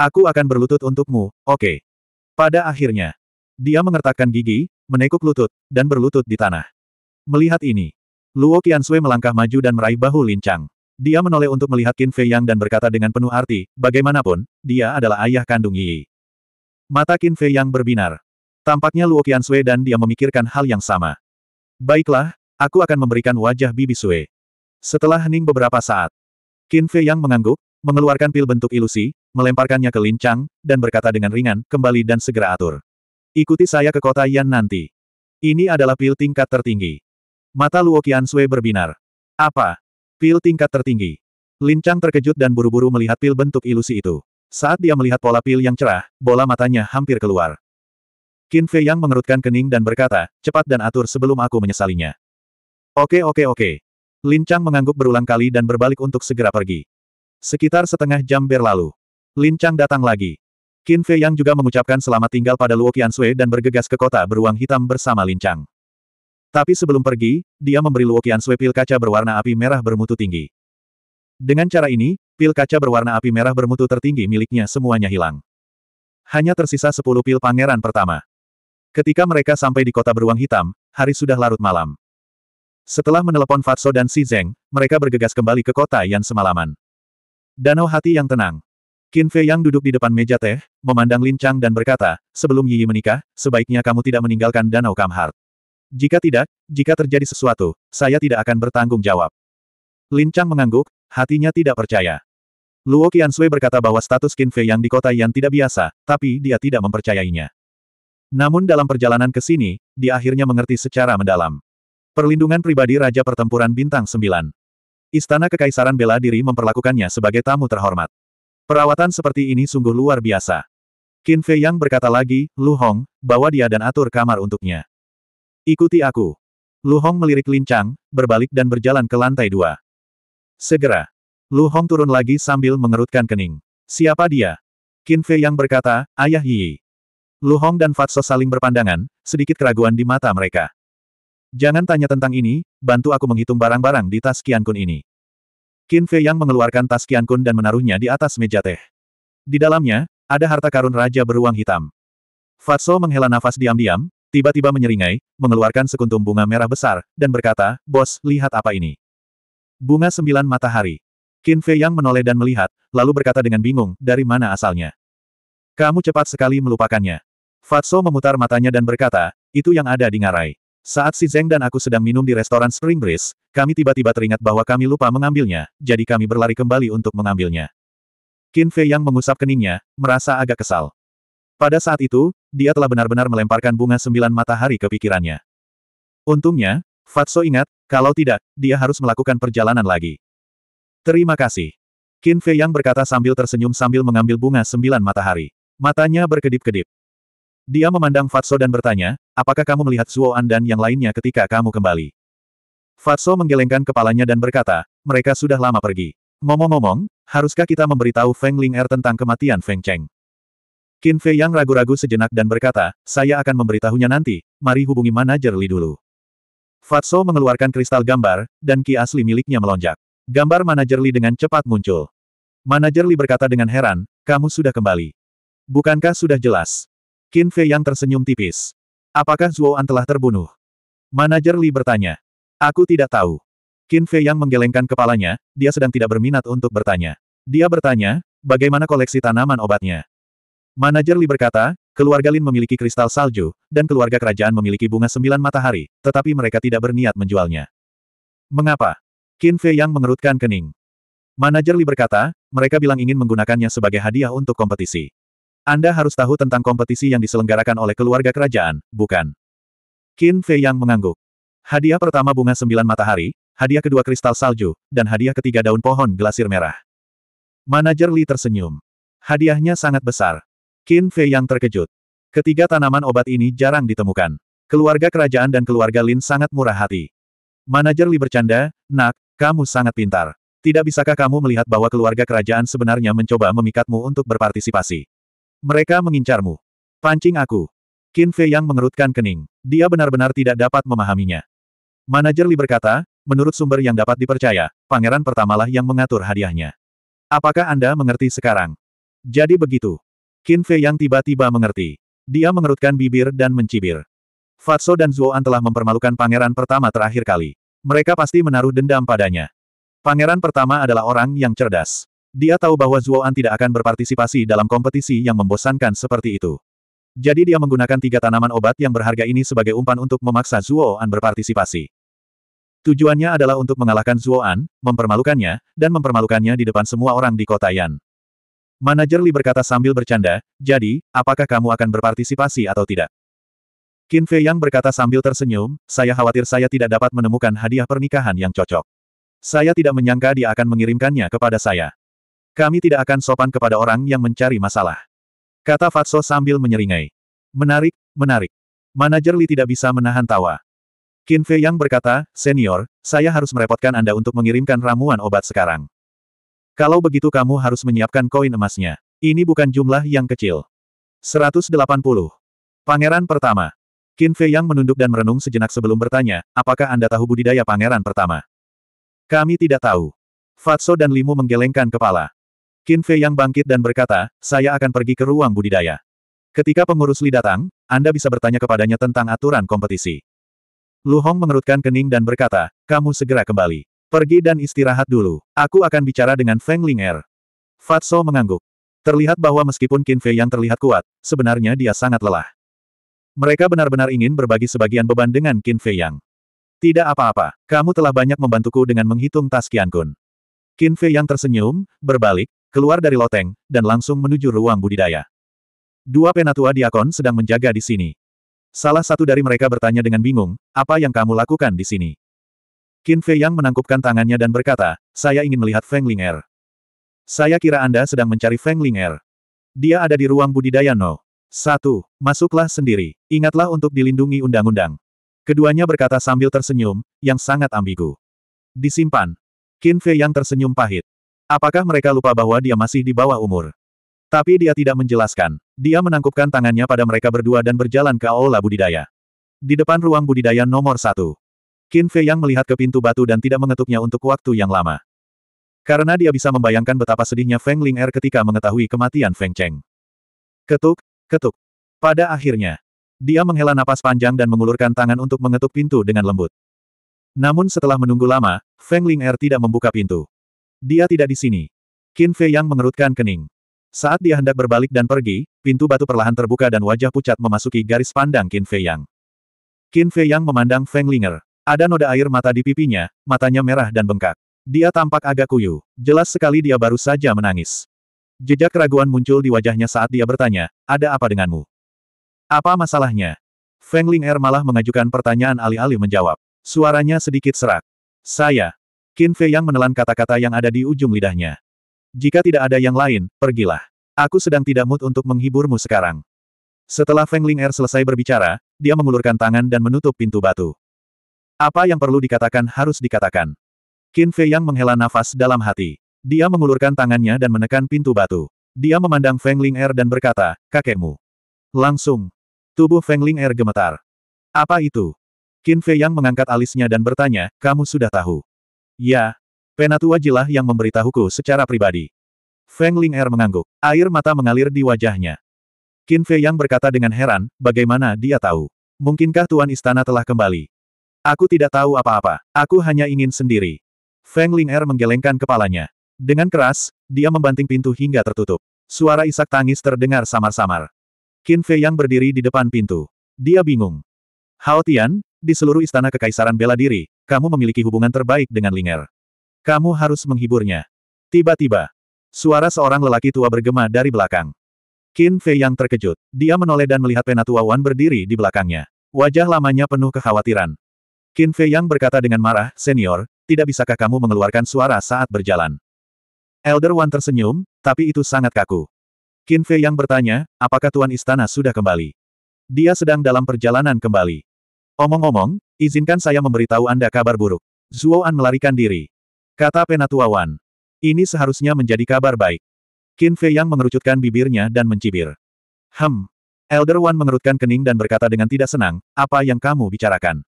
Aku akan berlutut untukmu, oke. Okay. Pada akhirnya, dia mengertakkan gigi, menekuk lutut, dan berlutut di tanah. Melihat ini, Luo Qiansui melangkah maju dan meraih bahu Lin Chang. Dia menoleh untuk melihat Qin Fei Yang dan berkata dengan penuh arti, bagaimanapun, dia adalah ayah kandung Yi. Mata Qin Fei Yang berbinar. Tampaknya Luo Qian Sui dan dia memikirkan hal yang sama. Baiklah, aku akan memberikan wajah Bibi Sui. Setelah hening beberapa saat, Qin Fei Yang mengangguk, mengeluarkan pil bentuk ilusi, melemparkannya ke Lin dan berkata dengan ringan, kembali dan segera atur. Ikuti saya ke kota Yan nanti. Ini adalah pil tingkat tertinggi. Mata Luo Qian Sui berbinar. Apa? Pil tingkat tertinggi. Lin Chang terkejut dan buru-buru melihat pil bentuk ilusi itu. Saat dia melihat pola pil yang cerah, bola matanya hampir keluar. Qin Fei Yang mengerutkan kening dan berkata, cepat dan atur sebelum aku menyesalinya. Oke oke oke. Lin Chang mengangguk berulang kali dan berbalik untuk segera pergi. Sekitar setengah jam berlalu. Lin Chang datang lagi. Qin Fei Yang juga mengucapkan selamat tinggal pada Luo Qiansui dan bergegas ke kota beruang hitam bersama Lin Chang. Tapi sebelum pergi, dia memberi Luo Qiansui pil kaca berwarna api merah bermutu tinggi. Dengan cara ini, pil kaca berwarna api merah bermutu tertinggi miliknya semuanya hilang. Hanya tersisa sepuluh pil pangeran pertama. Ketika mereka sampai di kota beruang hitam, hari sudah larut malam. Setelah menelepon Fatso dan Si Zeng, mereka bergegas kembali ke kota yang semalaman. Danau hati yang tenang. Qin Fei yang duduk di depan meja teh, memandang lincang dan berkata, sebelum Yiyi menikah, sebaiknya kamu tidak meninggalkan Danau Kamhart. Jika tidak, jika terjadi sesuatu, saya tidak akan bertanggung jawab. Lin Chang mengangguk, hatinya tidak percaya. Luo Qianshui berkata bahwa status Qin Fei yang di kota yang tidak biasa, tapi dia tidak mempercayainya. Namun dalam perjalanan ke sini, dia akhirnya mengerti secara mendalam. Perlindungan pribadi Raja Pertempuran Bintang 9. Istana Kekaisaran Bela Diri memperlakukannya sebagai tamu terhormat. Perawatan seperti ini sungguh luar biasa. Qin Fei Yang berkata lagi, Lu Hong, bawa dia dan atur kamar untuknya. Ikuti aku. Lu Hong melirik lincang, berbalik dan berjalan ke lantai dua. Segera. Lu Hong turun lagi sambil mengerutkan kening. Siapa dia? Qin Fei yang berkata, Ayah Yi. Lu Hong dan Fatso saling berpandangan, sedikit keraguan di mata mereka. Jangan tanya tentang ini, bantu aku menghitung barang-barang di tas Qian Kun ini. Qin Fei yang mengeluarkan tas Qian Kun dan menaruhnya di atas meja teh. Di dalamnya, ada harta karun Raja Beruang Hitam. Fatso menghela nafas diam-diam, Tiba-tiba menyeringai, mengeluarkan sekuntum bunga merah besar, dan berkata, Bos, lihat apa ini. Bunga sembilan matahari. Qin Fei Yang menoleh dan melihat, lalu berkata dengan bingung, dari mana asalnya. Kamu cepat sekali melupakannya. Fatso memutar matanya dan berkata, itu yang ada di ngarai. Saat si Zeng dan aku sedang minum di restoran Spring Breeze, kami tiba-tiba teringat bahwa kami lupa mengambilnya, jadi kami berlari kembali untuk mengambilnya. Qin Fei Yang mengusap keningnya, merasa agak kesal. Pada saat itu, dia telah benar-benar melemparkan bunga sembilan matahari ke pikirannya. Untungnya, Fatso ingat, kalau tidak, dia harus melakukan perjalanan lagi. Terima kasih. Qin Fei Yang berkata sambil tersenyum sambil mengambil bunga sembilan matahari. Matanya berkedip-kedip. Dia memandang Fatso dan bertanya, apakah kamu melihat An dan yang lainnya ketika kamu kembali? Fatso menggelengkan kepalanya dan berkata, mereka sudah lama pergi. Ngomong-ngomong, haruskah kita memberitahu Feng Ling Er tentang kematian Feng Cheng? Qin Fei yang ragu-ragu sejenak dan berkata, saya akan memberitahunya nanti, mari hubungi manajer Li dulu. Fatso mengeluarkan kristal gambar, dan ki asli miliknya melonjak. Gambar manajer Li dengan cepat muncul. Manajer Li berkata dengan heran, kamu sudah kembali. Bukankah sudah jelas? Qin Fei yang tersenyum tipis. Apakah Zhuo An telah terbunuh? Manajer Li bertanya. Aku tidak tahu. Qin Fei yang menggelengkan kepalanya, dia sedang tidak berminat untuk bertanya. Dia bertanya, bagaimana koleksi tanaman obatnya? Manajer Li berkata, keluarga Lin memiliki kristal salju, dan keluarga kerajaan memiliki bunga sembilan matahari, tetapi mereka tidak berniat menjualnya. Mengapa? Qin Fei Yang mengerutkan kening. Manajer Li berkata, mereka bilang ingin menggunakannya sebagai hadiah untuk kompetisi. Anda harus tahu tentang kompetisi yang diselenggarakan oleh keluarga kerajaan, bukan? Qin Fei Yang mengangguk. Hadiah pertama bunga sembilan matahari, hadiah kedua kristal salju, dan hadiah ketiga daun pohon glasir merah. Manajer Li tersenyum. Hadiahnya sangat besar. Qin Fei yang terkejut. Ketiga tanaman obat ini jarang ditemukan. Keluarga kerajaan dan keluarga Lin sangat murah hati. Manajer Li bercanda, nak, kamu sangat pintar. Tidak bisakah kamu melihat bahwa keluarga kerajaan sebenarnya mencoba memikatmu untuk berpartisipasi? Mereka mengincarmu. Pancing aku. Qin Fei yang mengerutkan kening. Dia benar-benar tidak dapat memahaminya. Manajer Li berkata, menurut sumber yang dapat dipercaya, pangeran pertamalah yang mengatur hadiahnya. Apakah Anda mengerti sekarang? Jadi begitu. Qin Fei yang tiba-tiba mengerti. Dia mengerutkan bibir dan mencibir. Fatso dan Zuoan telah mempermalukan pangeran pertama terakhir kali. Mereka pasti menaruh dendam padanya. Pangeran pertama adalah orang yang cerdas. Dia tahu bahwa Zuoan tidak akan berpartisipasi dalam kompetisi yang membosankan seperti itu. Jadi dia menggunakan tiga tanaman obat yang berharga ini sebagai umpan untuk memaksa Zuoan berpartisipasi. Tujuannya adalah untuk mengalahkan Zuoan, mempermalukannya, dan mempermalukannya di depan semua orang di kota Yan. Manajer Li berkata sambil bercanda, jadi, apakah kamu akan berpartisipasi atau tidak? Qin Fei Yang berkata sambil tersenyum, saya khawatir saya tidak dapat menemukan hadiah pernikahan yang cocok. Saya tidak menyangka dia akan mengirimkannya kepada saya. Kami tidak akan sopan kepada orang yang mencari masalah. Kata Fatso sambil menyeringai. Menarik, menarik. Manajer Li tidak bisa menahan tawa. Qin Fei Yang berkata, Senior, saya harus merepotkan Anda untuk mengirimkan ramuan obat sekarang. Kalau begitu kamu harus menyiapkan koin emasnya. Ini bukan jumlah yang kecil. 180. Pangeran pertama. Qin Fei Yang menunduk dan merenung sejenak sebelum bertanya, apakah Anda tahu budidaya pangeran pertama? Kami tidak tahu. Fatso dan Limu menggelengkan kepala. Qin Fei Yang bangkit dan berkata, saya akan pergi ke ruang budidaya. Ketika pengurus Li datang, Anda bisa bertanya kepadanya tentang aturan kompetisi. Lu Hong mengerutkan kening dan berkata, kamu segera kembali. Pergi dan istirahat dulu. Aku akan bicara dengan Feng Ling Fatso mengangguk. Terlihat bahwa meskipun Qin Fei yang terlihat kuat, sebenarnya dia sangat lelah. Mereka benar-benar ingin berbagi sebagian beban dengan Qin Fei Yang. Tidak apa-apa, kamu telah banyak membantuku dengan menghitung tas Qian Kun. Qin Fei Yang tersenyum, berbalik, keluar dari loteng, dan langsung menuju ruang budidaya. Dua penatua diakon sedang menjaga di sini. Salah satu dari mereka bertanya dengan bingung, apa yang kamu lakukan di sini? Qin Fei Yang menangkupkan tangannya dan berkata, saya ingin melihat Feng Ling Er. Saya kira Anda sedang mencari Feng Ling Er. Dia ada di ruang budidaya No. 1. Masuklah sendiri. Ingatlah untuk dilindungi undang-undang. Keduanya berkata sambil tersenyum, yang sangat ambigu. Disimpan. Qin Fei Yang tersenyum pahit. Apakah mereka lupa bahwa dia masih di bawah umur? Tapi dia tidak menjelaskan. Dia menangkupkan tangannya pada mereka berdua dan berjalan ke aula budidaya. Di depan ruang budidaya nomor satu. Qin Fei Yang melihat ke pintu batu dan tidak mengetuknya untuk waktu yang lama. Karena dia bisa membayangkan betapa sedihnya Feng Ling Er ketika mengetahui kematian Feng Cheng. Ketuk, ketuk. Pada akhirnya, dia menghela napas panjang dan mengulurkan tangan untuk mengetuk pintu dengan lembut. Namun setelah menunggu lama, Feng Ling Er tidak membuka pintu. Dia tidak di sini. Qin Fei Yang mengerutkan kening. Saat dia hendak berbalik dan pergi, pintu batu perlahan terbuka dan wajah pucat memasuki garis pandang Qin Fei Yang. Qin Fei Yang memandang Feng Ling Er. Ada noda air mata di pipinya, matanya merah dan bengkak. Dia tampak agak kuyu. Jelas sekali dia baru saja menangis. Jejak keraguan muncul di wajahnya saat dia bertanya, ada apa denganmu? Apa masalahnya? Feng Ling Er malah mengajukan pertanyaan alih-alih menjawab. Suaranya sedikit serak. Saya. Qin Fei yang menelan kata-kata yang ada di ujung lidahnya. Jika tidak ada yang lain, pergilah. Aku sedang tidak mood untuk menghiburmu sekarang. Setelah Feng Ling Er selesai berbicara, dia mengulurkan tangan dan menutup pintu batu. Apa yang perlu dikatakan harus dikatakan. Qin Fei Yang menghela nafas dalam hati. Dia mengulurkan tangannya dan menekan pintu batu. Dia memandang Feng Ling Er dan berkata, kakekmu. Langsung. Tubuh Feng Ling Er gemetar. Apa itu? Qin Fei Yang mengangkat alisnya dan bertanya, kamu sudah tahu? Ya. Penatua Jilah yang memberitahuku secara pribadi. Feng Ling Er mengangguk. Air mata mengalir di wajahnya. Qin Fei Yang berkata dengan heran, bagaimana dia tahu? Mungkinkah Tuan Istana telah kembali? Aku tidak tahu apa-apa. Aku hanya ingin sendiri. Feng Ling Er menggelengkan kepalanya. Dengan keras, dia membanting pintu hingga tertutup. Suara isak tangis terdengar samar-samar. Qin Fei yang berdiri di depan pintu. Dia bingung. Hao Tian, di seluruh istana kekaisaran bela diri, kamu memiliki hubungan terbaik dengan Ling Er. Kamu harus menghiburnya. Tiba-tiba, suara seorang lelaki tua bergema dari belakang. Qin Fei yang terkejut. Dia menoleh dan melihat penatua Wan berdiri di belakangnya. Wajah lamanya penuh kekhawatiran. Qin Fei Yang berkata dengan marah, Senior, tidak bisakah kamu mengeluarkan suara saat berjalan? Elder Wan tersenyum, tapi itu sangat kaku. Qin Fei Yang bertanya, apakah Tuan Istana sudah kembali? Dia sedang dalam perjalanan kembali. Omong-omong, izinkan saya memberitahu Anda kabar buruk. Zuo An melarikan diri. Kata Penatua Wan. Ini seharusnya menjadi kabar baik. Qin Fei Yang mengerucutkan bibirnya dan mencibir. Hem. Elder Wan mengerutkan kening dan berkata dengan tidak senang, apa yang kamu bicarakan?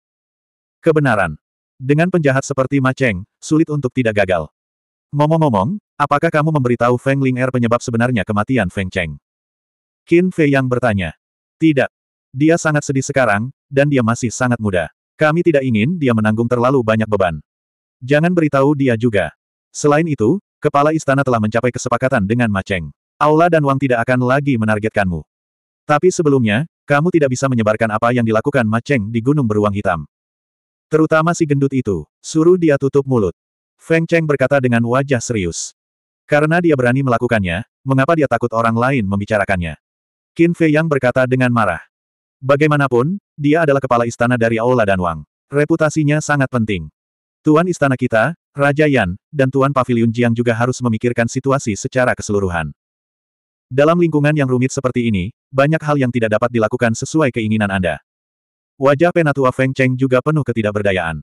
Kebenaran. Dengan penjahat seperti Ma Cheng, sulit untuk tidak gagal. Ngomong-ngomong, apakah kamu memberitahu Feng Ling Er penyebab sebenarnya kematian Feng Cheng? Qin Fei yang bertanya. Tidak. Dia sangat sedih sekarang, dan dia masih sangat muda. Kami tidak ingin dia menanggung terlalu banyak beban. Jangan beritahu dia juga. Selain itu, kepala istana telah mencapai kesepakatan dengan Ma Cheng. Aula dan Wang tidak akan lagi menargetkanmu. Tapi sebelumnya, kamu tidak bisa menyebarkan apa yang dilakukan Ma Cheng di Gunung Beruang Hitam. Terutama si gendut itu, suruh dia tutup mulut. Feng Cheng berkata dengan wajah serius. Karena dia berani melakukannya, mengapa dia takut orang lain membicarakannya? Qin Fei Yang berkata dengan marah. Bagaimanapun, dia adalah kepala istana dari Aula dan Wang. Reputasinya sangat penting. Tuan istana kita, Raja Yan, dan Tuan Pavilion Jiang juga harus memikirkan situasi secara keseluruhan. Dalam lingkungan yang rumit seperti ini, banyak hal yang tidak dapat dilakukan sesuai keinginan Anda. Wajah penatua Feng Cheng juga penuh ketidakberdayaan.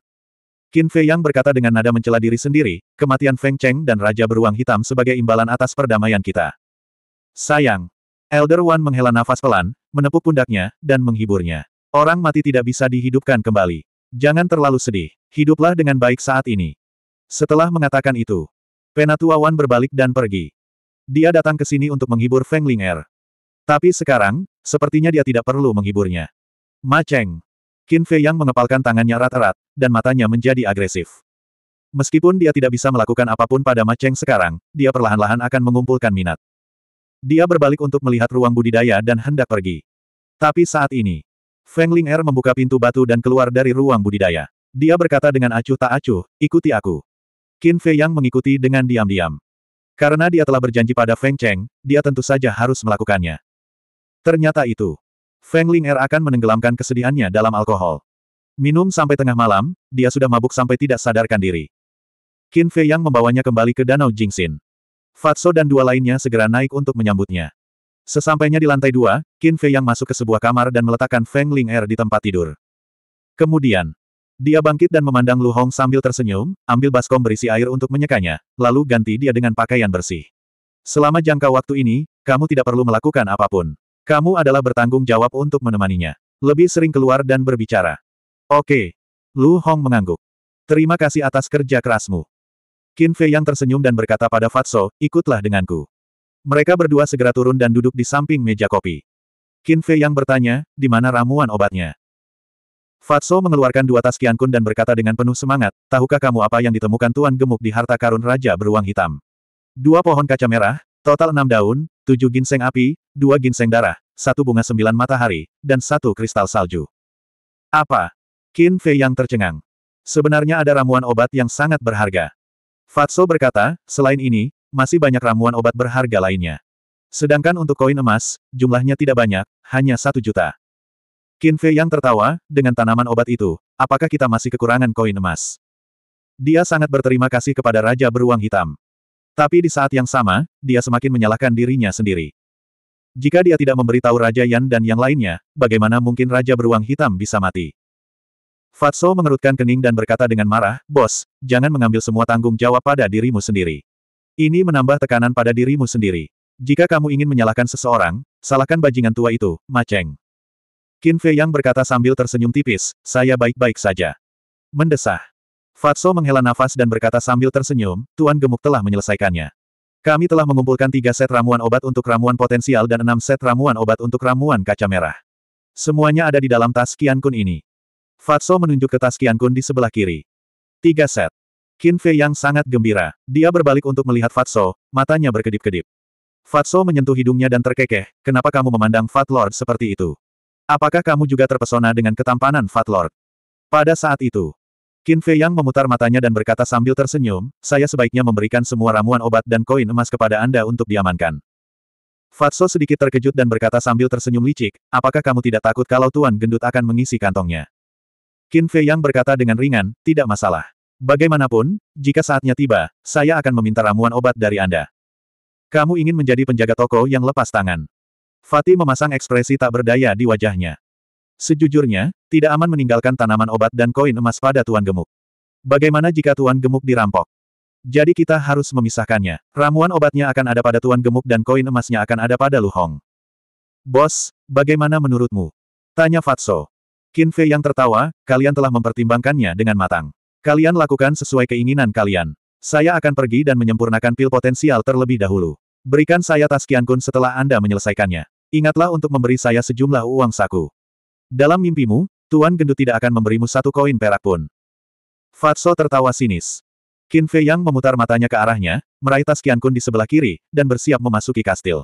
Qin Fei Yang berkata dengan nada mencela diri sendiri, kematian Feng Cheng dan Raja Beruang Hitam sebagai imbalan atas perdamaian kita. Sayang. Elder Wan menghela nafas pelan, menepuk pundaknya, dan menghiburnya. Orang mati tidak bisa dihidupkan kembali. Jangan terlalu sedih. Hiduplah dengan baik saat ini. Setelah mengatakan itu, Penatua Wan berbalik dan pergi. Dia datang ke sini untuk menghibur Feng Ling Er. Tapi sekarang, sepertinya dia tidak perlu menghiburnya. Ma Cheng, Qin Fei Yang mengepalkan tangannya rata rata dan matanya menjadi agresif. Meskipun dia tidak bisa melakukan apapun pada Ma Cheng sekarang, dia perlahan-lahan akan mengumpulkan minat. Dia berbalik untuk melihat ruang budidaya dan hendak pergi. Tapi saat ini, Feng Ling Er membuka pintu batu dan keluar dari ruang budidaya. Dia berkata dengan acuh tak acuh, ikuti aku. Qin Fei Yang mengikuti dengan diam-diam. Karena dia telah berjanji pada Feng Cheng, dia tentu saja harus melakukannya. Ternyata itu. Feng Ling Er akan menenggelamkan kesedihannya dalam alkohol. Minum sampai tengah malam, dia sudah mabuk sampai tidak sadarkan diri. Qin Fei Yang membawanya kembali ke Danau Jingxin. Fatso dan dua lainnya segera naik untuk menyambutnya. Sesampainya di lantai dua, Qin Fei Yang masuk ke sebuah kamar dan meletakkan Feng Ling Er di tempat tidur. Kemudian, dia bangkit dan memandang Lu Hong sambil tersenyum, ambil baskom berisi air untuk menyekanya, lalu ganti dia dengan pakaian bersih. Selama jangka waktu ini, kamu tidak perlu melakukan apapun. Kamu adalah bertanggung jawab untuk menemaninya. Lebih sering keluar dan berbicara. Oke. Lu Hong mengangguk. Terima kasih atas kerja kerasmu. Qin Fei yang tersenyum dan berkata pada Fatso, ikutlah denganku. Mereka berdua segera turun dan duduk di samping meja kopi. Qin Fei yang bertanya, di mana ramuan obatnya? Fatso mengeluarkan dua tas kiankun dan berkata dengan penuh semangat, tahukah kamu apa yang ditemukan Tuan Gemuk di harta karun Raja Beruang Hitam? Dua pohon kaca merah, Total enam daun, tujuh ginseng api, dua ginseng darah, satu bunga sembilan matahari, dan satu kristal salju. Apa? Qin Fei yang tercengang. Sebenarnya ada ramuan obat yang sangat berharga. Fatso berkata, selain ini, masih banyak ramuan obat berharga lainnya. Sedangkan untuk koin emas, jumlahnya tidak banyak, hanya satu juta. Qin Fei yang tertawa, dengan tanaman obat itu, apakah kita masih kekurangan koin emas? Dia sangat berterima kasih kepada Raja Beruang Hitam. Tapi di saat yang sama, dia semakin menyalahkan dirinya sendiri. Jika dia tidak memberitahu Raja Yan dan yang lainnya, bagaimana mungkin Raja Beruang Hitam bisa mati? Fatso mengerutkan kening dan berkata dengan marah, Bos, jangan mengambil semua tanggung jawab pada dirimu sendiri. Ini menambah tekanan pada dirimu sendiri. Jika kamu ingin menyalahkan seseorang, salahkan bajingan tua itu, Maceng. Qin Fei Yang berkata sambil tersenyum tipis, saya baik-baik saja. Mendesah. Fatso menghela nafas dan berkata sambil tersenyum, Tuan Gemuk telah menyelesaikannya. Kami telah mengumpulkan tiga set ramuan obat untuk ramuan potensial dan enam set ramuan obat untuk ramuan kaca merah. Semuanya ada di dalam tas Kian Kun ini. Fatso menunjuk ke tas Kian Kun di sebelah kiri. Tiga set. Qin Fei yang sangat gembira. Dia berbalik untuk melihat Fatso, matanya berkedip-kedip. Fatso menyentuh hidungnya dan terkekeh, kenapa kamu memandang Fat Lord seperti itu? Apakah kamu juga terpesona dengan ketampanan Fat Lord? Pada saat itu, Qin Fei Yang memutar matanya dan berkata sambil tersenyum, saya sebaiknya memberikan semua ramuan obat dan koin emas kepada Anda untuk diamankan. Fatso sedikit terkejut dan berkata sambil tersenyum licik, apakah kamu tidak takut kalau Tuan Gendut akan mengisi kantongnya? Qin Fei Yang berkata dengan ringan, tidak masalah. Bagaimanapun, jika saatnya tiba, saya akan meminta ramuan obat dari Anda. Kamu ingin menjadi penjaga toko yang lepas tangan. Fatih memasang ekspresi tak berdaya di wajahnya. Sejujurnya, tidak aman meninggalkan tanaman obat dan koin emas pada Tuan Gemuk. Bagaimana jika Tuan Gemuk dirampok? Jadi kita harus memisahkannya. Ramuan obatnya akan ada pada Tuan Gemuk dan koin emasnya akan ada pada Lu Hong. Bos, bagaimana menurutmu? Tanya Fatso. Qin Fei yang tertawa, kalian telah mempertimbangkannya dengan matang. Kalian lakukan sesuai keinginan kalian. Saya akan pergi dan menyempurnakan pil potensial terlebih dahulu. Berikan saya tas Kian Kun setelah Anda menyelesaikannya. Ingatlah untuk memberi saya sejumlah uang saku. Dalam mimpimu, Tuan Gendut tidak akan memberimu satu koin perak pun. Fatso tertawa sinis. Qin Fei Yang memutar matanya ke arahnya, meraih tas Qian Kun di sebelah kiri, dan bersiap memasuki kastil.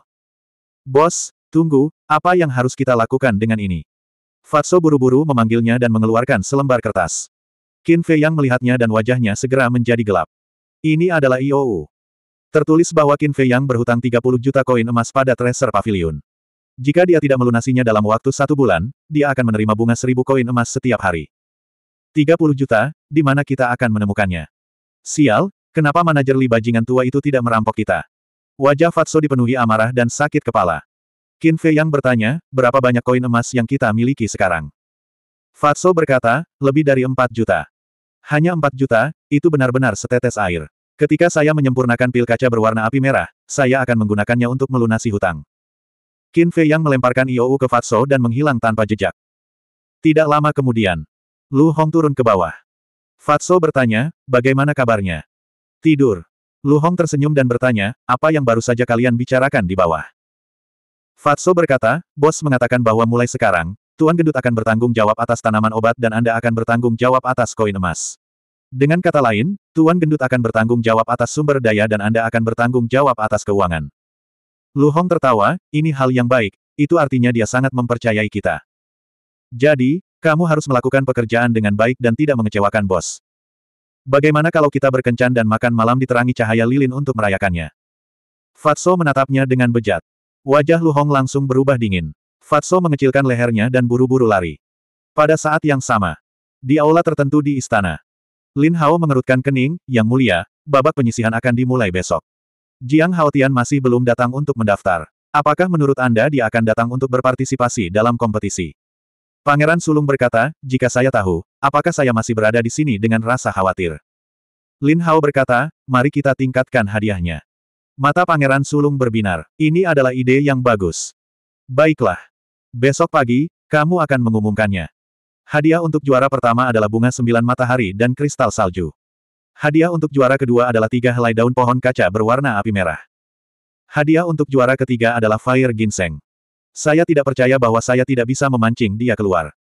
Bos, tunggu, apa yang harus kita lakukan dengan ini? Fatso buru-buru memanggilnya dan mengeluarkan selembar kertas. Qin Fei Yang melihatnya dan wajahnya segera menjadi gelap. Ini adalah IOU. Tertulis bahwa Qin Fei Yang berhutang 30 juta koin emas pada Treasure Pavilion. Jika dia tidak melunasinya dalam waktu satu bulan, dia akan menerima bunga seribu koin emas setiap hari. 30 juta, di mana kita akan menemukannya. Sial, kenapa manajer Li bajingan tua itu tidak merampok kita? Wajah Fatso dipenuhi amarah dan sakit kepala. Qin Fei yang bertanya, berapa banyak koin emas yang kita miliki sekarang? Fatso berkata, lebih dari 4 juta. Hanya 4 juta, itu benar-benar setetes air. Ketika saya menyempurnakan pil kaca berwarna api merah, saya akan menggunakannya untuk melunasi hutang. Qin Fei yang melemparkan Iou ke Fatso dan menghilang tanpa jejak. Tidak lama kemudian, Lu Hong turun ke bawah. Fatso bertanya, bagaimana kabarnya? Tidur. Lu Hong tersenyum dan bertanya, apa yang baru saja kalian bicarakan di bawah? Fatso berkata, bos mengatakan bahwa mulai sekarang, Tuan Gendut akan bertanggung jawab atas tanaman obat dan Anda akan bertanggung jawab atas koin emas. Dengan kata lain, Tuan Gendut akan bertanggung jawab atas sumber daya dan Anda akan bertanggung jawab atas keuangan. Lu Hong tertawa, ini hal yang baik, itu artinya dia sangat mempercayai kita. Jadi, kamu harus melakukan pekerjaan dengan baik dan tidak mengecewakan bos. Bagaimana kalau kita berkencan dan makan malam diterangi cahaya lilin untuk merayakannya? Fatso menatapnya dengan bejat. Wajah Lu Hong langsung berubah dingin. Fatso mengecilkan lehernya dan buru-buru lari. Pada saat yang sama, di aula tertentu di istana. Lin Hao mengerutkan kening, yang mulia, babak penyisihan akan dimulai besok. Jiang Haotian masih belum datang untuk mendaftar. Apakah menurut Anda dia akan datang untuk berpartisipasi dalam kompetisi? Pangeran Sulung berkata, jika saya tahu, apakah saya masih berada di sini dengan rasa khawatir? Lin Hao berkata, mari kita tingkatkan hadiahnya. Mata Pangeran Sulung berbinar, ini adalah ide yang bagus. Baiklah. Besok pagi, kamu akan mengumumkannya. Hadiah untuk juara pertama adalah bunga sembilan matahari dan kristal salju. Hadiah untuk juara kedua adalah tiga helai daun pohon kaca berwarna api merah. Hadiah untuk juara ketiga adalah Fire Ginseng. Saya tidak percaya bahwa saya tidak bisa memancing dia keluar.